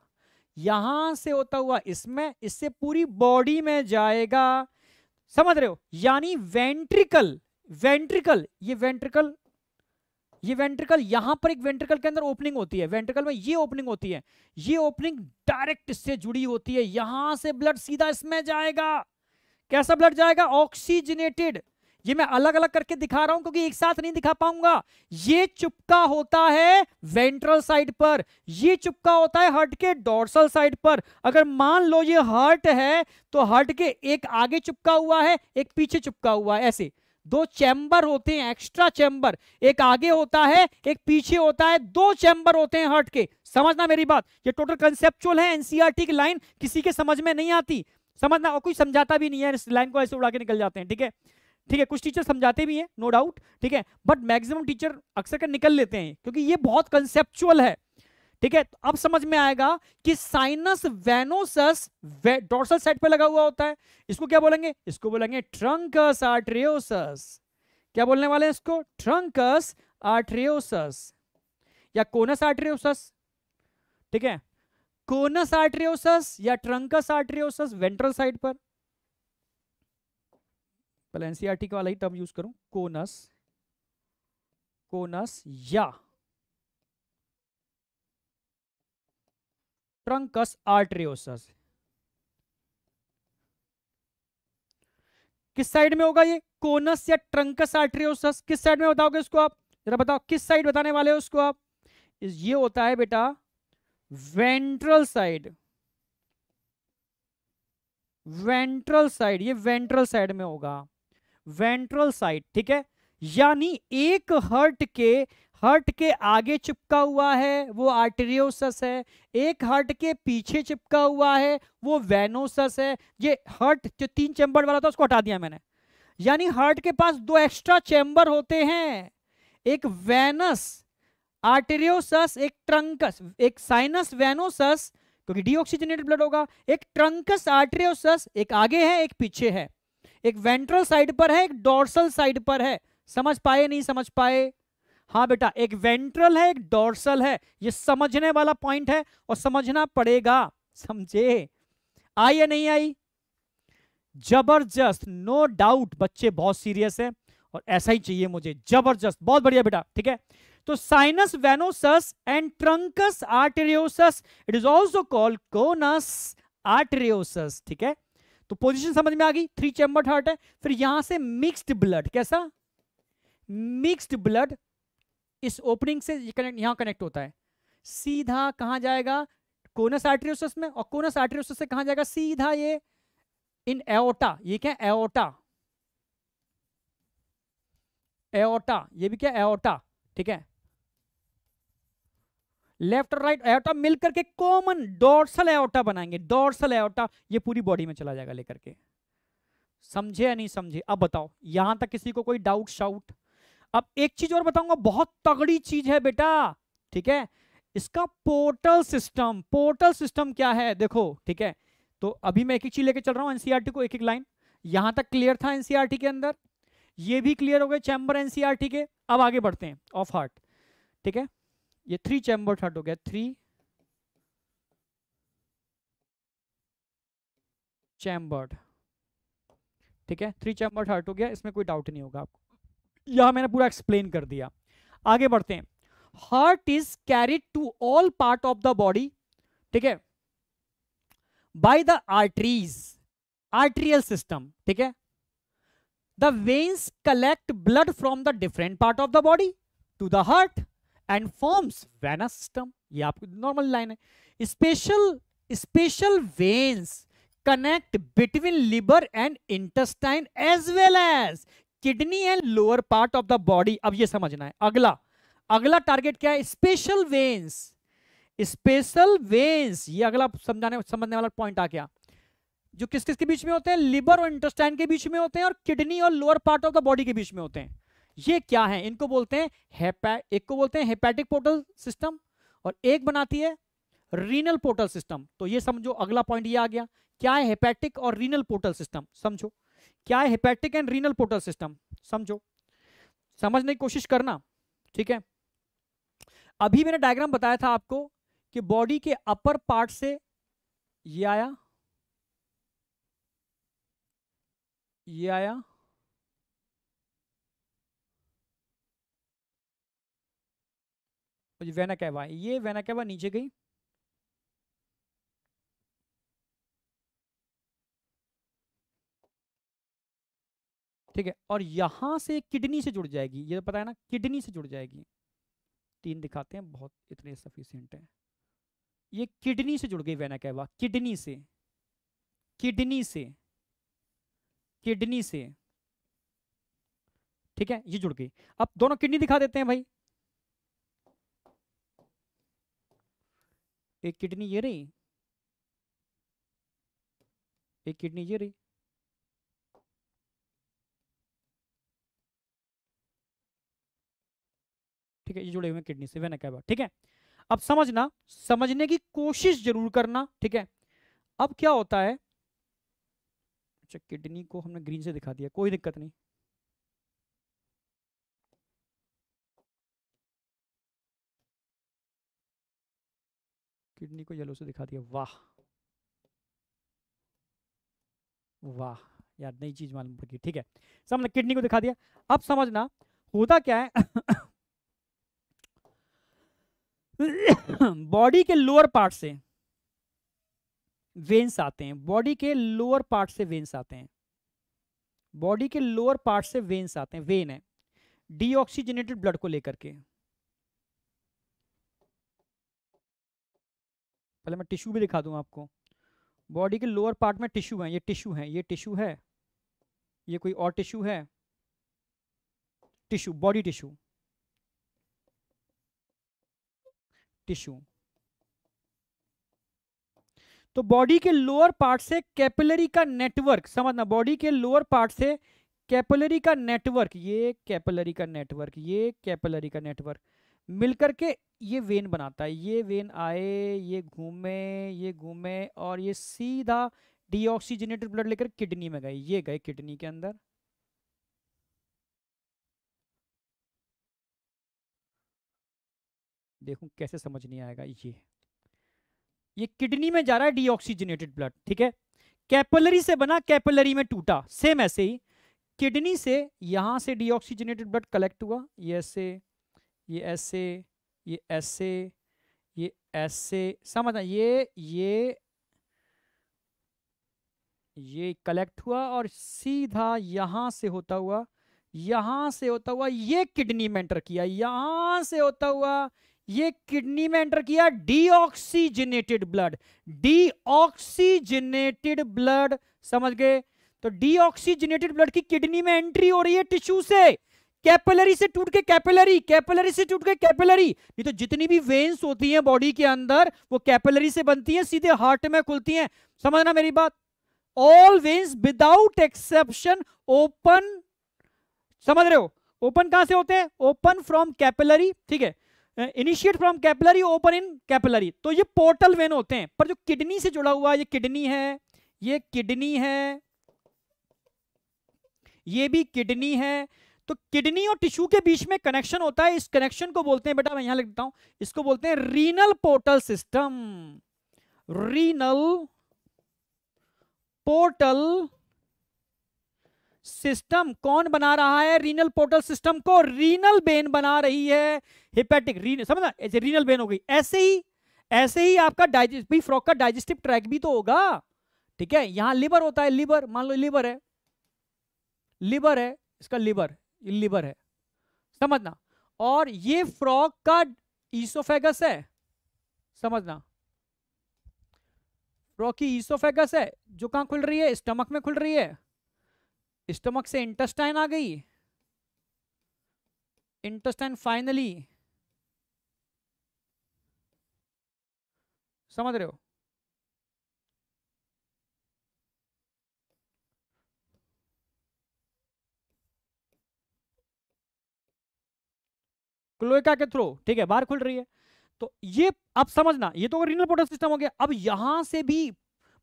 यहां से होता हुआ इसमें इससे पूरी बॉडी में जाएगा समझ रहे हो यानी वेंट्रिकल वेंट्रिकल ये वेंट्रिकल ये वेंट्रिकल यहां पर एक वेंट्रिकल के अंदर ओपनिंग होती है वेंट्रिकल में ये ओपनिंग होती है ये ओपनिंग डायरेक्ट इससे जुड़ी होती है यहां से ब्लड सीधा इसमें जाएगा कैसा ब्लड जाएगा ऑक्सीजनेटेड ये मैं अलग अलग करके दिखा रहा हूं क्योंकि एक साथ नहीं दिखा पाऊंगा ये चुपका होता है वेंट्रल साइड पर ये चुपका होता है हार्ट के डोर्सल साइड पर अगर मान लो ये हार्ट है तो हार्ट के एक आगे चुपका हुआ है एक पीछे चुपका हुआ है ऐसे दो चैम्बर होते हैं एक्स्ट्रा चैम्बर एक आगे होता है एक पीछे होता है दो चैम्बर होते हैं हट के समझना मेरी बात ये टोटल कंसेप्चुअल है एनसीआरटी e की लाइन किसी के समझ में नहीं आती समझना और कोई समझाता भी नहीं है इस लाइन को ऐसे उड़ा के निकल जाते हैं ठीक है ठीक है कुछ टीचर समझाते भी हैं नो डाउट ठीक है बट मैक्सिमम टीचर अक्सर कर निकल लेते हैं क्योंकि ये बहुत कंसेप्चुअल है ठीक है तो अब समझ में आएगा कि साइनस वेनोसस वे, डोर्सल साइड पे लगा हुआ होता है इसको क्या बोलेंगे इसको बोलेंगे ट्रंकस आर्ट्रियोसस क्या बोलने वाले हैं इसको ट्रंकस आर्ट्रियोसस या कोनस आर्ट्रियोसस ठीक है कोनस आर्ट्रियोसस या ट्रंकस आर्ट्रियोसस वेंट्रल साइड पर पहले एनसीआरटी e वाला ही टर्म यूज करूं कोनस कोनस या ट्रंकस आर्ट्रियोसस किस साइड में होगा ये कोनस या ट्रंकस आर्ट्रियोसस किस साइड में बताओगे इसको आप जरा बताओ किस साइड बताने वाले हो उसको आप ये होता है बेटा वेंट्रल साइड वेंट्रल साइड ये वेंट्रल साइड में होगा वेंट्रल साइड ठीक है यानी एक हर्ट के हार्ट के आगे चिपका हुआ है वो आर्टेरियोसस है एक हर्ट के पीछे चिपका हुआ है वो वेनोसस है ये हर्ट जो तीन चैम्बर वाला था उसको हटा दिया मैंने यानी हार्ट के पास दो एक्स्ट्रा चैम्बर होते हैं एक वेनस आर्टेरियोसस एक ट्रंकस एक साइनस वेनोसस क्योंकि डीऑक्सीजनेटेड ब्लड होगा एक ट्रंकस आर्टेरियोसस एक आगे है एक पीछे है एक वेंट्रल साइड पर है एक डोर्सल साइड पर है समझ पाए नहीं समझ पाए हाँ बेटा एक वेंट्रल है एक डोर्सल है ये समझने वाला पॉइंट है और समझना पड़ेगा समझे आई या नहीं आई जबरदस्त नो डाउट बच्चे बहुत सीरियस है और ऐसा ही चाहिए मुझे जबरदस्त बहुत बढ़िया बेटा ठीक है तो sinus venosus and truncus arteriosus it is also called conus arteriosus ठीक है तो पोजीशन समझ में आ गई थ्री चैम्बर्ड हार्ट है फिर यहां से मिक्स्ड ब्लड कैसा मिक्स्ड ब्लड इस ओपनिंग से ये कनेक्ट यहाँ कनेक्ट होता है सीधा कहाँ जाएगा कोनस आर्ट्रियोसस में और कोनस आर्ट्रियोसस से कहाँ जाएगा सीधा ये इन एओटा ये क्या है एओटा एओटा ये भी क्या एओटा ठीक है लेफ्ट और राइट एओटा मिलकर के कॉमन डोर्सल एओटा बनाएंगे डोर्सल एओटा ये पूरी बॉडी में चला जाएगा लेकर के समझे या नहीं समझे अब बताओ यहां तक किसी को कोई डाउट शाउट अब एक चीज और बताऊंगा बहुत तगड़ी चीज है बेटा ठीक है इसका पोर्टल सिस्टम पोर्टल सिस्टम क्या है देखो ठीक है तो अभी मैं एक एक चीज लेके चल रहा हूं एनसीआरटी e को एक एक लाइन यहां तक क्लियर था एनसीआरटी e के अंदर ये भी क्लियर हो गए चैम्बर एनसीआरटी e के अब आगे बढ़ते हैं ऑफ हार्ट ठीक है ये थ्री चैम्बर हार्ट हो गया थ्री चैम्बर्ड ठीक है थ्री चैम्बर हार्ट हो गया इसमें कोई डाउट नहीं होगा आपको यह मैंने पूरा एक्सप्लेन कर दिया आगे बढ़ते हैं heart is carried to all part of the body ठीक है by the arteries arterial system ठीक है the veins collect blood from the different part of the body to the heart and forms vena system ये आपकी normal line है special special veins connect between liver and intestine as well as kidney and lower part of the body अब ये समझना है अगला अगला target क्या है स्पेशल वेन्स स्पेशल वेन्स ये अगला समझाने समझने वाला पॉइंट आ गया जो किस किस के बीच में होते हैं लिवर और इंटेस्टाइन के बीच में होते हैं और किडनी और lower part of the body के बीच में होते हैं ये क्या है इनको बोलते हैं हेपै एक को बोलते हैं हेपैटिक पोर्टल सिस्टम और एक बनाती है रीनल पोर्टल सिस्टम तो ये समझो अगला पॉइंट ये आ गया क्या है हेपैटिक और रीनल पोर्टल सिस्टम समझो क्या है hepatic and renal portal system समझो समझने की कोशिश करना ठीक है अभी मैंने डायग्राम बताया था आपको कि बॉडी के अपर पार्ट से ये आया ये आया वेना कहवा ये वेना कहवा नीचे गई ठीक है और यहाँ से किडनी से जुड़ जाएगी ये पता है ना किडनी से जुड़ जाएगी तीन दिखाते हैं बहुत इतने सफिशियंट हैं ये किडनी से जुड़ गई वेना कैवा किडनी से किडनी से किडनी से ठीक है ये जुड़ गई अब दोनों किडनी दिखा देते हैं भाई एक किडनी ये रही एक किडनी ये रही ठीक है ये जुड़े हुए किडनी से कैवा ठीक है अब समझना समझने की कोशिश जरूर करना ठीक है अब क्या होता है अच्छा किडनी को हमने ग्रीन से दिखा दिया कोई दिक्कत नहीं किडनी को येलो से दिखा दिया वाह वाह यार नई चीज मालूम पड़ गई ठीक है समझना किडनी को दिखा दिया अब समझना होता क्या है बॉडी के लोअर पार्ट से वेंस आते हैं बॉडी के लोअर पार्ट से वेंस आते हैं बॉडी के लोअर पार्ट से वेंस आते हैं वेन है डीऑक्सीजनेटेड ब्लड को लेकर के पहले मैं टिश्यू भी दिखा दूं आपको बॉडी के लोअर पार्ट में टिश्यू है ये टिश्यू है ये टिश्यू है ये कोई और टिश्यू है टिश्यू बॉडी टिश्यू टिश्यू तो बॉडी के लोअर पार्ट से कैपिलरी का नेटवर्क समझना बॉडी के लोअर पार्ट से कैपिलरी का नेटवर्क ये कैपिलरी का नेटवर्क ये कैपिलरी का नेटवर्क मिलकर के ये वेन बनाता है ये वेन आए ये घूमे ये घूमे और ये सीधा डीऑक्सीजनेटेड ब्लड लेकर किडनी में गए ये गए किडनी के अंदर देखूँ कैसे समझ नहीं आएगा ये ये किडनी में जा रहा है डीऑक्सीजनेटेड ब्लड ठीक है कैपलरी से बना कैपलरी में टूटा सेम ऐसे ही किडनी से यहाँ से डीऑक्सीजनेटेड ब्लड कलेक्ट हुआ ये ऐसे ये ऐसे ये ऐसे ये ऐसे समझना ये ये ये कलेक्ट हुआ और सीधा यहाँ से होता हुआ यहाँ से होता हुआ ये किडनी में एंटर किया यहाँ से होता हुआ ये किडनी में एंटर किया डीऑक्सीजनेटेड ब्लड डीऑक्सीजनेटेड ब्लड समझ गए तो डीऑक्सीजनेटेड ब्लड की किडनी में एंट्री हो रही है टिश्यू से कैपिलरी से टूट के कैपिलरी कैपिलरी से टूट के कैपिलरी ये तो जितनी भी वेन्स होती हैं बॉडी के अंदर वो कैपिलरी से बनती हैं सीधे हार्ट में खुलती हैं समझना मेरी बात all veins without exception open समझ रहे हो ओपन कहां से होते हैं ओपन फ्रॉम कैपिलरी ठीक है initiate from capillary open in capillary तो ये पोर्टल वेन होते हैं पर जो किडनी से जुड़ा हुआ ये किडनी है ये किडनी है ये भी किडनी है तो किडनी और टिश्यू के बीच में कनेक्शन होता है इस कनेक्शन को बोलते हैं बेटा मैं यहां लिखता हूं इसको बोलते हैं renal portal system renal portal system कौन बना रहा है रीनल पोर्टल सिस्टम को रीनल बेन बना रही है हिपेटिक रीन समझना ऐसे रीनल बेन हो गई ऐसे ही ऐसे ही आपका डाइजेस्ट भी फ्रॉक का डाइजेस्टिव ट्रैक भी तो होगा ठीक है यहां लिवर होता है लिवर मान लो लिवर है लिवर है इसका लिवर लिवर है समझना और ये फ्रॉक का ईसोफेगस है समझना फ्रॉक की ईसोफेगस है जो कहां खुल रही है स्टमक में खुल रही है स्टमक से इंटेस्टाइन आ गई इंटेस्टाइन फाइनली समझ रहे हो क्लोइका के थ्रू ठीक है बाहर खुल रही है तो ये अब समझना ये तो रीनल पोटल सिस्टम हो गया अब यहां से भी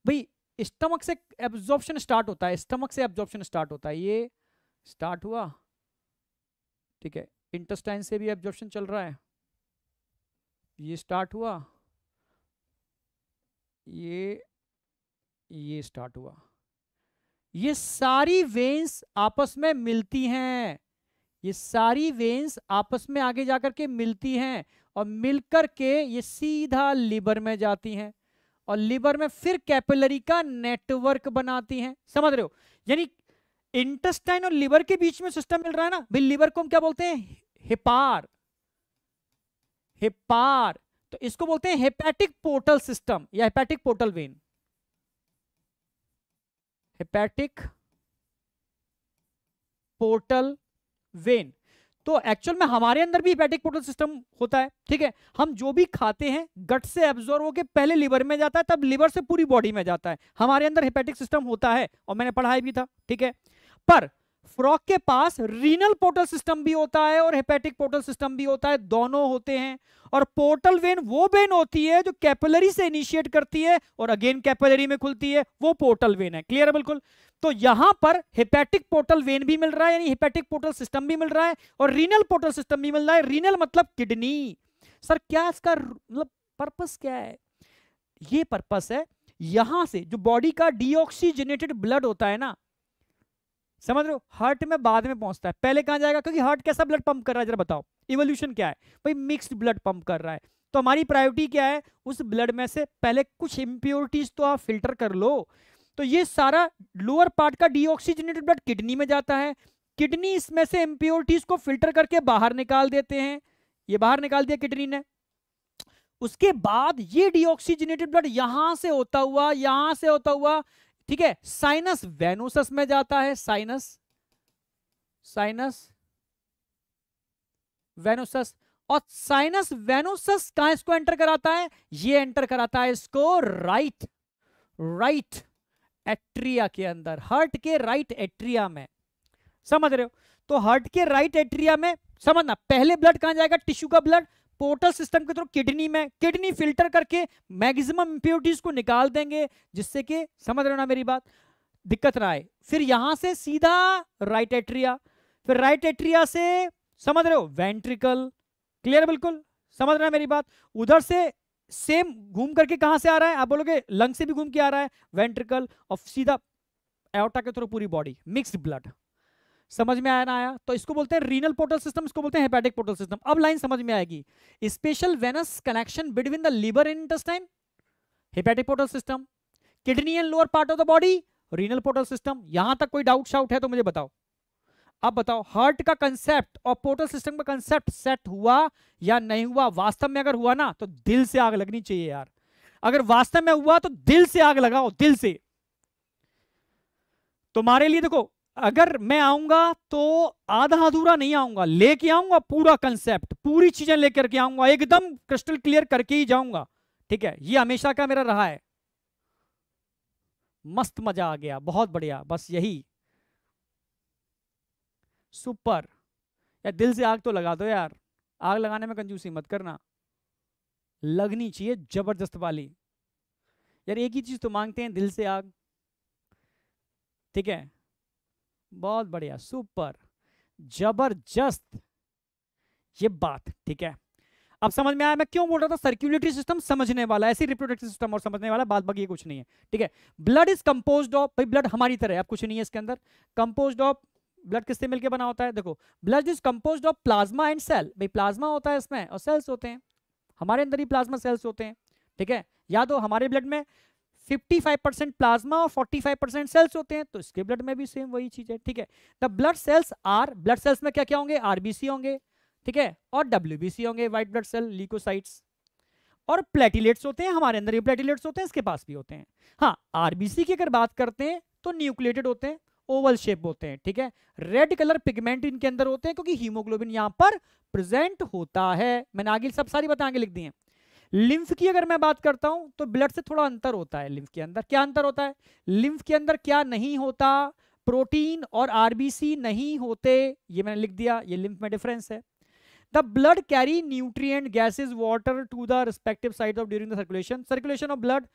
भाई स्टमक से एब्जॉर्प्शन स्टार्ट होता है स्टमक से एब्जॉर्प्शन स्टार्ट होता है ये स्टार्ट हुआ ठीक है इंटेस्टाइन से भी एब्जॉर्प्शन चल रहा है ये स्टार्ट हुआ ये ये स्टार्ट हुआ ये सारी वेन्स आपस में मिलती हैं ये सारी वेन्स आपस में आगे जाकर के मिलती हैं और मिलकर के ये सीधा लिवर में जाती हैं और लिवर में फिर कैपिलरी का नेटवर्क बनाती हैं समझ रहे हो यानी इंटेस्टाइन और लिवर के बीच में सिस्टम मिल रहा है ना भाई लिवर को हम क्या बोलते हैं हिपार हिपार तो इसको बोलते हैं हेपेटिक पोर्टल सिस्टम या hepatic portal vein hepatic portal vein तो एक्चुअल में हमारे अंदर भी हिपैटिक पोर्टल सिस्टम होता है ठीक है हम जो भी खाते हैं गट से एब्जॉर्व होकर पहले लिवर में जाता है तब लिवर से पूरी बॉडी में जाता है हमारे अंदर हिपैटिक सिस्टम होता है और मैंने पढ़ाया भी था ठीक है पर फ्रॉक के पास रीनल पोर्टल सिस्टम भी होता है और हेपेटिक पोर्टल सिस्टम भी होता है दोनों होते हैं और पोर्टल वेन वो वेन होती है जो कैपिलरी से इनिशिएट करती है और अगेन कैपिलरी में खुलती है वो पोर्टल वेन है क्लियर है बिल्कुल तो यहां पर हेपेटिक पोर्टल वेन भी मिल रहा है यानी हेपेटिक पोर्टल सिस्टम भी मिल रहा है और रीनल पोर्टल सिस्टम भी मिल रहा है रीनल मतलब किडनी सर क्या इसका मतलब पर्पस क्या है ये पर्पस है यहां से जो बॉडी का डीऑक्सीजनेटेड ब्लड होता है ना समझ रहे हो हार्ट में बाद में पहुंचता है पहले कहां जाएगा क्योंकि हार्ट कैसा ब्लड पंप कर रहा है जरा बताओ इवोल्यूशन क्या है भाई मिक्स्ड ब्लड पंप कर रहा है तो हमारी प्रायोरिटी क्या है उस ब्लड में से पहले कुछ इंप्योरिटीज तो आप फिल्टर कर लो तो ये सारा लोअर पार्ट का डीऑक्सीजनेटेड ब्लड किडनी में जाता है किडनी इसमें से इंप्योरिटीज को फिल्टर करके बाहर निकाल देते हैं ये बाहर निकाल दिया किडनी ने उसके बाद ये डीऑक्सीजनेटेड ब्लड यहां से होता हुआ यहां से होता हुआ ठीक है साइनस वेनुसस में जाता है साइनस साइनस वेनुसस और साइनस वेनुसस कहा इसको एंटर कराता है ये एंटर कराता है इसको राइट राइट एट्रिया के अंदर हर्ट के राइट एट्रिया में समझ रहे हो तो हर्ट के राइट एट्रिया में समझना पहले ब्लड कहां जाएगा टिश्यू का ब्लड पोर्टल सिस्टम के थ्रू किडनी में किडनी फिल्टर करके मैक्सिमम इंप्योरिटीज को निकाल देंगे जिससे कि समझ रहे ना मेरी बात दिक्कत ना आए फिर यहां से सीधा राइट एट्रिया फिर राइट एट्रिया से समझ रहे हो वेंट्रिकल क्लियर बिल्कुल समझ रहे मेरी बात उधर से सेम घूम करके कहां से आ रहा है आप बोलोगे लंग से भी घूम के आ रहा है वेंट्रिकल और सीधा एवटा के थ्रू पूरी बॉडी मिक्स ब्लड समझ में आया ना आया तो इसको बोलते हैं रीनल पोर्टल सिस्टम इसको बोलते हैं हेपेटिक पोर्टल सिस्टम अब लाइन समझ में आएगी special venous connection between the liver and intestine hepatic portal system kidney and lower part of the body renal portal system यहां तक कोई डाउट शाउट है तो मुझे बताओ अब बताओ हार्ट का कंसेप्ट और पोर्टल सिस्टम का कंसेप्ट सेट हुआ या नहीं हुआ वास्तव में अगर हुआ ना तो दिल से आग लगनी चाहिए यार अगर वास्तव में हुआ तो दिल से आग लगाओ दिल से तुम्हारे लिए देखो अगर मैं आऊंगा तो आधा अधूरा नहीं आऊंगा लेके आऊंगा पूरा कंसेप्ट पूरी चीजें लेकर के आऊंगा एकदम क्रिस्टल क्लियर करके ही जाऊंगा ठीक है ये हमेशा का मेरा रहा है मस्त मजा आ गया बहुत बढ़िया बस यही सुपर यार दिल से आग तो लगा दो यार आग लगाने में कंजूसी मत करना लगनी चाहिए जबरदस्त वाली यार एक ही चीज तो मांगते हैं दिल से आग ठीक है बहुत बढ़िया सुपर जबरदस्त ये बात ठीक है अब समझ में आया मैं क्यों बोल रहा था सर्कुलेटरी सिस्टम समझने वाला ऐसी रिप्रोडक्टिव सिस्टम और समझने वाला बात बाकी कुछ नहीं है ठीक है ब्लड इज कंपोज ऑफ भाई ब्लड हमारी तरह अब कुछ नहीं है इसके अंदर कंपोज ऑफ ब्लड किससे मिलकर बना होता है देखो blood is compose of plasma and cell भाई प्लाज्मा होता है इसमें और सेल्स होते हैं हमारे अंदर ही प्लाज्मा सेल्स होते हैं ठीक है या तो हमारे ब्लड में 55% प्लाज्मा और 45% सेल्स होते हैं तो इसके ब्लड में भी सेम वही चीज है ठीक है the blood cells are blood cells में क्या क्या होंगे आरबीसी होंगे ठीक है और डब्ल्यू होंगे व्हाइट ब्लड सेल लीकोसाइट्स और प्लेटिलेट्स होते हैं हमारे अंदर ये प्लेटिलेट्स होते हैं इसके पास भी होते हैं हाँ आरबीसी की अगर बात करते हैं तो न्यूक्लेटेड होते हैं ओवल शेप होते हैं ठीक है रेड कलर पिगमेंट इनके अंदर होते हैं क्योंकि हीमोग्लोबिन यहां पर प्रेजेंट होता है मैंने आगे सब सारी बताएंगे लिख दी हैं लिम्फ की अगर मैं बात करता हूं तो ब्लड से थोड़ा अंतर होता है लिम्फ के अंदर क्या अंतर होता है लिम्फ के अंदर क्या नहीं होता प्रोटीन और आरबीसी नहीं होते ये मैंने लिख दिया ये लिम्फ में डिफरेंस है the blood carry nutrient gases water to the respective side of during the circulation circulation of blood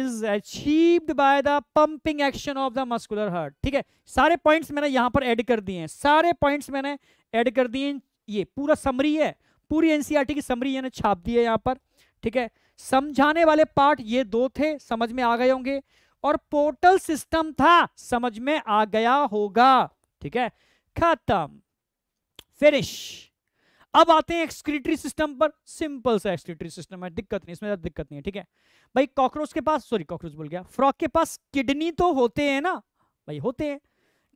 is achieved by the pumping action of the muscular heart ठीक है सारे पॉइंट्स मैंने यहाँ पर एड कर दिए हैं सारे पॉइंट्स मैंने एड कर दिए ये पूरा समरी है पूरी एनसीईआरटी e की समरी मैंने छाप दी है यहाँ पर ठीक है समझाने वाले पार्ट ये दो थे समझ में आ गए होंगे और पोर्टल सिस्टम था समझ में आ गया होगा ठीक है खत्म फिनिश अब आते हैं एक्सक्रीटरी सिस्टम पर सिंपल सा एक्सक्रीटरी सिस्टम है दिक्कत नहीं इसमें दिक्कत नहीं है ठीक है भाई कॉकरोच के पास सॉरी कॉकरोच बोल गया फ्रॉक के पास किडनी तो होते हैं ना भाई होते हैं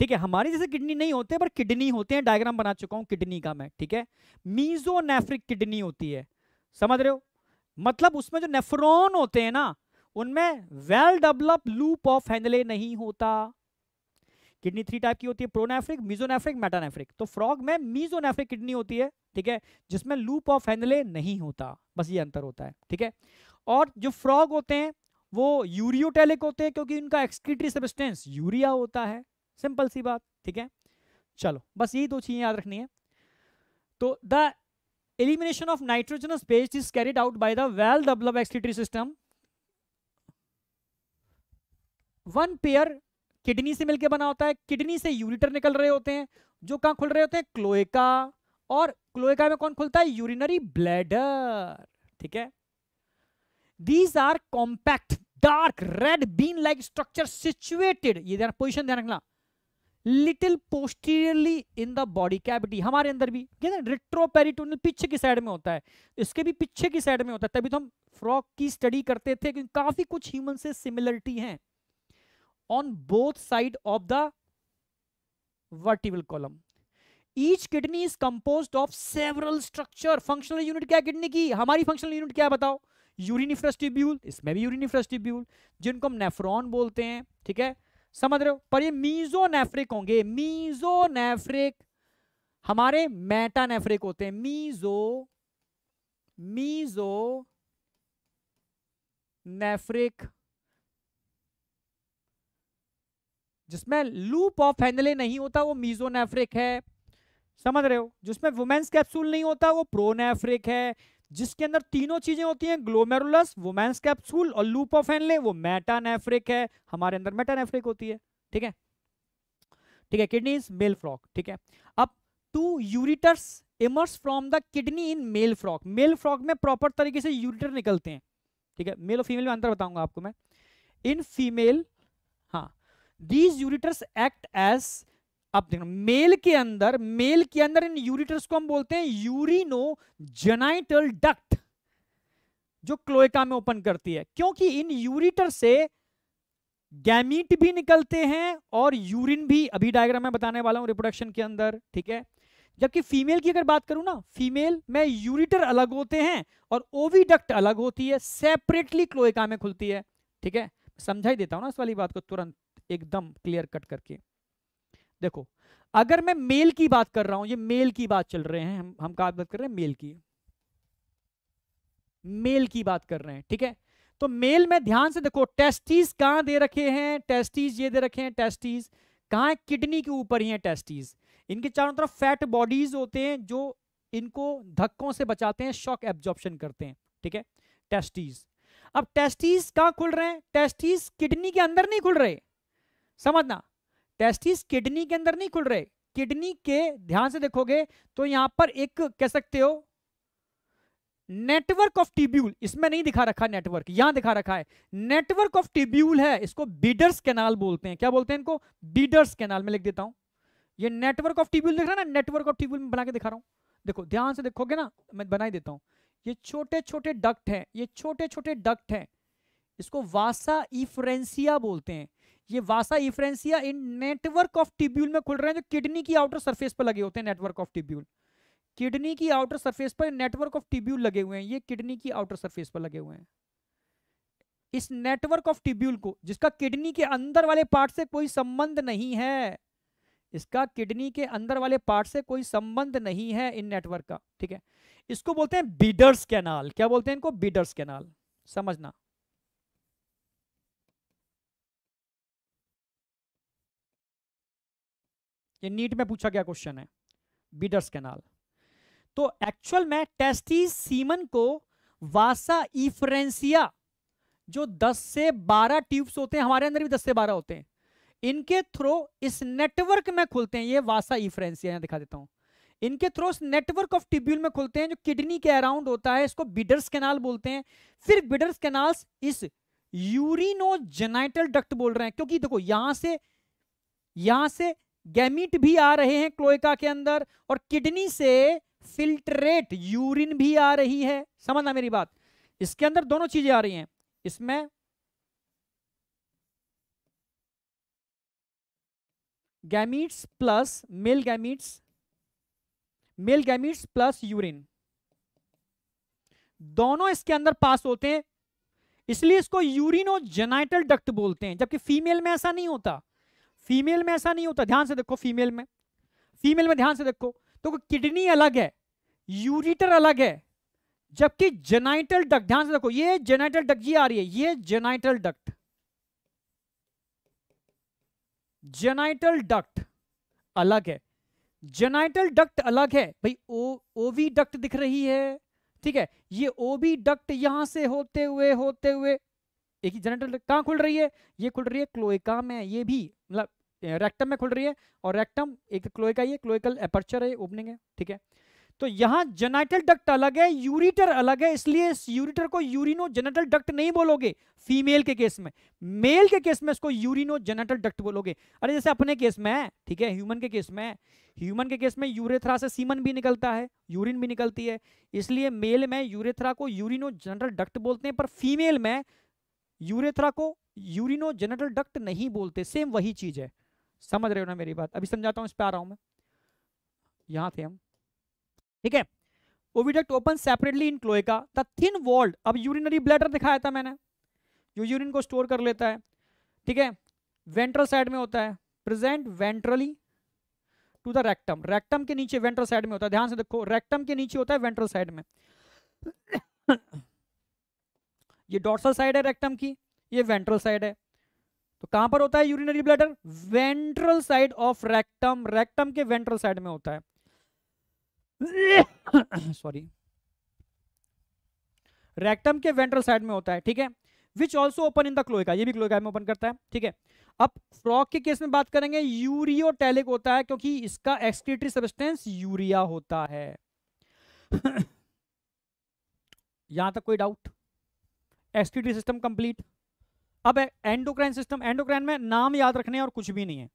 ठीक है हमारे जैसे किडनी नहीं होते पर किडनी होते हैं डायग्राम बना चुका हूं किडनी का मैं ठीक है मीजो किडनी होती है समझ रहे हो मतलब उसमें जो नेफ्रॉन होते हैं ना उनमें well develop loop of Henle नहीं होता किडनी थ्री टाइप की होती है प्रोनेफ्रिक मिजोनेफ्रिक मेटानेफ्रिक तो फ्रॉग में मिजोनेफ्रिक किडनी होती है ठीक है जिसमें लूप ऑफ हैंडले नहीं होता बस ये अंतर होता है ठीक है और जो फ्रॉग होते हैं वो यूरियोटेलिक होते हैं क्योंकि उनका एक्सक्रीटरी सबस्टेंस यूरिया होता है सिंपल सी बात ठीक है चलो बस यही दो चीज़ें याद रखनी है तो the Elimination of nitrogenous waste is carried out by the well-developed excretory system. One pair kidney से मिलकर बना होता है किडनी से यूरिटर निकल रहे होते हैं जो कहाँ खुल रहे होते हैं क्लोएका और क्लोएका में कौन खुलता है यूरिनरी ब्लैडर ठीक है these are compact dark red bean like structure situated ये ध्यान पोजिशन ध्यान रखना little posteriorly in the body cavity हमारे अंदर भी कहते हैं रिट्रोपेरिटोनल पीछे की साइड में होता है इसके भी पीछे की साइड में होता है तभी तो हम फ्रॉक की स्टडी करते थे क्योंकि काफी कुछ ह्यूमन से सिमिलरिटी है on both side of the vertebral column each kidney is compose of several structure functional unit क्या किडनी की हमारी फंक्शनल यूनिट क्या बताओ यूरिनिफ्रेस्टिब्यूल इसमें भी यूरिनिफ्रेस्टिब्यूल जिनको हम नेफ्रॉन बोलते हैं ठीक है समझ रहे हो पर ये नेफ्रिक होंगे मीजो नेफ्रिक हमारे नेफ्रिक होते हैं मीजो मीजो नेफ्रिक जिसमें लूप ऑफ हैंडले नहीं होता वो मीजो नेफ्रिक है समझ रहे हो जिसमें वुमेन्स कैप्सूल नहीं होता वो प्रो नेफ्रिक है जिसके अंदर तीनों चीजें होती हैं ग्लोमेरुलस वुमेन्स कैप्सूल और लूप ऑफ एनले वो मेटानेफ्रिक है हमारे अंदर मेटानेफ्रिक होती है ठीक है ठीक है किडनीज मेल फ्रॉक ठीक है अब two ureters emerge from the kidney in male frog male frog में प्रॉपर तरीके से यूरिटर निकलते हैं ठीक है मेल और फीमेल में अंतर बताऊंगा आपको मैं इन फीमेल हाँ दीज यूरिटर्स एक्ट एज अब देखो मेल के अंदर मेल के अंदर इन यूरिटर्स को हम बोलते हैं यूरिनो जेनाइटल डक्ट जो क्लोएका में ओपन करती है क्योंकि इन यूरिटर से गैमीट भी निकलते हैं और यूरिन भी अभी डायग्राम में बताने वाला हूं रिप्रोडक्शन के अंदर ठीक है जबकि फीमेल की अगर बात करूं ना फीमेल में यूरिटर अलग होते हैं और ओवीडक्ट अलग होती है सेपरेटली क्लोएका में खुलती है ठीक है समझाई देता हूं ना इस वाली बात को तुरंत एकदम क्लियर कट करके देखो अगर मैं मेल की बात कर रहा हूं ये मेल की बात चल रहे हैं हम हम कहा बात कर रहे हैं मेल की मेल की बात कर रहे हैं ठीक है तो मेल में ध्यान से देखो टेस्टीज कहां दे रखे हैं टेस्टीज ये दे रखे हैं टेस्टीज कहा है किडनी के ऊपर ही है टेस्टीज इनके चारों तरफ फैट बॉडीज होते हैं जो इनको धक्कों से बचाते हैं शॉक एब्जॉर्प्शन करते हैं ठीक है टेस्टीज अब टेस्टीज कहां खुल रहे हैं टेस्टीज किडनी के अंदर नहीं खुल रहे समझना टेस्टिस किडनी के अंदर नहीं खुल रहे किडनी के ध्यान से देखोगे तो यहां पर एक कह सकते हो नेटवर्क ऑफ टिब्यूल इसमें नहीं दिखा रखा नेटवर्क यहां दिखा रखा है नेटवर्क ऑफ टिब्यूल है इसको बीडर्स कैनाल बोलते हैं क्या बोलते हैं इनको बीडर्स कैनाल में लिख देता हूं ये नेटवर्क ऑफ टिब्यूल दिख रहा है ना नेटवर्क ऑफ टिब्यूल में बना के दिखा रहा हूं देखो ध्यान से देखोगे ना मैं बना ही देता हूं ये छोटे छोटे डक्ट हैं ये छोटे छोटे डक्ट हैं इसको वासा इफ्रेंसिया बोलते हैं ये vasa efferentia in network of tubule में खुल रहे हैं जो किडनी की आउटर सरफेस पर लगे होते हैं नेटवर्क ऑफ टिब्यूल किडनी की आउटर सरफेस पर नेटवर्क ऑफ टिब्यूल लगे हुए हैं ये किडनी की आउटर सरफेस पर लगे हुए हैं इस नेटवर्क ऑफ टिब्यूल को जिसका किडनी के अंदर वाले पार्ट से कोई संबंध नहीं है इसका किडनी के अंदर वाले पार्ट से कोई संबंध नहीं है इन नेटवर्क का ठीक है इसको बोलते हैं बीडर्स कैनाल क्या बोलते हैं इनको बीडर्स कैनाल समझना ये नीट में पूछा गया क्वेश्चन है बीडर्स कैनाल तो एक्चुअल में टेस्टी सीमन को वासा इफ्रेंसिया जो 10 से 12 ट्यूब्स होते हैं हमारे अंदर भी 10 से 12 होते हैं इनके थ्रू इस नेटवर्क में खुलते हैं ये वासा इफ्रेंसिया दिखा देता हूं इनके थ्रो इस नेटवर्क ऑफ ट्यूब्यूल में खुलते हैं जो किडनी के अराउंड होता है इसको बिडर्स कैनाल बोलते हैं फिर बिडर्स कैनाल इस यूरिनो जेनाइटल डक्ट बोल रहे हैं क्योंकि देखो यहां से यहां से गैमिट भी आ रहे हैं क्लोएका के अंदर और किडनी से फिल्ट्रेट यूरिन भी आ रही है समझना मेरी बात इसके अंदर दोनों चीजें आ रही हैं इसमें gametes plus male gametes male gametes plus urine दोनों इसके अंदर पास होते हैं इसलिए इसको जेनाइटल डक्ट बोलते हैं जबकि फीमेल में ऐसा नहीं होता फीमेल में ऐसा नहीं होता ध्यान से देखो फीमेल में फीमेल में ध्यान से देखो तो किडनी अलग है यूरिटर अलग है जबकि जेनाइटल डक्ट ध्यान से देखो ये जेनाइटल डक्ट जी आ रही है ये जेनाइटल डक्ट जेनाइटल डक्ट अलग है जेनाइटल डक्ट अलग है भाई ओ ओवी डक्ट दिख रही है ठीक है ये ओवी डक्ट यहां से होते हुए होते हुए एक ही जनरल तो कहाँ खुल रही है ये खुल रही है क्लोएका में ये भी मतलब रेक्टम में खुल रही है और रेक्टम एक तो क्लोएका ये क्लोएकल एपर्चर है ओपनिंग है ठीक है तो यहाँ जेनाइटल डक्ट अलग है यूरिटर अलग है इसलिए इस यूरिटर को यूरिनो जेनाइटल डक्ट नहीं बोलोगे फीमेल के केस में मेल के केस में इसको यूरिनो जेनाइटल डक्ट बोलोगे अरे जैसे अपने केस में ठीक है ह्यूमन के केस में ह्यूमन के केस में यूरेथ्रा से सीमन भी निकलता है यूरिन भी निकलती है इसलिए मेल में यूरेथ्रा को यूरिनो जेनाइटल डक्ट बोलते हैं पर फीमेल में यूरेथ्रा को यूरिनो जेनेटल डक्ट नहीं बोलते सेम वही चीज है समझ रहे हो ना मेरी बात अभी समझाता हूँ इस पर आ रहा हूँ मैं यहाँ थे हम ठीक है oviduct open separately in cloaca the thin walled अब यूरिनरी ब्लैडर दिखाया था मैंने जो यूरिन को स्टोर कर लेता है ठीक है वेंट्रल साइड में होता है present ventrally to the rectum rectum के नीचे वेंट्रल साइड में होता है ध्यान से देखो रेक्टम के नीचे होता है वेंट्रल साइड में ये डॉर्सल साइड है रेक्टम की ये वेंट्रल साइड है तो कहां पर होता है urinary bladder ventral side of rectum rectum के वेंट्रल साइड में होता है सॉरी *coughs* रेक्टम के वेंट्रल साइड में होता है ठीक है which also open in the cloaca ये भी क्लोइका में ओपन करता है ठीक है अब फ्रॉक के केस में बात करेंगे यूरियोटेलिक होता है क्योंकि इसका एक्सक्रीटरी सब्सटेंस यूरिया होता है *coughs* यहां तक कोई डाउट एस सिस्टम कंप्लीट अब एंडोक्राइन सिस्टम एंडोक्राइन में नाम याद रखने और कुछ भी नहीं है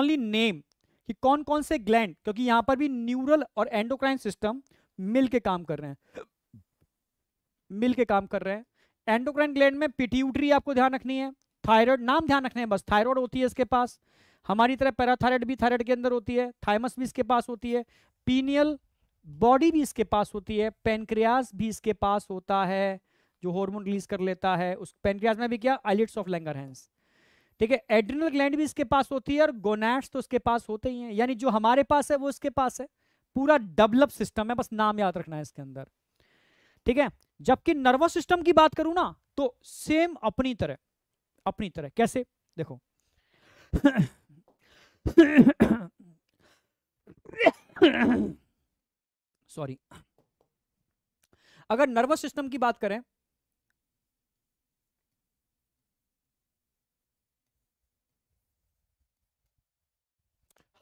ओनली नेम कि कौन कौन से ग्लैंड क्योंकि यहां पर भी न्यूरल और एंडोक्राइन सिस्टम मिलके काम कर रहे हैं मिल के काम कर रहे हैं एंडोक्राइन ग्लैंड में पिट्यूटरी आपको ध्यान रखनी है थायराइड नाम ध्यान रखना है बस थायराइड होती है इसके पास हमारी तरह पैराथायराइड भी थायराइड के अंदर होती है थाइमस भी इसके पास होती है पीनियल बॉडी भी इसके पास होती है पेनक्रियास भी इसके पास होता है जो हार्मोन रिलीज कर लेता है उस पेनक्रियाज में भी क्या आइलेट्स ऑफ हैंस ठीक है एड्रिनल ग्लैंड भी इसके पास होती है और गोनैट्स तो उसके पास होते ही हैं यानी जो हमारे पास है वो इसके पास है पूरा डेवलप सिस्टम है बस नाम याद रखना है इसके अंदर ठीक है जबकि नर्वस सिस्टम की बात करूं ना तो सेम अपनी तरह अपनी तरह कैसे देखो सॉरी *coughs* अगर नर्वस सिस्टम की बात करें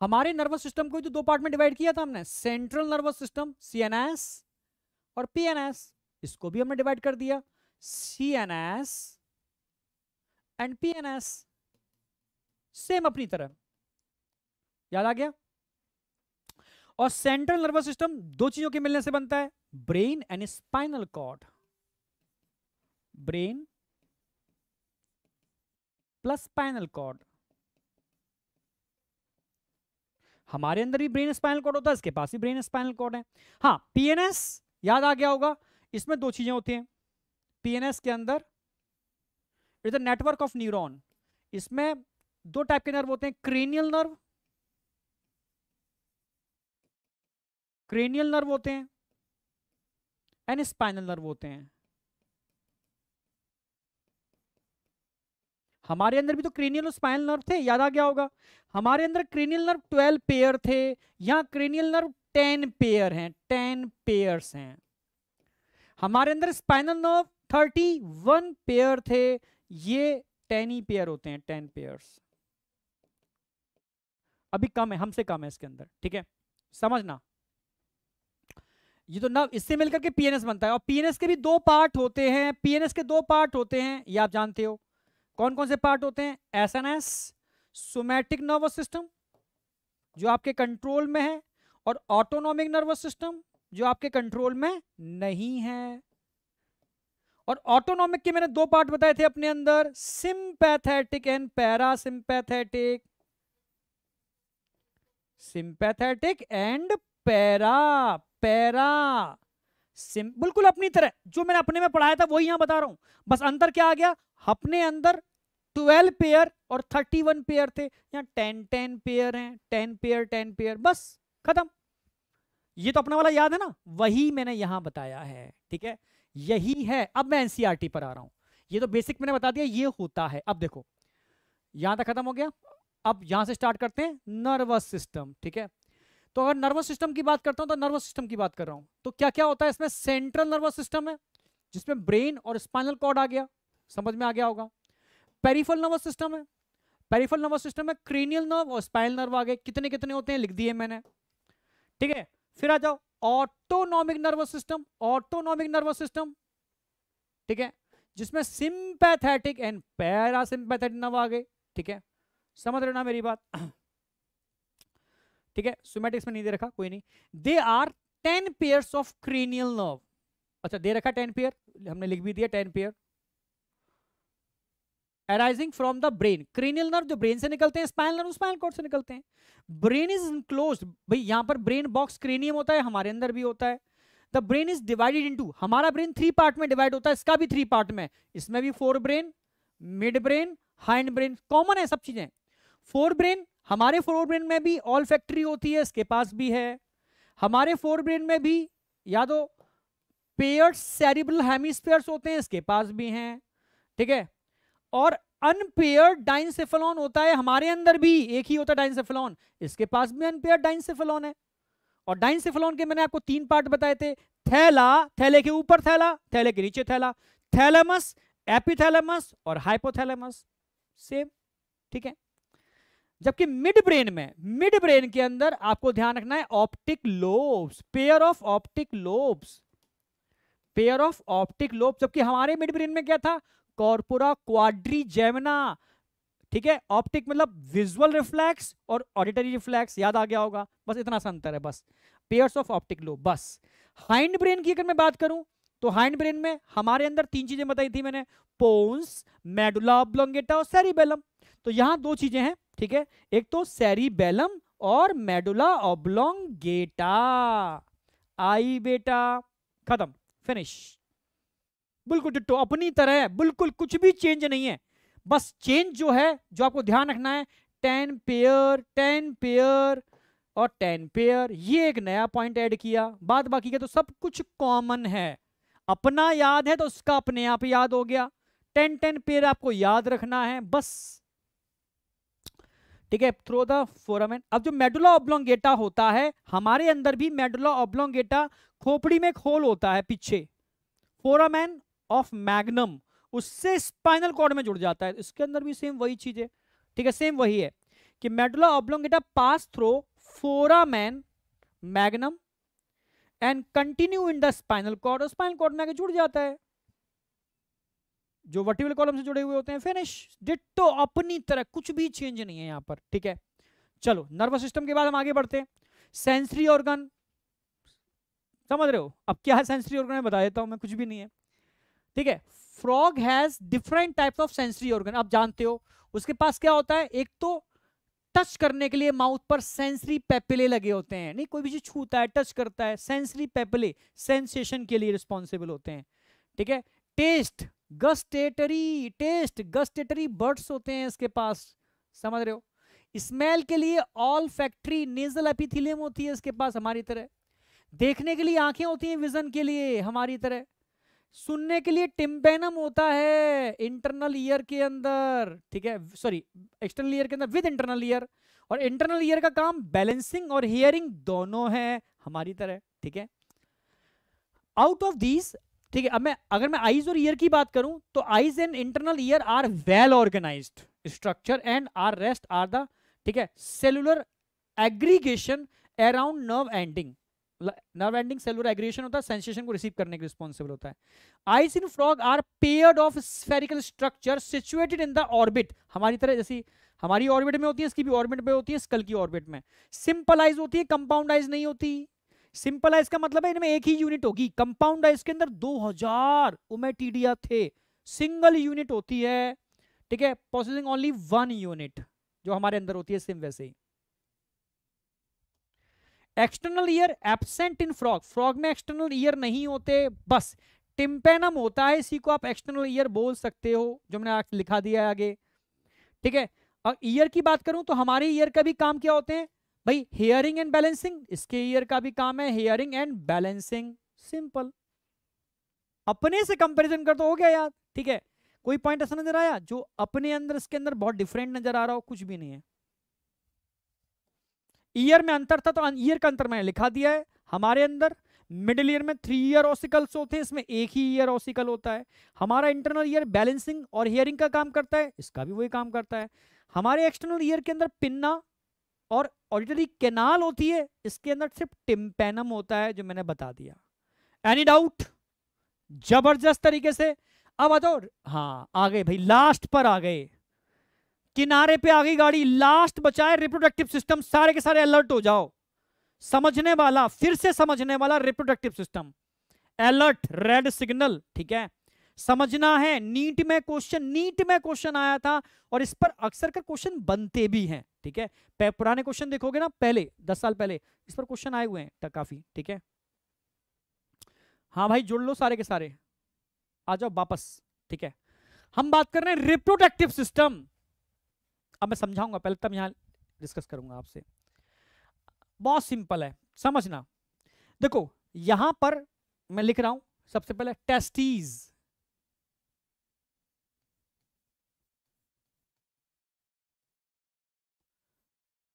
हमारे नर्वस सिस्टम को तो दो पार्ट में डिवाइड किया था हमने सेंट्रल नर्वस सिस्टम सीएनएस और पीएनएस इसको भी हमने डिवाइड कर दिया सीएनएस एंड पीएनएस सेम अपनी तरह याद आ गया और सेंट्रल नर्वस सिस्टम दो चीजों के मिलने से बनता है brain and spinal cord brain plus spinal cord हमारे अंदर भी ब्रेन स्पाइनल कॉर्ड होता है इसके पास भी ब्रेन स्पाइनल कॉर्ड है हाँ पीएनएस याद आ गया होगा इसमें दो चीजें होती हैं पीएनएस के अंदर it the network of neuron इसमें दो टाइप के नर्व होते हैं क्रेनियल नर्व क्रेनियल नर्व होते हैं एंड स्पाइनल नर्व होते हैं हमारे अंदर भी तो क्रेनियल स्पाइनल नर्व थे याद आ गया होगा हमारे अंदर क्रेनियल नर्व ट्वेल्व पेयर थे यहाँ क्रेनियल नर्व टेन पेयर हैं टेन पेयर हैं हमारे अंदर spinal nerve thirty one pair थे ये टेन ही पेयर होते हैं टेन पेयर अभी कम है हमसे कम है इसके अंदर ठीक है समझना ये तो नव इससे मिलकर के पीएनएस बनता है और पीएनएस के भी दो पार्ट होते हैं पीएनएस के दो पार्ट होते हैं ये आप जानते हो कौन कौन से पार्ट होते हैं S N S somatic nervous system जो आपके कंट्रोल में है और ऑटोनॉमिक नर्वस सिस्टम जो आपके कंट्रोल में नहीं है और ऑटोनॉमिक के मैंने दो पार्ट बताए थे अपने अंदर sympathetic and parasympathetic sympathetic and para para sym बिल्कुल अपनी तरह जो मैंने अपने में पढ़ाया था वही यहां बता रहा हूं बस अंतर क्या आ गया अपने अंदर ट्वेल्व पेयर और थर्टी वन पेयर थे यहाँ टेन टेन पेयर हैं टेन पेयर टेन पेयर बस खत्म ये तो अपना वाला याद है ना वही मैंने यहां बताया है ठीक है यही है अब मैं एनसीआरटी e पर आ रहा हूं ये तो बेसिक मैंने बता दिया ये होता है अब देखो यहां तक खत्म हो गया अब यहां से स्टार्ट करते हैं नर्वस सिस्टम ठीक है तो अगर नर्वस सिस्टम की बात करता हूं तो नर्वस सिस्टम की बात कर रहा हूं तो क्या क्या होता है इसमें सेंट्रल नर्वस सिस्टम है जिसमें ब्रेन और स्पाइनल कॉर्ड आ गया समझ में आ गया होगा पेरीफल नर्वस सिस्टम है पेरीफल नर्वस सिस्टम है क्रीनियल नर्व और स्पाइनल नर्व आगे कितने कितने होते हैं लिख दिए मैंने ठीक है फिर आ जाओ autonomic nervous system autonomic nervous system ठीक है जिसमें सिंपैथेटिक एंड पैरासिंपैथेटिक नर्व आ गए ठीक है समझ रहे ना मेरी बात ठीक है सोमेटिक्स में नहीं दे रखा कोई नहीं they are ten pair of cranial nerve अच्छा दे रखा टेन पेयर हमने लिख भी दिया ten pair arising from the brain cranial nerve जो ब्रेन से निकलते हैं स्पाइनल नर्व स्पाइनल कॉर्ड से निकलते हैं ब्रेन इज इनक्लोज भाई यहाँ पर ब्रेन बॉक्स क्रेनियम होता है हमारे अंदर भी होता है the brain is divided into हमारा ब्रेन थ्री पार्ट में डिवाइड होता है इसका भी थ्री पार्ट में इसमें भी forebrain midbrain hindbrain common है सब चीजें फोर ब्रेन हमारे फोर ब्रेन में भी ऑल फैक्ट्री होती है इसके पास भी है हमारे फोर ब्रेन में भी या तो पेयर्स सेरिब्रल हेमिस्फेयर्स होते हैं इसके पास भी हैं ठीक है और अनपेयर डाइनसेफेलॉन होता है हमारे अंदर भी एक ही होता है डाइनसेफेलॉन इसके पास भी अनपेयर डाइनसेफेलॉन है और डाइनसेफेलॉन के मैंने आपको तीन पार्ट बताए थे थैला थैले के ऊपर थैला थैले के नीचे थैला थैलेमस एपिथैलेमस और हाइपोथैलेमस सेम ठीक है जबकि मिड ब्रेन में मिड ब्रेन के अंदर आपको ध्यान रखना है optic lobes pair of optic lobes pair of optic lobe जबकि हमारे मिड ब्रेन में क्या था कॉर्पोरा क्वाड्री जेमना ठीक है ऑप्टिक मतलब विजुअल रिफ्लेक्स और ऑडिटरी रिफ्लेक्स याद आ गया होगा बस इतना सा अंतर है बस पेयर्स ऑफ ऑप्टिक लो बस हाइंड ब्रेन की अगर मैं बात करूं तो हाइंड ब्रेन में हमारे अंदर तीन चीजें बताई थी मैंने पोन्स मेडुला ऑब्लोंगेटा और सेरिबेलम तो यहां दो चीजें हैं ठीक है एक तो सेरिबेलम और मेडुला ऑब्लोंगेटा आई बेटा खत्म फिनिश बिल्कुल डिट्टो तो अपनी तरह है बिल्कुल कुछ भी चेंज नहीं है बस चेंज जो है जो आपको ध्यान रखना है टेन पेयर टेन पेयर और टेन पेयर ये एक नया पॉइंट ऐड किया बाद बाकी का तो सब कुछ कॉमन है अपना याद है तो उसका अपने आप याद हो गया टेन टेन पेयर आपको याद रखना है बस ठीक है थ्रो द फोरामेन अब जो मेडुला ऑब्लोंगेटा होता है हमारे अंदर भी मेडुला ऑब्लोंगेटा खोपड़ी में खोल होता है पीछे फोरामेन ऑफ मैग्नम उससे स्पाइनल कॉर्ड में जुड़ जाता है इसके अंदर भी सेम वही चीज है ठीक है सेम वही है कि medulla oblongata pass through foramen magnum and continue in the spinal cord और स्पाइनल कॉर्ड में आगे जुड़ जाता है जो वर्टिकल कॉलम से जुड़े हुए होते हैं फिनिश डिटो अपनी तरह कुछ भी चेंज नहीं है यहां पर ठीक है चलो नर्वस सिस्टम के बाद हम आगे बढ़ते हैं सेंसरी ऑर्गन समझ रहे हो अब क्या है सेंसरी ऑर्गन बता देता हूं मैं कुछ भी नहीं है ठीक है frog has different type of sensory organ आप जानते हो उसके पास क्या होता है एक तो टच करने के लिए माउथ पर सेंसरी पेपिले लगे होते हैं नहीं कोई भी चीज छूता है टच करता है सेंसरी पेपिले सेंसेशन के लिए रिस्पॉन्सिबल होते हैं ठीक है taste gustatory taste gustatory buds होते हैं इसके पास समझ रहे हो स्मेल के लिए ऑल फैक्ट्री नेजल एपिथिलियम होती है इसके पास हमारी तरह देखने के लिए आंखें होती हैं विजन के लिए हमारी तरह सुनने के लिए टिम्बेनम होता है इंटरनल ईयर के अंदर ठीक है सॉरी एक्सटर्नल ईयर के अंदर विद इंटरनल ईयर और इंटरनल ईयर का काम बैलेंसिंग और हियरिंग दोनों है हमारी तरह ठीक है आउट ऑफ दीज ठीक है अब मैं अगर मैं आईज और ईयर की बात करूं तो eyes and internal ear are well organise structure and are rest are the ठीक है cellular aggregation around nerve ending nerve ending cellular aggregation होता है सेंसेशन को रिसीव करने के रिस्पॉन्सिबल होता है eyes in frog are pair of spherical structure situated in the orbit हमारी तरह जैसी हमारी ऑर्बिट में होती है इसकी भी ऑर्बिट में होती है स्कल की ऑर्बिट में सिंपल आइज होती है कंपाउंड आइज नहीं होती सिंपल आइज का मतलब है इनमें एक ही यूनिट होगी कंपाउंड आइज के अंदर दो हजार उमेटीडिया थे सिंगल यूनिट होती है ठीक है प्रोसेसिंग ओनली वन यूनिट जो हमारे अंदर होती है सिम वैसे ही external ear absent in frog frog में एक्सटर्नल ईयर नहीं होते बस टिम्पेनम होता है इसी को आप एक्सटर्नल ईयर बोल सकते हो जो मैंने लिखा दिया है आगे ठीक है और ईयर की बात करूं तो हमारे ईयर का भी काम क्या होते हैं भाई हेयरिंग एंड बैलेंसिंग इसके ईयर का भी काम है हेयरिंग एंड बैलेंसिंग सिंपल अपने से कंपेरिजन कर तो हो गया यार ठीक है कोई पॉइंट ऐसा नजर आया जो अपने अंदर इसके अंदर बहुत डिफरेंट नजर आ रहा हो कुछ भी नहीं है ईयर में अंतर था तो ईयर का अंतर मैंने लिखा दिया है हमारे अंदर मिडिल ईयर में थ्री ईयर ऑसिकल्स होते हैं इसमें एक ही ईयर ऑसिकल होता है हमारा इंटरनल ईयर बैलेंसिंग और हियरिंग का काम करता है इसका भी वही काम करता है हमारे एक्सटर्नल ईयर के अंदर पिन्ना और ऑडिटरी केनाल होती है इसके अंदर सिर्फ टिम्पेनम होता है जो मैंने बता दिया एनी डाउट जबरदस्त तरीके से अब आ जाओ हाँ आ गए भाई लास्ट पर आ गए किनारे पे आ गई गाड़ी लास्ट बचाए रिप्रोडक्टिव सिस्टम सारे के सारे अलर्ट हो जाओ समझने वाला फिर से समझने वाला reproductive system alert red signal ठीक है समझना है नीट में क्वेश्चन नीट में क्वेश्चन आया था और इस पर अक्सर कर क्वेश्चन बनते भी हैं ठीक है पुराने क्वेश्चन देखोगे ना पहले दस साल पहले इस पर क्वेश्चन आए हुए हैं काफी ठीक है हाँ भाई जुड़ लो सारे के सारे आ जाओ वापस ठीक है हम बात कर रहे हैं रिप्रोडक्टिव सिस्टम अब मैं समझाऊंगा पहले तब यहाँ डिस्कस करूंगा आपसे बहुत सिंपल है समझना देखो यहां पर मैं लिख रहा हूं सबसे पहले टेस्टीज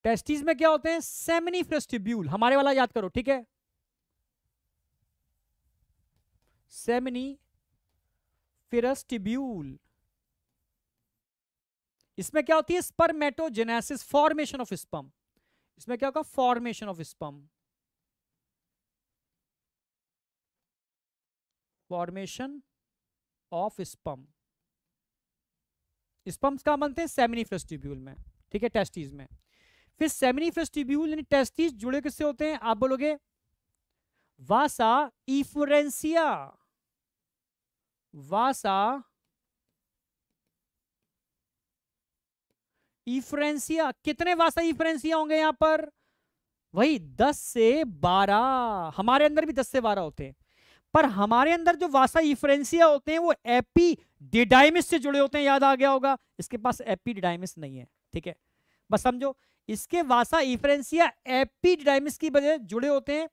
टेस्टीज में क्या होते हैं सेमिनी फ्रेस्टिब्यूल हमारे वाला याद करो ठीक है सेमिनी फिरस्टिब्यूल इसमें क्या होती है स्पर्मेटोजेनेसिस फॉर्मेशन ऑफ स्पम इसमें क्या होगा formation of sperm formation of sperm sperms का बनते हैं सेमिनी फेस्टिब्यूल में ठीक है टेस्टीज में फिर सेमिनी फेस्टिब्यूल यानी टेस्टीज जुड़े किससे होते हैं आप बोलोगे वासा इफोरेंसिया वासा इफ्रेंसिया कितने वासा इफ्रेंसिया होंगे यहां पर वही दस से बारह हमारे अंदर भी दस से बारह होते हैं पर हमारे अंदर जो वासा इफ्रेंसिया होते हैं वो एपी डिडाइमिस से जुड़े होते हैं याद आ गया होगा इसके पास एपी डिडाइमिस नहीं है ठीक है बस समझो इसके वासा इफ्रेंसिया एपी डिडाइमिस की वजह जुड़े होते हैं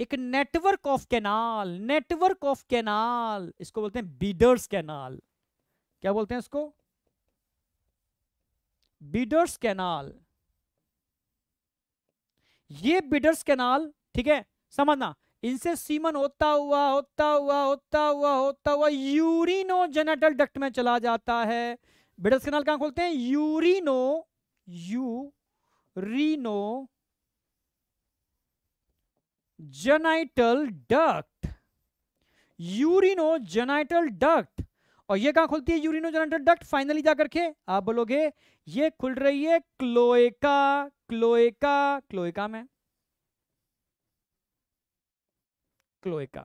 एक network of canal network of canal इसको बोलते हैं बीडर्स कैनाल क्या बोलते हैं इसको बिडर्स कैनाल ये बिडर्स कैनाल ठीक है समझना इनसे सीमन होता हुआ होता हुआ होता हुआ होता हुआ यूरिनो जेनेटल डक्ट में चला जाता है बिडर्स कैनाल कहां खोलते हैं urino urino genital duct urino genital duct और ये कहां खुलती है यूरिनो जेनाइटल डक्ट फाइनली जाकर के आप बोलोगे ये खुल रही है क्लोएका क्लोएका क्लोएका में क्लोएका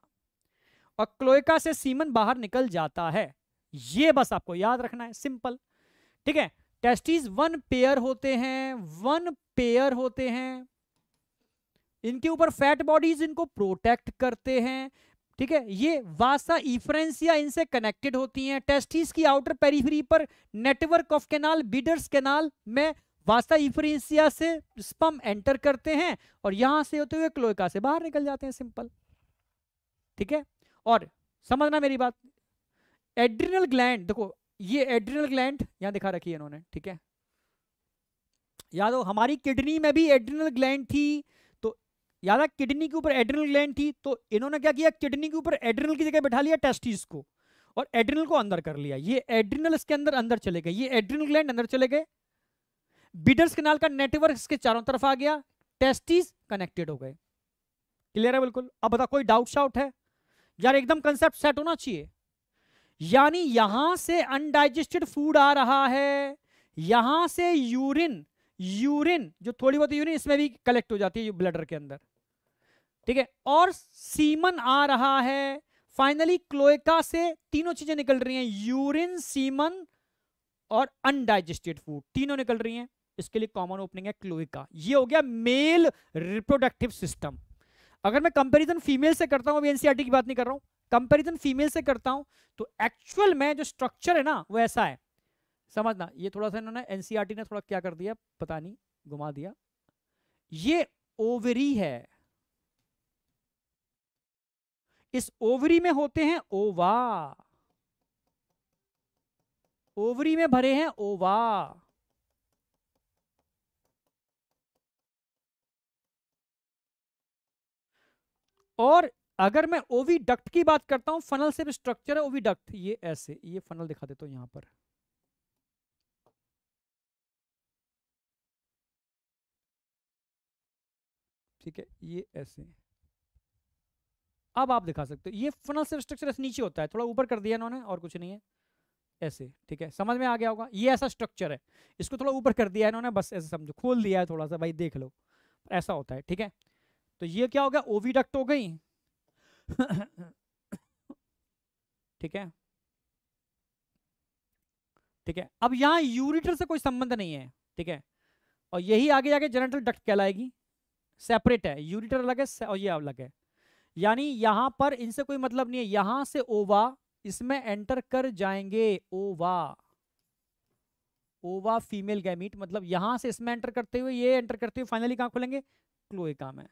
और क्लोएका से सीमन बाहर निकल जाता है ये बस आपको याद रखना है सिंपल ठीक है टेस्टिस वन पेयर होते हैं वन पेयर होते हैं इनके ऊपर फैट बॉडीज इनको प्रोटेक्ट करते हैं ठीक है ये वासा इफ्रेंसिया इनसे कनेक्टेड होती हैं टेस्टिस की आउटर पेरीफ्री पर network of canal Bidder's canal में वास्ता इफ्रेंसिया से स्पम एंटर करते हैं और यहां से होते हुए क्लोइका से बाहर निकल जाते हैं सिंपल ठीक है और समझना मेरी बात एड्रिनल ग्लैंड देखो ये एड्रिनल ग्लैंड यहां दिखा रखी है इन्होंने ठीक है याद हो हमारी किडनी में भी एड्रिनल ग्लैंड थी यादा किडनी के ऊपर एड्रिनल ग्लैंड थी तो इन्होंने क्या किया किडनी के ऊपर एड्रिनल की जगह बैठा लिया टेस्टिस को और एड्रिनल को अंदर कर लिया ये एड्रिनल इसके अंदर अंदर चले गए ये एड्रिनल ग्लैंड अंदर चले गए बीडर्स कनाल का नेटवर्क इसके चारों तरफ आ गया टेस्टिस कनेक्टेड हो गए क्लियर है बिल्कुल अब बता कोई डाउट शाउट है यार एकदम कंसेप्ट सेट होना चाहिए यानी यहां से अनडाइजेस्टेड फूड आ रहा है यहां से यूरिन यूरिन जो थोड़ी बहुत यूरिन इसमें भी कलेक्ट हो जाती है ब्लडर के अंदर ठीक है और सीमन आ रहा है फाइनली क्लोएका से तीनों चीजें निकल रही हैं यूरिन सीमन और अनडाइजेस्टेड फूड तीनों निकल रही हैं इसके लिए कॉमन ओपनिंग है क्लोएका ये हो गया मेल रिप्रोडक्टिव सिस्टम अगर मैं कंपैरिजन फीमेल से करता हूं अभी एनसीआरटी e की बात नहीं कर रहा हूं कंपैरिजन फीमेल से करता हूं तो एक्चुअल में जो स्ट्रक्चर है ना वो ऐसा है समझना ये थोड़ा सा इन्होंने एनसीआरटी e ने थोड़ा क्या कर दिया पता नहीं घुमा दिया ये ओवरी है इस ओवरी में होते हैं ओवा ओवरी में भरे हैं ओवा और अगर मैं ओवी डक्ट की बात करता हूं फनल से स्ट्रक्चर है ओवी डक्ट ये ऐसे ये फनल दिखा देता हूं यहां पर ठीक है ये ऐसे अब आप दिखा सकते हो ये फनल से स्ट्रक्चर ऐसे नीचे होता है थोड़ा ऊपर कर दिया इन्होंने और कुछ नहीं है ऐसे ठीक है समझ में आ गया होगा ये ऐसा स्ट्रक्चर है इसको थोड़ा ऊपर कर दिया इन्होंने बस ऐसे समझो खोल दिया है थोड़ा सा भाई देख लो ऐसा होता है ठीक है तो ये क्या हो गया डक्ट हो गई ठीक है ठीक है अब यहाँ यूरिटर से कोई संबंध नहीं है ठीक है और यही आगे जाके जेनेटल डक्ट कहलाएगी सेपरेट है यूरिटर अलग है और ये अलग है यानी यहां पर इनसे कोई मतलब नहीं है यहां से ओवा इसमें एंटर कर जाएंगे ओवा ओवा फीमेल गैमिट मतलब यहां से इसमें एंटर करते हुए ये एंटर करते हुए फाइनली कहां खोलेंगे क्लोएका में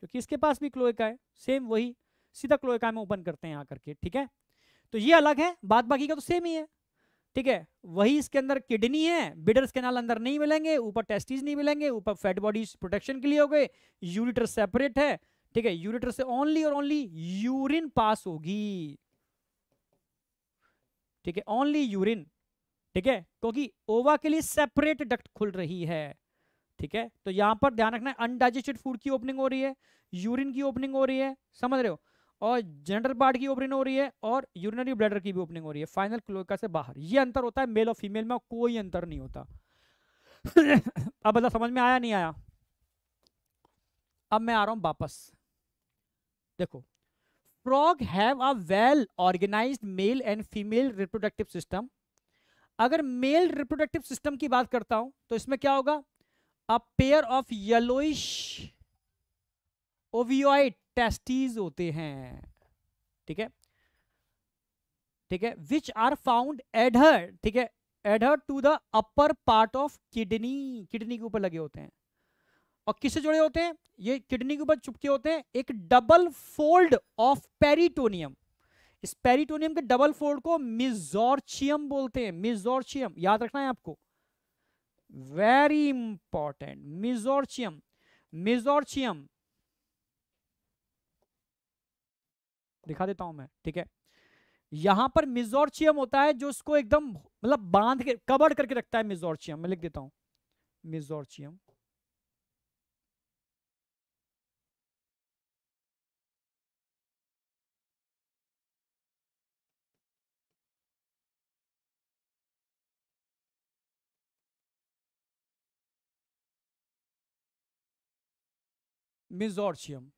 क्योंकि इसके पास भी क्लोएका है सेम वही सीधा क्लोएका में ओपन करते हैं आकर करके ठीक है तो ये अलग है बाद बाकी का तो सेम ही है ठीक है वही इसके अंदर किडनी है बिडर्स कैनाल अंदर नहीं मिलेंगे ऊपर टेस्टिस नहीं मिलेंगे ऊपर फैट बॉडीज प्रोटेक्शन के लिए हो गए यूरिटर सेपरेट है ठीक है यूरिटर से ओनली और ओनली यूरिन पास होगी ठीक है ओनली यूरिन ठीक है क्योंकि ओवा के लिए सेपरेट डक्ट खुल रही है ठीक है तो यहां पर ध्यान रखना है अनडाइजेस्टेड फूड की ओपनिंग हो रही है यूरिन की ओपनिंग हो रही है समझ रहे हो और जनरल पार्ट की ओपनिंग हो रही है और यूरिनरी ब्लैडर की भी ओपनिंग हो रही है फाइनल क्लोका से बाहर ये अंतर होता है मेल और फीमेल में कोई अंतर नहीं होता *coughs* अब मतलब समझ में आया नहीं आया अब मैं आ रहा हूं वापस देखो frog have a well organised male and female reproductive system अगर मेल रिप्रोडक्टिव सिस्टम की बात करता हूं तो इसमें क्या होगा a pair of yellowish ovoid testes होते हैं ठीक है ठीक है विच आर फाउंड एडहर ठीक है adhere to the upper part of kidney kidney के ऊपर लगे होते हैं और किससे जुड़े होते हैं ये किडनी के ऊपर चुपके होते हैं एक डबल फोल्ड ऑफ पेरिटोनियम इस पेरिटोनियम के डबल फोल्ड को मिजोर्चियम बोलते हैं मिजोर्चियम याद रखना है आपको वेरी इंपॉर्टेंट मिजोर्चियम मिजोर्चियम दिखा देता हूं मैं ठीक है यहां पर मिजोर्चियम होता है जो इसको एकदम मतलब बांध के कवर करके रखता है मिजोर्चियम मैं लिख देता हूं मिजोर्चियम मिजोर्चियम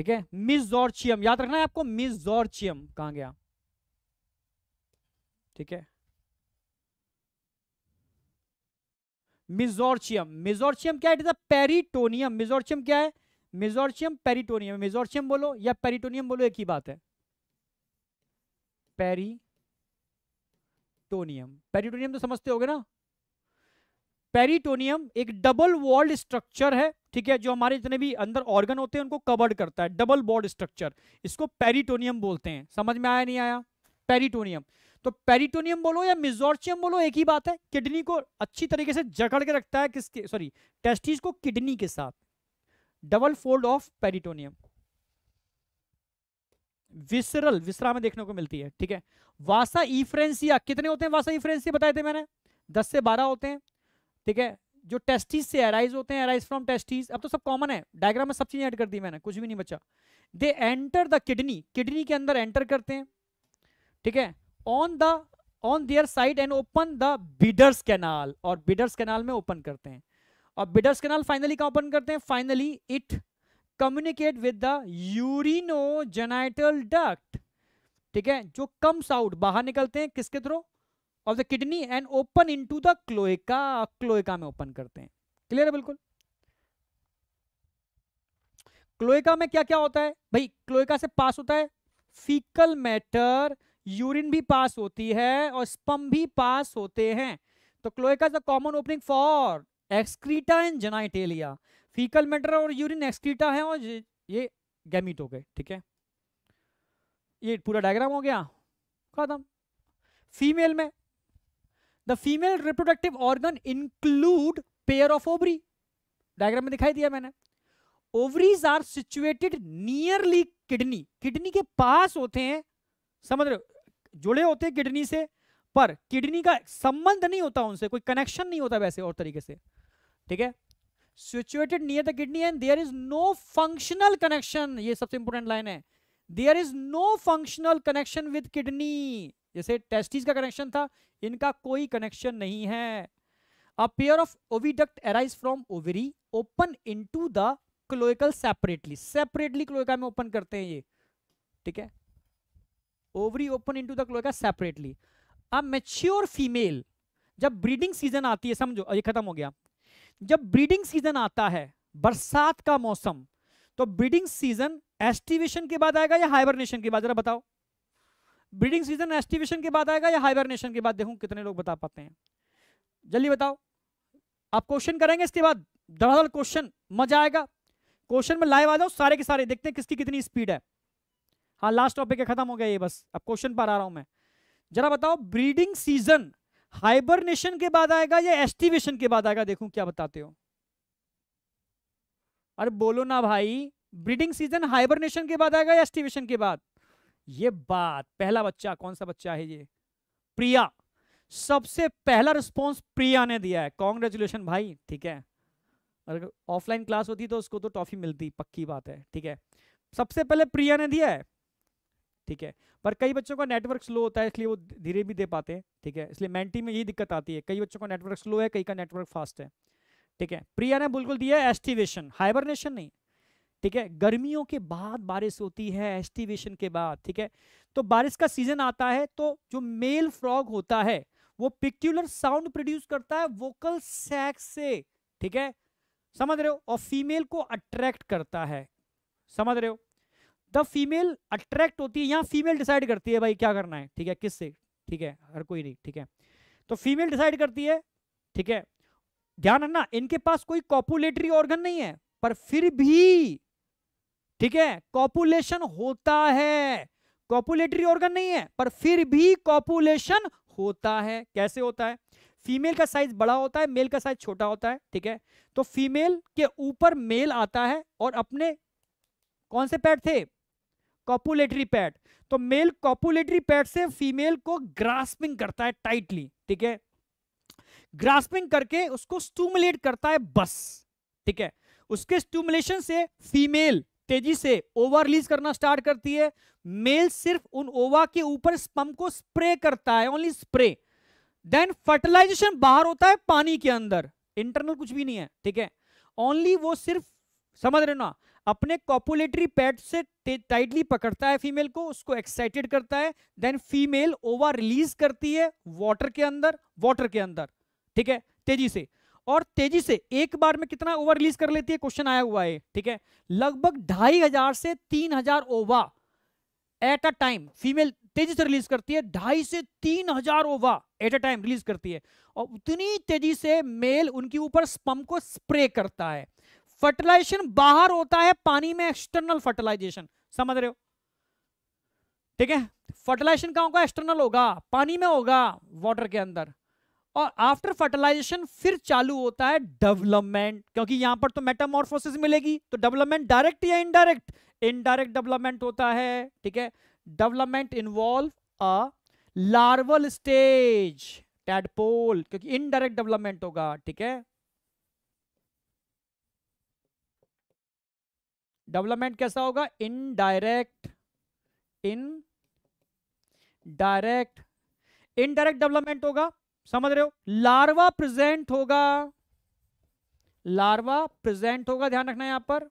ठीक है मिजोर्चियम याद रखना है आपको मिजोर्चियम कहा गया ठीक है मिजोरचियम मिजोर्चियम क्या it is a peritoneum mesorchium क्या है मिजोर्चियम पेरिटोनियम मिजोरचियम बोलो या पेरिटोनियम बोलो एक ही बात है पेरिटोनियम पेरिटोनियम तो समझते होगे ना पेरिटोनियम एक डबल वॉल्ड स्ट्रक्चर है ठीक है जो हमारे जितने भी अंदर ऑर्गन होते हैं उनको कवर्ड करता है डबल बॉड स्ट्रक्चर इसको पेरिटोनियम बोलते हैं समझ में आया नहीं आया पेरिटोनियम तो पेरिटोनियम बोलो या मिजोर्चियम बोलो एक ही बात है किडनी को अच्छी तरीके से जकड़ के रखता है किसके सॉरी टेस्टिस को किडनी के साथ double fold of peritoneum visceral viscera में देखने को मिलती है ठीक है वासा इफ्रेंसिया कितने होते हैं वासा इफ्रेंसिया बताए थे मैंने दस से बारह होते हैं ठीक है जो टेस्टिस से अराइज होते हैं अराइज फ्रॉम टेस्टिस अब तो सब कॉमन है डायग्राम में सब चीज़ें ऐड कर दी मैंने कुछ भी नहीं बचा they enter the kidney kidney के अंदर एंटर करते हैं ठीक है on the on their side and open the Bidder's canal और बिडर्स कैनाल में ओपन करते हैं और बिडर्स कैनाल फाइनली कहा ओपन करते हैं finally it communicate with the urino genital duct ठीक है जो कम्स आउट बाहर निकलते हैं किसके through of the kidney and open into the cloaca cloaca में ओपन करते हैं क्लियर है बिल्कुल क्लोएका में क्या क्या होता है भाई क्लोएका से पास होता है फीकल मैटर यूरिन भी पास होती है और स्पम भी पास होते हैं तो cloaca is a common opening for excreta and genitalia faecal matter और यूरिन एक्सक्रीटा है और ये गैमिट हो गए ठीक है ये पूरा डायग्राम हो गया खत्म फीमेल में the female reproductive organ include pair of ovary diagram में दिखाई दिया मैंने ovaries are situated nearly kidney kidney के पास होते हैं समझ रहे जुड़े होते हैं किडनी से पर किडनी का संबंध नहीं होता उनसे कोई कनेक्शन नहीं होता वैसे और तरीके से ठीक है situated near the kidney and there is no functional connection ये सबसे इंपोर्टेंट लाइन है there is no functional connection with kidney जैसे टेस्टिस का कनेक्शन था इनका कोई कनेक्शन नहीं है a pair of oviduct arise from ovary open into the cloacal separately separately cloaca में ओपन करते हैं ये ठीक है ovary open into the cloaca separately a mature female जब ब्रीडिंग सीजन आती है समझो ये खत्म हो गया जब ब्रीडिंग सीजन आता है बरसात का मौसम तो ब्रीडिंग सीजन एस्टिवेशन के बाद आएगा या हाइबरनेशन के बाद जरा बताओ ब्रीडिंग सीजन एस्टिवेशन के बाद आएगा या हाइबरनेशन के बाद देखू कितने लोग बता पाते हैं जल्दी बताओ आप क्वेश्चन करेंगे इसके बाद धड़ाधड़ क्वेश्चन मजा आएगा क्वेश्चन में लाइव आ जाओ सारे के सारे देखते हैं किसकी कितनी स्पीड है हाँ लास्ट टॉपिक है खत्म हो गया ये बस अब क्वेश्चन पर आ रहा हूं मैं जरा बताओ ब्रीडिंग सीजन हाइबरनेशन के बाद आएगा या एस्टिवेशन के बाद आएगा देखूं क्या बताते हो अरे बोलो ना भाई ब्रीडिंग सीजन हाइबरनेशन के बाद आएगा या एस्टिवेशन के बाद ये बात पहला बच्चा कौन सा बच्चा है ये प्रिया सबसे पहला रिस्पॉन्स प्रिया ने दिया है कॉन्ग्रेचुलेशन भाई ठीक है अगर ऑफलाइन क्लास होती तो उसको तो टॉफी मिलती पक्की बात है ठीक है सबसे पहले प्रिया ने दिया है ठीक है पर कई बच्चों का नेटवर्क स्लो होता है इसलिए वो धीरे भी दे पाते हैं ठीक है इसलिए मेंटी में यही दिक्कत आती है कई बच्चों का नेटवर्क स्लो है कई का नेटवर्क फास्ट है ठीक है प्रिया ने बिल्कुल दिया है एस्टिवेशन हाइबरनेशन नहीं ठीक है गर्मियों के बाद बारिश होती है एस्टिवेशन के बाद ठीक है तो बारिश का सीजन आता है तो जो मेल फ्रॉग होता है वो पिक्यूलर साउंड प्रोड्यूस करता है वोकल सैक से ठीक है समझ रहे हो और फीमेल को अट्रैक्ट करता है समझ रहे हो द फीमेल अट्रैक्ट होती है यहाँ फीमेल डिसाइड करती है भाई क्या करना है ठीक है किससे ठीक है हर कोई नहीं ठीक है तो फीमेल डिसाइड करती है ठीक है ध्यान रखना इनके पास कोई कॉपुलेटरी ऑर्गन नहीं है पर फिर भी ठीक है कॉपुलेशन होता है कॉपुलेटरी ऑर्गन नहीं है पर फिर भी कॉपुलेशन होता है कैसे होता है फीमेल का साइज बड़ा होता है मेल का साइज छोटा होता है ठीक है तो फीमेल के ऊपर मेल आता है और अपने कौन से पैड थे कॉपुलेटरी पैड तो मेल कॉपुलेटरी पैड से फीमेल को ग्रास्पिंग करता है टाइटली ठीक है ग्रास्पिंग करके उसको स्टूमुलेट करता है बस ठीक है उसके स्टूमुलेशन से फीमेल तेजी से ओवा रिलीज करना स्टार्ट करती है मेल सिर्फ उन ओवा के ऊपर स्पम को स्प्रे करता है ओनली स्प्रे देन फर्टिलाइजेशन बाहर होता है पानी के अंदर इंटरनल कुछ भी नहीं है ठीक है ओनली वो सिर्फ समझ रहे ना अपने कॉपुलेटरी पैड से टाइटली पकड़ता है फीमेल को उसको एक्साइटेड करता है देन फीमेल ओवा रिलीज करती है वॉटर के अंदर वॉटर के अंदर ठीक है तेजी से और तेजी से एक बार में कितना ओवर रिलीज कर लेती है क्वेश्चन आया हुआ है ठीक है लगभग ढाई हजार से तीन हजार ओवा एट अ टाइम फीमेल तेजी से रिलीज करती है ढाई से तीन हजार ओवा एट अ टाइम रिलीज करती है और उतनी तेजी से मेल उनके ऊपर स्पम को स्प्रे करता है फर्टिलाइजेशन बाहर होता है पानी में एक्सटर्नल फर्टिलाइजेशन समझ रहे हो ठीक है फर्टिलाइजेशन कहा होगा एक्सटर्नल होगा पानी में होगा वाटर के अंदर और आफ्टर फर्टिलाइजेशन फिर चालू होता है डेवलपमेंट क्योंकि यहां पर तो मेटामोर्फोसिस मिलेगी तो डेवलपमेंट डायरेक्ट या इनडायरेक्ट इनडायरेक्ट डेवलपमेंट होता है ठीक है development involve a larval stage tadpole क्योंकि इनडायरेक्ट डेवलपमेंट होगा ठीक है डेवलपमेंट कैसा होगा indirect indirect indirect development होगा समझ रहे हो लार्वा प्रेजेंट होगा लार्वा प्रेजेंट होगा ध्यान रखना यहां पर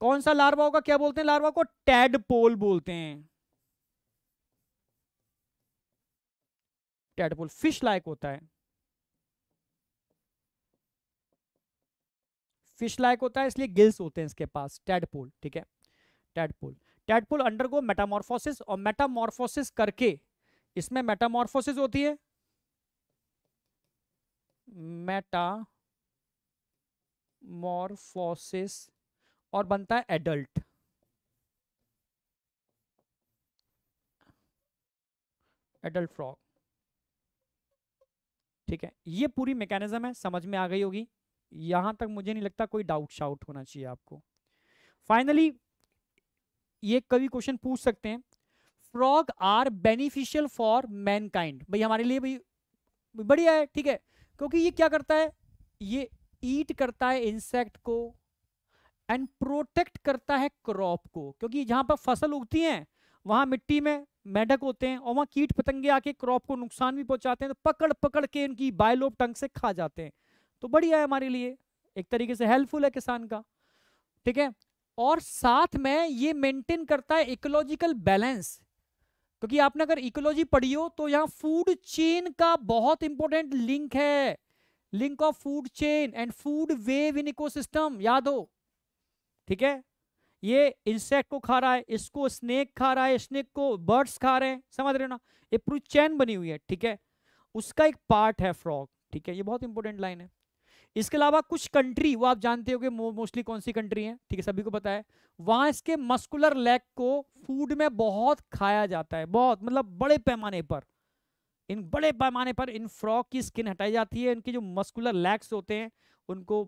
कौन सा लार्वा होगा क्या बोलते हैं लार्वा को टैडपोल बोलते हैं टैडपोल फिश लाइक होता है फिश लाइक होता है इसलिए गिल्स होते हैं इसके पास टैडपोल ठीक है टैडपोल टैडपोल अंडरगो मेटामॉर्फोसिस और मेटामॉर्फोसिस करके इसमें मेटामॉर्फोसिस होती है मोरफोसिस और बनता है एडल्ट एडल्ट फ्रॉग ठीक है ये पूरी मैकेनिज्म है समझ में आ गई होगी यहां तक मुझे नहीं लगता कोई डाउट शाउट होना चाहिए आपको फाइनली ये कभी क्वेश्चन पूछ सकते हैं frog are beneficial for mankind भाई हमारे लिए भाई बढ़िया है ठीक है क्योंकि ये क्या करता है ये ईट करता है इंसेक्ट को एंड प्रोटेक्ट करता है क्रॉप को क्योंकि जहाँ पर फसल उगती है वहाँ मिट्टी में मेढक होते हैं और वहाँ कीट पतंगे आके क्रॉप को नुकसान भी पहुँचाते हैं तो पकड़ पकड़ के इनकी बायलोप टंग से खा जाते हैं तो बढ़िया है हमारे लिए एक तरीके से हेल्पफुल है किसान का ठीक है और साथ में ये मेंटेन करता है इकोलॉजिकल बैलेंस क्योंकि आपने अगर इकोलॉजी पढ़ी हो तो यहाँ फूड चेन का बहुत इंपॉर्टेंट लिंक है link of food chain and food web in ecosystem याद हो ठीक है ये इंसेक्ट को खा रहा है इसको स्नेक खा रहा है स्नेक को बर्ड्स खा रहे हैं समझ रहे हो ना ये पूरी चैन बनी हुई है ठीक है उसका एक पार्ट है फ्रॉग ठीक है ये बहुत इंपॉर्टेंट लाइन है इसके अलावा कुछ कंट्री वो आप जानते हो कि मोस्टली कौन सी कंट्री है ठीक है सभी को पता है वहां इसके मस्कुलर लेग को फूड में बहुत खाया जाता है बहुत मतलब बड़े पैमाने पर इन बड़े पैमाने पर इन फ्रॉक की स्किन हटाई जाती है इनके जो मस्कुलर लेग्स होते हैं उनको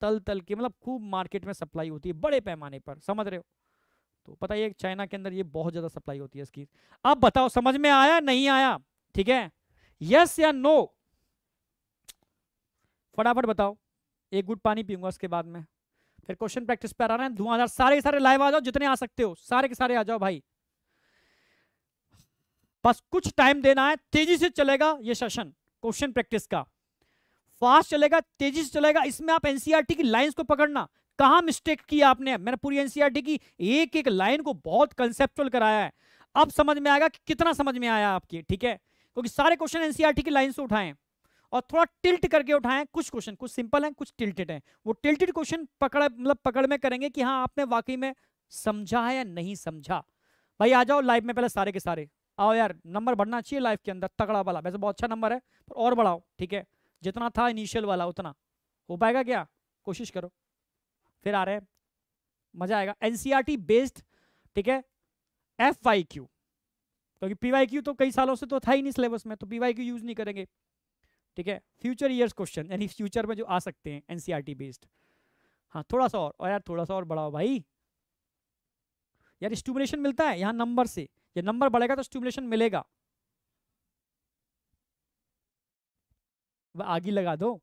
तल तल के मतलब खूब मार्केट में सप्लाई होती है बड़े पैमाने पर समझ रहे हो तो पता ही चाइना के अंदर ये बहुत ज़्यादा सप्लाई होती है इसकी अब बताओ समझ में आया नहीं आया ठीक है यस या नो फटाफट बताओ एक गुट पानी पीऊंगा उसके बाद में फिर क्वेश्चन प्रैक्टिस पे आ रहे हैं धुआंधार सारे सारे लाइव आ जाओ जितने आ सकते हो सारे के सारे आ जाओ भाई बस कुछ टाइम देना है तेजी से चलेगा ये सेशन क्वेश्चन प्रैक्टिस का फास्ट चलेगा तेजी से चलेगा इसमें आप एनसीईआरटी e की लाइंस को पकड़ना कहा मिस्टेक की आपने मैंने पूरी एनसीईआरटी e की एक एक लाइन को बहुत कंसेप्चुअल कराया है अब समझ में आएगा कि कितना समझ में आया आपकी ठीक है क्योंकि सारे क्वेश्चन एनसीआरटी e की लाइन से उठाएं और थोड़ा टिल्ट करके उठाएं कुछ क्वेश्चन कुछ सिंपल हैं कुछ टिल्टेड हैं वो टिल्टेड क्वेश्चन पकड़ मतलब पकड़ में करेंगे कि हाँ आपने वाकई में समझा है या नहीं समझा भाई आ जाओ लाइफ में पहले सारे के सारे आओ यार नंबर बढ़ना चाहिए लाइफ के अंदर तगड़ा वाला वैसे बहुत अच्छा नंबर है पर और बढ़ाओ ठीक है जितना था इनिशियल वाला उतना हो पाएगा क्या कोशिश करो फिर आ रहे हैं मजा आएगा एनसीईआरटी बेस्ड e ठीक है एफ क्योंकि पी तो कई सालों से तो था ही नहीं सिलेबस में तो पी यूज नहीं करेंगे ठीक है फ्यूचर ईयर्स क्वेश्चन यानी फ्यूचर में जो आ सकते हैं एनसीईआरटी बेस्ड e हाँ थोड़ा सा और और यार थोड़ा सा और बढ़ाओ भाई यार स्टूमुलेशन मिलता है यहाँ नंबर से ये नंबर बढ़ेगा तो स्टूमुलेशन मिलेगा आग ही लगा दो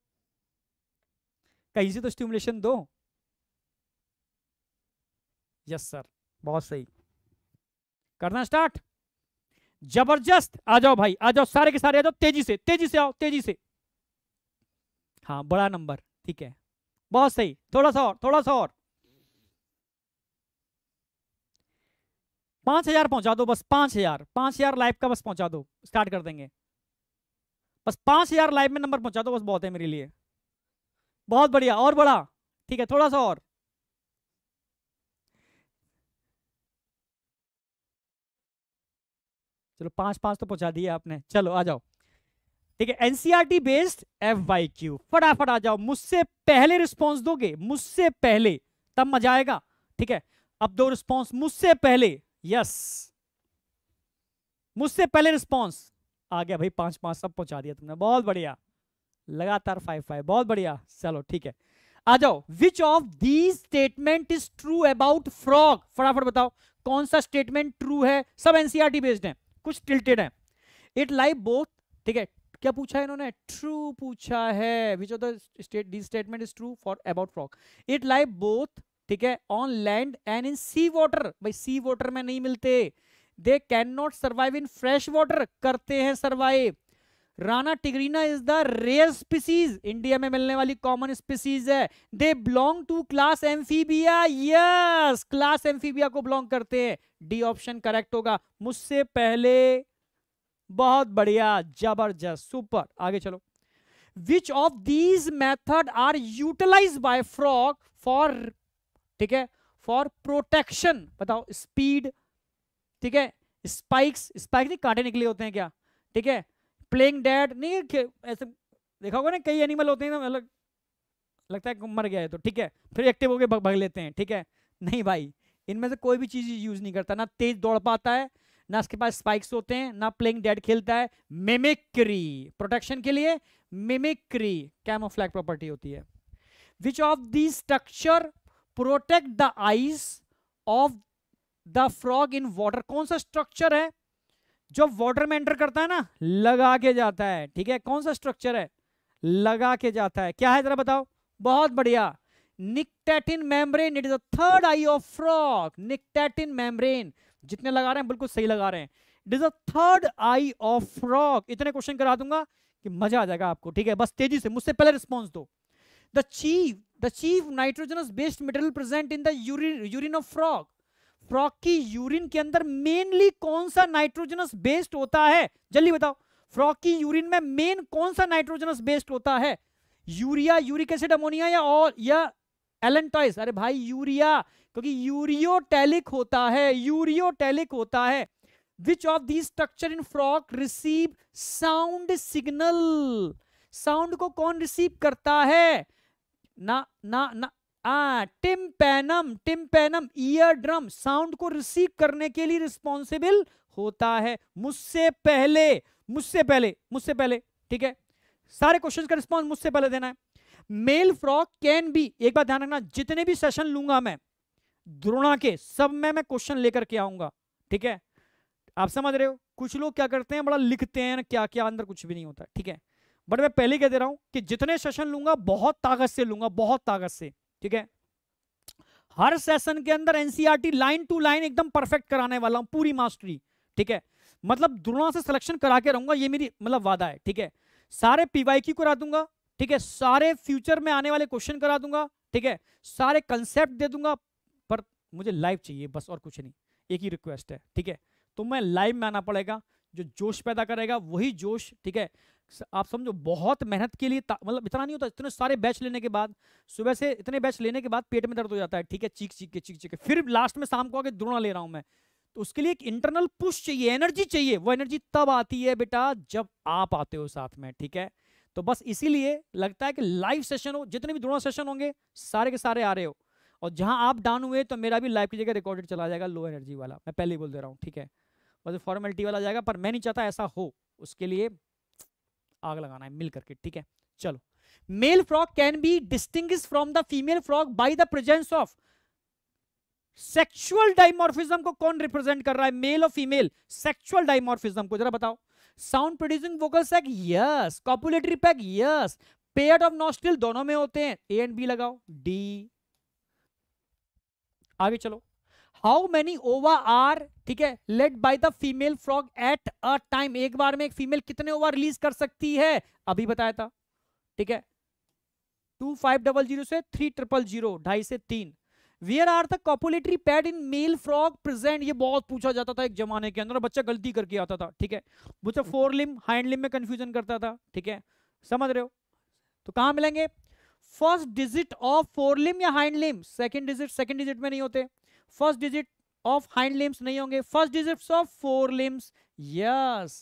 कहीं से तो स्टूमुलेशन दो यस सर बहुत सही करना स्टार्ट जबरदस्त आ जाओ भाई आ जाओ सारे के सारे आ जाओ तेजी से तेजी से आओ तेजी से हाँ बड़ा नंबर ठीक है बहुत सही थोड़ा सा और थोड़ा सा और पांच हजार पहुंचा दो बस पांच हजार पांच हजार लाइव का बस पहुंचा दो स्टार्ट कर देंगे बस पांच हजार लाइव में नंबर पहुंचा दो बस बहुत है मेरे लिए बहुत बढ़िया और बड़ा ठीक है थोड़ा सा और चलो पांच पांच तो पहुंचा दिए आपने चलो आ जाओ ठीक है NCERT based F Y Q फटाफट आ जाओ मुझसे पहले रिस्पॉन्स दोगे मुझसे पहले तब मजा आएगा ठीक है अब दो रिस्पॉन्स मुझसे पहले यस मुझसे पहले रिस्पॉन्स आ गया भाई पांच पांच सब पहुंचा दिया तुमने बहुत बढ़िया लगातार फाइव फाइव बहुत बढ़िया चलो ठीक है आ जाओ which of the statement is true about frog फटाफट बताओ कौन सा स्टेटमेंट ट्रू है सब एनसीआरटी बेस्ड है कुछ टिल्टेड है इट लाइव बोथ ठीक है क्या पूछा है इन्होंने ट्रू पूछा है which of the state statement is true for about frog it live both ठीक है on land and in sea water भाई सी वॉटर में नहीं मिलते they can not survive in fresh water करते हैं survive Rana tigrina is the rare species India में मिलने वाली कॉमन स्पीसीज है they belong to class Amphibia yes class Amphibia को बिलोंग करते हैं डी ऑप्शन करेक्ट होगा मुझसे पहले बहुत बढ़िया जबरदस्त सुपर आगे चलो which of these method are utilise by frog for ठीक है फॉर प्रोटेक्शन बताओ स्पीड ठीक है स्पाइक्स स्पाइक नहीं कांटे निकले होते हैं क्या ठीक है प्लेइंग डेड नहीं ऐसे देखा होगा ना कई एनिमल होते हैं ना मतलब लगता है मर गया है तो ठीक है फिर एक्टिव होकर भग, भग लेते हैं ठीक है नहीं भाई इनमें से कोई भी चीज़ यूज़ नहीं करता ना तेज दौड़ पाता है ना इसके पास स्पाइक्स होते हैं ना प्लेइंग डेड खेलता है मिमिक्री प्रोटेक्शन के लिए मिमिक्री कैमोफ्लैग प्रॉपर्टी होती है which of the structure protect the eyes of the frog in water कौन सा स्ट्रक्चर है जो वाटर में एंटर करता है ना लगा के जाता है ठीक है कौन सा स्ट्रक्चर है लगा के जाता है क्या है जरा बताओ बहुत बढ़िया nictitating membrane it is the third eye of frog nictitating membrane जितने लगा रहे हैं बिल्कुल सही लगा रहे हैं it is the third eye of frog इतने क्वेश्चन करा दूंगा कि मजा आ जाएगा आपको ठीक है बस तेजी से मुझसे पहले रिस्पॉन्स दो the chief the chief nitrogenous based material present in दूरिन urine urine of frog frog की यूरिन के अंदर मेनली कौन सा नाइट्रोजनस बेस्ड होता है जल्दी बताओ फ्रॉक की यूरिन में मेन कौन सा नाइट्रोजनस बेस्ड होता है यूरिया यूरिक एसिड अमोनिया या और या एलेंटॉइस अरे भाई यूरिया क्योंकि यूरियोटेलिक होता है यूरियोटेलिक होता है which of the structure in frog receive sound signal sound को कौन रिसीव करता है ना ना ना हाँ, tympanum tympanum ear drum sound को रिसीव करने के लिए रिस्पॉन्सिबल होता है मुझसे पहले मुझसे पहले मुझसे पहले ठीक है सारे क्वेश्चन का रिस्पॉन्स मुझसे पहले देना है मेल फ्रॉक कैन बी एक बार ध्यान रखना जितने भी सेशन लूंगा मैं द्रोणा के सब में मैं क्वेश्चन लेकर के आऊंगा ठीक है आप समझ रहे हो कुछ लोग क्या करते हैं बड़ा लिखते हैं क्या क्या अंदर कुछ भी नहीं होता ठीक है बट मैं पहले कह दे रहा हूं कि जितने सेशन लूंगा बहुत ताकत से लूंगा बहुत ताकत से ठीक है हर सेशन के अंदर एनसीईआरटी लाइन टू लाइन एकदम परफेक्ट कराने वाला हूं पूरी मास्टरी ठीक है मतलब द्रोणा से सिलेक्शन करा के रहूंगा ये मेरी मतलब वादा है ठीक है सारे पीवाईक्यू करा दूंगा ठीक है सारे फ्यूचर में आने वाले क्वेश्चन करा दूंगा ठीक है सारे कंसेप्ट दे दूंगा पर मुझे लाइव चाहिए बस और कुछ नहीं एक ही रिक्वेस्ट है ठीक है तो मैं लाइव में आना पड़ेगा जो जोश पैदा करेगा वही जोश ठीक है आप समझो बहुत मेहनत के लिए मतलब इतना नहीं होता इतने सारे बैच लेने के बाद सुबह से इतने बैच लेने के बाद पेट में दर्द हो जाता है ठीक है चीख चीख के चीख चीख के फिर लास्ट में शाम को आगे द्रोणा ले रहा हूं मैं तो उसके लिए एक इंटरनल पुश चाहिए एनर्जी चाहिए वो एनर्जी तब आती है बेटा जब आप आते हो साथ में ठीक है तो बस इसीलिए लगता है कि लाइव सेशन हो जितने भी दोनों सेशन होंगे सारे के सारे आ रहे हो और जहां आप डाउन हुए तो मेरा भी लाइव की जगह रिकॉर्डेड चला जाएगा लो एनर्जी वाला मैं पहले ही बोल दे रहा हूँ ठीक है बस मतलब फॉर्मेलिटी वाला जाएगा पर मैं नहीं चाहता ऐसा हो उसके लिए आग लगाना है मिल करके ठीक है चलो male frog can be distinguish from the female frog by the presence of sexual dimorphism को कौन रिप्रेजेंट कर रहा है मेल और फीमेल सेक्सुअल डाइमोर्फिज्म को जरा बताओ sound producing vocal sac yes copulatory pad yes pair of nostril दोनों में होते हैं ए एंड बी लगाओ डी आगे चलो हाउ मेनी ओवा आर ठीक है laid by the female frog at a time एक बार में एक फीमेल कितने ओवा रिलीज कर सकती है अभी बताया था ठीक है टू फाइव डबल जीरो से थ्री ट्रिपल जीरो ढाई से तीन where are the copulatory pad in male frog present ये बहुत पूछा जाता था एक जमाने के अंदर बच्चा गलती करके आता था ठीक है बच्चा फोर लिम हाइंड लिम में कंफ्यूजन करता था ठीक है समझ रहे हो तो कहा मिलेंगे first digit of fore limb या hind limb second digit second digit में नहीं होते first digit of hind limbs नहीं होंगे first digit of fore limbs yes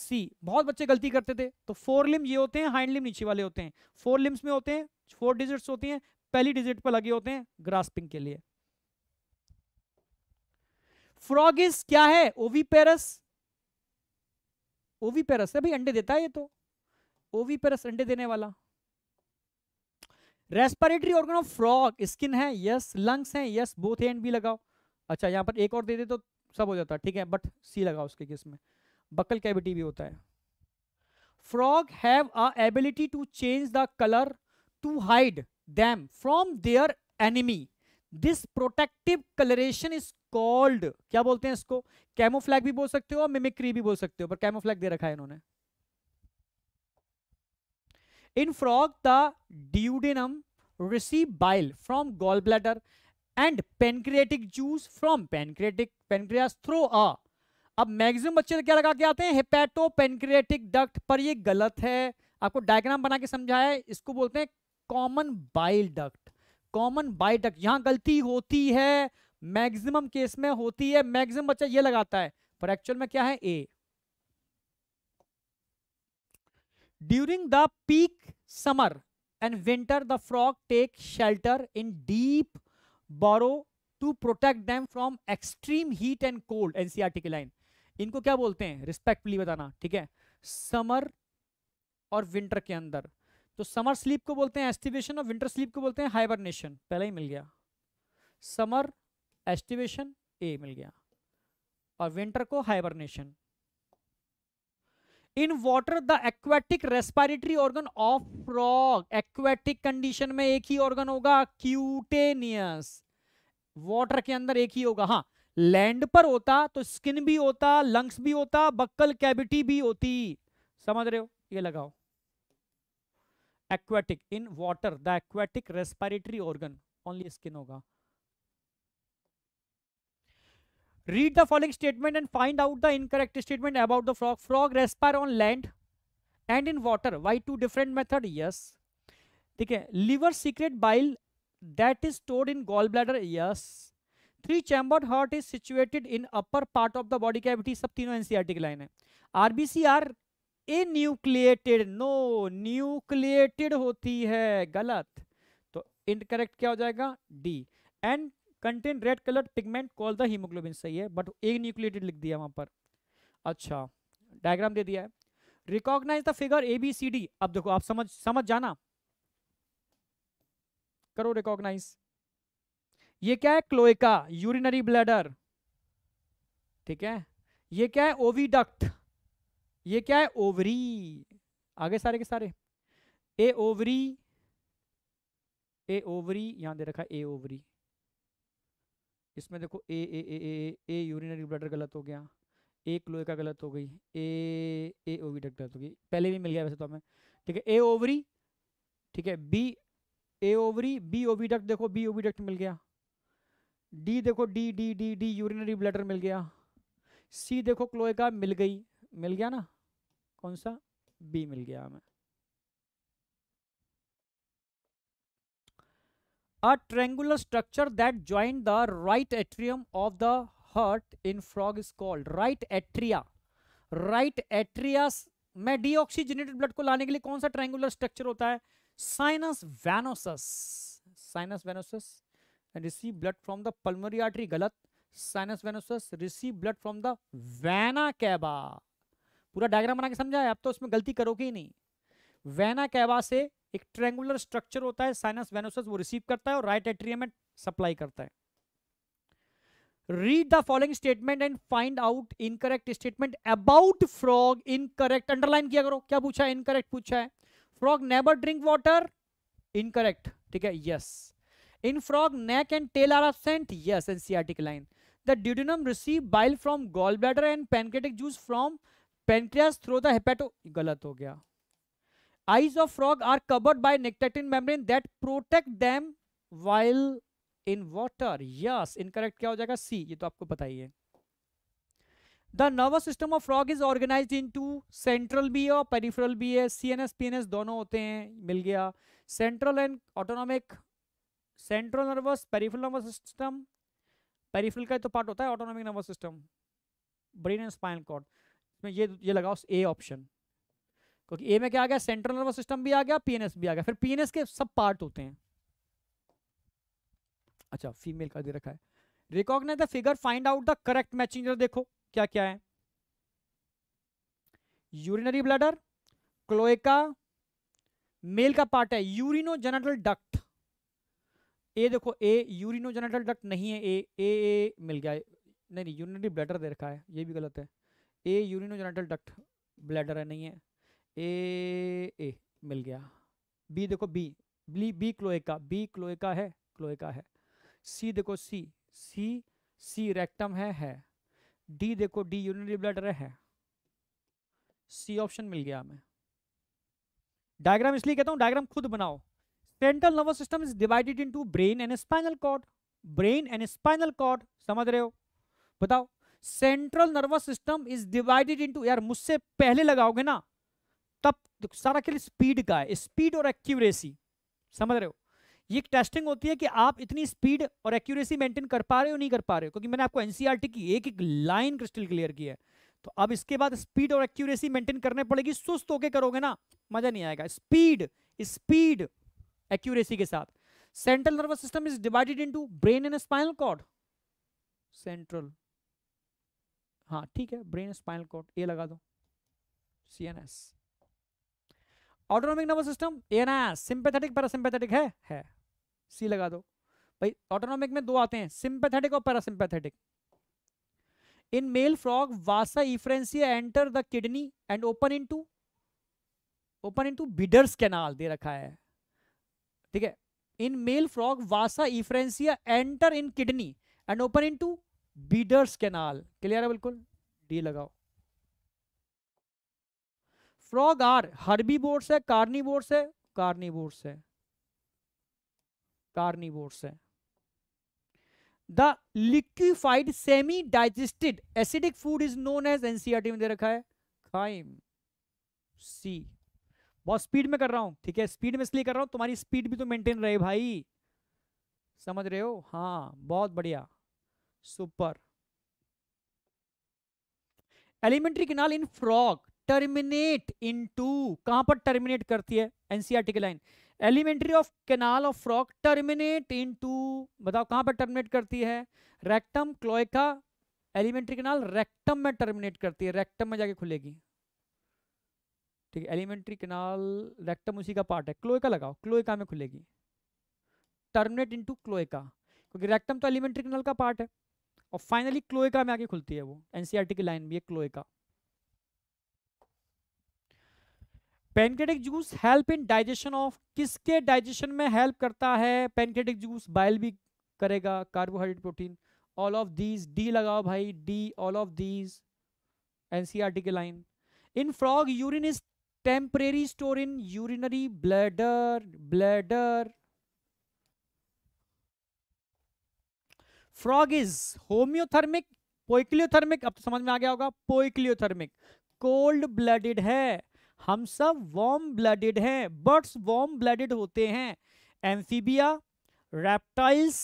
C बहुत बच्चे गलती करते थे तो फोर लिम ये होते हैं हाइंड लिम नीचे वाले होते हैं फोर लिम्स में होते हैं फोर डिजिट्स होती हैं पहली डिजिट पर लगे होते हैं ग्रास्पिंग के लिए फ्रॉग इज क्या है ओवीपेरस ओवीपेरस है भाई अंडे देता है ये तो ओवीपेरस अंडे देने वाला respiratory organ of frog skin है यस लंग्स हैं यस बोथ एंड बी लगाओ अच्छा यहाँ पर एक और दे दे तो सब हो जाता है ठीक है बट सी लगाओ उसके किस में बकल कैविटी भी होता है frog have a ability to change the colour to hide them from their enemy this protective colouration is called क्या बोलते हैं इसको कैमोफ्लैग भी बोल सकते हो और मिमिक्री भी बोल सकते हो पर कैमोफ्लैग दे रखा है इन्होंने frog the the receive bile from from bladder and pancreatic juice from pancreatic pancreas through a अब मैक्सिमम बच्चे तो क्या लगा के आते हैं हेपेटो पेनक्रिएटिक डक्ट पर ये गलत है आपको डायग्राम बना के समझाया इसको बोलते हैं common bile duct common bile duct यहां गलती होती है मैक्सिमम केस में होती है मैक्सिमम बच्चा ये लगाता है पर एक्चुअल में क्या है a during the peak summer and winter the frog take shelter in deep burrow to protect them from extreme heat and cold NCERT की लाइन इनको क्या बोलते हैं रिस्पेक्टफुली बताना ठीक है समर और विंटर के अंदर तो समर स्लीप को बोलते हैं एस्टिवेशन और विंटर स्लीप को बोलते हैं हाइबरनेशन पहले ही मिल गया समर एस्टिवेशन ए मिल गया और विंटर को hibernation in water the aquatic respiratory organ of frog aquatic condition में एक ही ऑर्गन होगा क्यूटेनियस वॉटर के अंदर एक ही होगा हाँ लैंड पर होता तो स्किन भी होता लंग्स भी होता बक्कल कैविटी भी होती समझ रहे हो ये लगाओ aquatic in water the aquatic respiratory organ only skin होगा read the following statement and find out the incorrect statement about the frog frog respire on land and in water by two different method yes ठीक है liver secrete bile that is store in gall bladder yes three chambered heart is situated in upper part of the body cavity सब तीनों NCERT e की line है RBC are anucleated no nucleated होती है गलत तो incorrect क्या हो जाएगा D and contain red colour pigment call the haemoglobin सही है बट एक न्यूक्लियटेड लिख दिया वहाँ पर अच्छा डायग्राम दे दिया है recognise the figure A B C D अब देखो आप समझ समझ जाना करो रिकॉग्नाइज ये क्या है क्लोएका यूरिनरी ब्लैडर ठीक है ये क्या है ओवीडक्ट ये क्या है ओवरी आगे सारे के सारे ए ओवरी ए ओवरी यहां दे रखा ए ओवरी इसमें देखो ए ए ए ए ए यूरिनरी ब्लडर गलत हो गया ए क्लोए का गलत हो गई ए ए ओवी डक्ट गलत हो गई पहले भी मिल गया वैसे तो हमें ठीक है ए ओवरी ठीक है B A ovary B oviduct देखो बी ओवी डक्ट मिल गया डी देखो D D D D urinary bladder मिल गया सी देखो क्लोए का मिल गई मिल गया ना कौन सा बी मिल गया हमें a triangular structure that join the right atrium of the heart in frog is called right atria right atria में डीऑक्सीजनेटेड ब्लड को लाने के लिए कौन सा ट्रायंगुलर स्ट्रक्चर होता है sinus venosus sinus venosus receive blood from the pulmonary artery गलत sinus venosus receive blood from the vena cava पूरा डायग्राम बना के समझाया आप तो उसमें गलती करोगे ही नहीं वेना कैबा से एक ट्रेंगुलर स्ट्रक्चर होता है साइनस वेनोसस वो रिसीव करता है और राइट एट्रियम में सप्लाई करता है read the following statement and find out incorrect statement about frog incorrect underline किया करो क्या पूछा है इनकरेक्ट पूछा है frog never drink water incorrect ठीक है yes in frog neck and tail are absent yes एन एनसीआरटिक line the duodenum receive bile from gallbladder and pancreatic juice from pancreas through the hepato गलत हो गया eyes of frog are covered by nictatin membrane that protect them while in water yes incorrect क्या हो जाएगा c ये तो आपको पता ही है the nervous system of frog is organized into central central और पेरिफेरल भी है C N S P N S दोनों होते हैं मिल गया central and autonomic central nervous peripheral nervous system peripheral का तो पार्ट होता है autonomic nervous system brain and spinal cord इसमें ये ये लगाओ ए ऑप्शन क्योंकि ए में क्या आ गया सेंट्रल नर्वस सिस्टम भी आ गया पीएनएस भी आ गया फिर पीएनएस के सब पार्ट होते हैं अच्छा फीमेल का दे रखा है recognise the figure find out the correct matching देखो क्या क्या है यूरिनरी ब्लडर क्लोएका मेल का पार्ट है यूरिनोजेनेटल डक्ट ए देखो ए यूरिनो जेनेटल डक्ट नहीं है ए ए ए मिल गया नहीं नहीं यूरिनरी ब्लैडर दे रखा है ये भी गलत है A urinogenital duct bladder है नहीं है ए ए मिल गया बी देखो B B B cloaca B cloaca है क्लोएका है सी देखो सी सी सी रेक्टम है है डी देखो डी यूरिनरी ब्लड है सी ऑप्शन मिल गया हमें डायग्राम इसलिए कहता हूं डायग्राम खुद बनाओ central nervous system is divided into brain and spinal cord brain and spinal cord समझ रहे हो बताओ central nervous system is divided into यार मुझसे पहले लगाओगे ना तब सारा के लिए स्पीड का है स्पीड और एक्यूरेसी समझ रहे हो ये टेस्टिंग होती है कि आप इतनी स्पीड और एक्यूरेसी मेंटेन कर पा रहे हो नहीं कर पा रहे हो क्योंकि मैंने आपको एनसीईआरटी e की एक एक लाइन क्रिस्टल क्लियर की है तो अब इसके बाद स्पीड और एक्यूरेसी मेंटेन करने पड़ेगी सुस्त होके करोगे ना मजा नहीं आएगा स्पीड स्पीड एक्यूरेसी के साथ central nervous system is divided in brain and spinal cord central हाँ ठीक है ब्रेन स्पाइनल कॉड ए लगा दो सी ऑटोनोमिक नर्वस सिस्टम ये ना सिंपैथेटिक पैरासिम्पैथेटिक है है सी लगा दो भाई ऑटोनोमिक में दो आते हैं सिंपैथेटिक और parasympathetic in male frog vasa efferentia enter the kidney and open into open into Bidder's canal दे रखा है ठीक है in male frog vasa efferentia enter in kidney and open into Bidder's canal clear है बिल्कुल D लगाओ frog are boards है carnivores है बोर्ड्स है बोर्ड्स है the liquefied semi digested acidic food is known as NCERT में दे रखा है खाइम सी बहुत स्पीड में कर रहा हूं ठीक है स्पीड में इसलिए कर रहा हूं तुम्हारी स्पीड भी तो मेंटेन रहे भाई समझ रहे हो हाँ बहुत बढ़िया super alimentary canal in frog terminate into कहां पर टर्मिनेट करती है एनसीआरटी e की line alimentary of canal of frog terminate into बताओ कहां पर टर्मिनेट करती है rectum cloaca alimentary canal rectum में टर्मिनेट करती है रेक्टम में जाके खुलेगी ठीक है एलिमेंट्री कैनाल रेक्टम उसी का पार्ट है क्लोइका लगाओ क्लोइका में खुलेगी टर्मिनेट इंटू क्लोइका क्योंकि रेक्टम तो एलिमेंट्री कैनाल का पार्ट है और फाइनली क्लोइका में आके खुलती है वो एनसीआरटी e की लाइन भी है cloaca pancreatic juice help in digestion of किसके डाइजेशन में हेल्प करता है पेनकेटिक जूस बाइल भी करेगा carbohydrate protein all of these D लगाओ भाई डी ऑल ऑफ दीज टी के line in frog urine is temporary store in urinary bladder bladder frog is homeothermic poikilothermic अब तो समझ में आ गया होगा पोइक्लियोथर्मिक कोल्ड ब्लडेड है हम सब वॉर्म ब्लडेड हैं बर्ड्स वॉर्म ब्लडेड होते हैं एम्फीबिया रेप्टाइल्स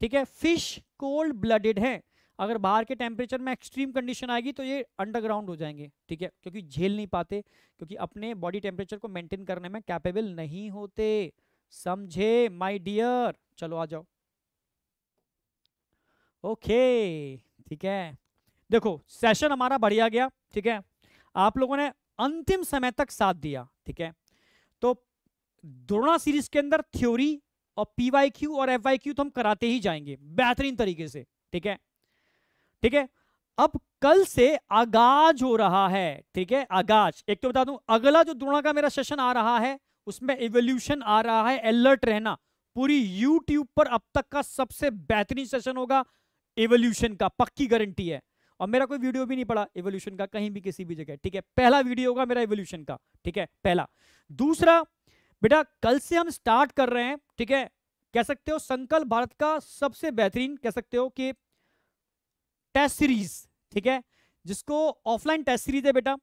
ठीक है फिश कोल्ड ब्लडेड हैं अगर बाहर के टेम्परेचर में एक्सट्रीम कंडीशन आएगी तो ये अंडरग्राउंड हो जाएंगे ठीक है क्योंकि झेल नहीं पाते क्योंकि अपने बॉडी टेम्परेचर को मेंटेन करने में कैपेबल नहीं होते समझे माय डियर चलो आ जाओ ओके ठीक है देखो सेशन हमारा बढ़िया गया ठीक है आप लोगों ने अंतिम समय तक साथ दिया ठीक है तो द्रोणा सीरीज के अंदर थ्योरी और पीवाई क्यू और एफ क्यू तो हम कराते ही जाएंगे बेहतरीन तरीके से ठीक है ठीक है अब कल से आगाज हो रहा है ठीक है आगाज एक तो बता दूं अगला जो द्रोणा का मेरा सेशन आ रहा है उसमें एवोल्यूशन आ रहा है अलर्ट रहना पूरी यूट्यूब पर अब तक का सबसे बेहतरीन सेशन होगा एवोल्यूशन का पक्की गारंटी है और मेरा कोई वीडियो भी नहीं पड़ा एवोल्यूशन का कहीं भी किसी भी जगह ठीक है पहला वीडियो होगा मेरा एवोल्यूशन का ठीक है पहला दूसरा बेटा कल से हम स्टार्ट कर रहे हैं ठीक है कह सकते हो संकल्प भारत का सबसे बेहतरीन कह सकते हो कि टेस्ट सीरीज ठीक है जिसको ऑफलाइन टेस्ट सीरीज है बेटा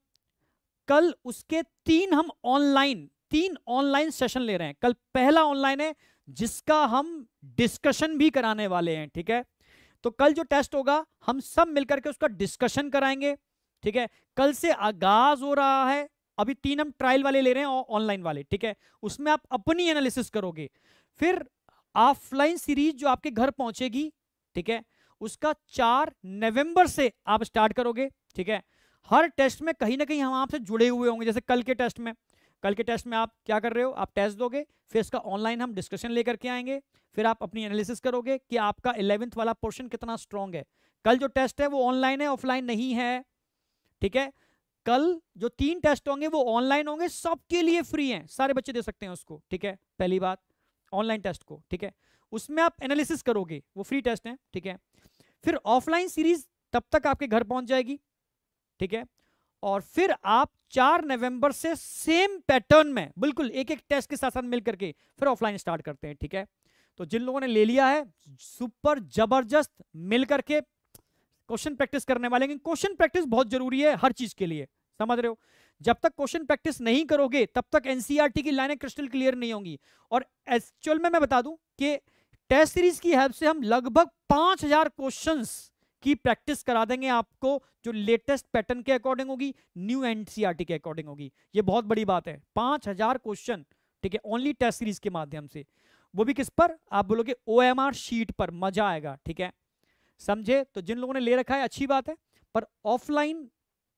कल उसके तीन हम ऑनलाइन तीन ऑनलाइन सेशन ले रहे हैं कल पहला ऑनलाइन है जिसका हम डिस्कशन भी कराने वाले हैं ठीक है तो कल जो टेस्ट होगा हम सब मिलकर के उसका डिस्कशन कराएंगे ठीक है कल से आगाज हो रहा है अभी तीन हम ट्रायल वाले ले रहे हैं और ऑनलाइन वाले ठीक है उसमें आप अपनी एनालिसिस करोगे फिर ऑफलाइन सीरीज जो आपके घर पहुंचेगी ठीक है उसका चार नवंबर से आप स्टार्ट करोगे ठीक है हर टेस्ट में कहीं ना कहीं हम आपसे जुड़े हुए होंगे जैसे कल के टेस्ट में कल के टेस्ट में आप क्या कर रहे हो आप टेस्ट दोगे फिर इसका ऑनलाइन हम डिस्कशन लेकर के आएंगे फिर आप अपनी एनालिसिस करोगे कि आपका इलेवेंथ वाला पोर्शन कितना स्ट्रांग है कल जो टेस्ट है वो ऑनलाइन है ऑफलाइन नहीं है ठीक है कल जो तीन टेस्ट होंगे वो ऑनलाइन होंगे सबके लिए फ्री हैं सारे बच्चे दे सकते हैं उसको ठीक है पहली बात ऑनलाइन टेस्ट को ठीक है उसमें आप एनालिसिस करोगे वो फ्री टेस्ट हैं ठीक है फिर ऑफलाइन सीरीज तब तक आपके घर पहुंच जाएगी ठीक है और फिर आप 4 नवंबर से सेम पैटर्न में बिल्कुल एक एक टेस्ट के साथ साथ मिलकर के फिर ऑफलाइन स्टार्ट करते हैं ठीक है तो जिन लोगों ने ले लिया है सुपर जबरदस्त मिल करके क्वेश्चन प्रैक्टिस करने वाले हैं क्वेश्चन प्रैक्टिस बहुत जरूरी है हर चीज के लिए समझ रहे हो जब तक क्वेश्चन प्रैक्टिस नहीं करोगे तब तक एनसीईआरटी e की लाइनें क्रिस्टल क्लियर नहीं होंगी और एक्चुअल में मैं बता दूं कि टेस्ट सीरीज की हेल्प से हम लगभग हजार क्वेश्चन की प्रैक्टिस करा देंगे आपको जो लेटेस्ट पैटर्न के अकॉर्डिंग होगी न्यू एनसीईआरटी के अकॉर्डिंग होगी ये बहुत बड़ी बात है पांच हजार क्वेश्चन ठीक है ओनली टेस्ट सीरीज के माध्यम से वो भी किस पर आप बोलोगे ओ शीट पर मजा आएगा ठीक है समझे तो जिन लोगों ने ले रखा है अच्छी बात है पर ऑफलाइन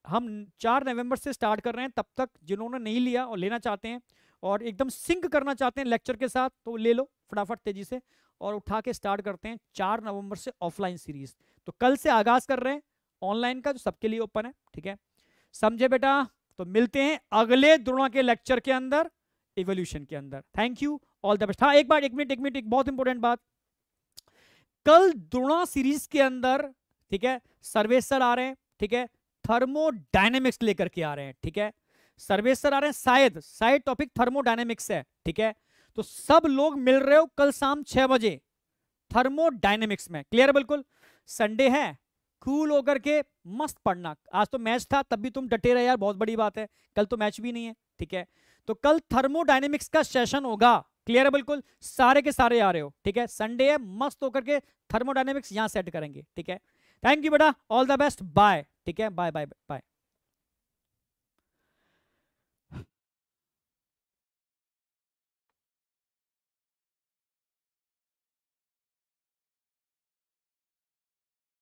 हम चार नवंबर से स्टार्ट कर रहे हैं तब तक जिन्होंने नहीं लिया और लेना चाहते हैं और एकदम सिंक करना चाहते हैं लेक्चर के साथ तो ले लो फटाफट तेजी से और उठा के स्टार्ट करते हैं चार नवंबर से ऑफलाइन सीरीज तो कल से आगाज कर रहे हैं ऑनलाइन का जो सबके लिए ओपन है ठीक है समझे बेटा तो मिलते हैं अगले द्रोणा के लेक्चर के अंदर इवोल्यूशन के अंदर thank you all the best हाँ एक बार एक मिनट एक मिनट एक बहुत इंपॉर्टेंट बात कल द्रोणा सीरीज के अंदर ठीक है सर्वे सर आ रहे हैं ठीक है थर्मोडाइनेमिक्स लेकर के आ रहे हैं ठीक है सर्वेसर आ रहे हैं शायद शायद टॉपिक थर्मोडाइनेमिक्स है ठीक है तो सब लोग मिल रहे हो कल शाम छह बजे थर्मोडाइनेमिक्स में क्लियर बिल्कुल संडे है कूल होकर के मस्त पढ़ना आज तो मैच था तब भी तुम डटे रहे यार बहुत बड़ी बात है कल तो मैच भी नहीं है ठीक है तो कल थर्मोडाइनेमिक्स का सेशन होगा क्लियर है बिल्कुल सारे के सारे आ रहे हो ठीक है संडे है मस्त होकर के थर्मोडाइनेमिक्स यहां सेट करेंगे ठीक है थैंक यू बेटा ऑल द बेस्ट बाय ठीक है बाय बाय बाय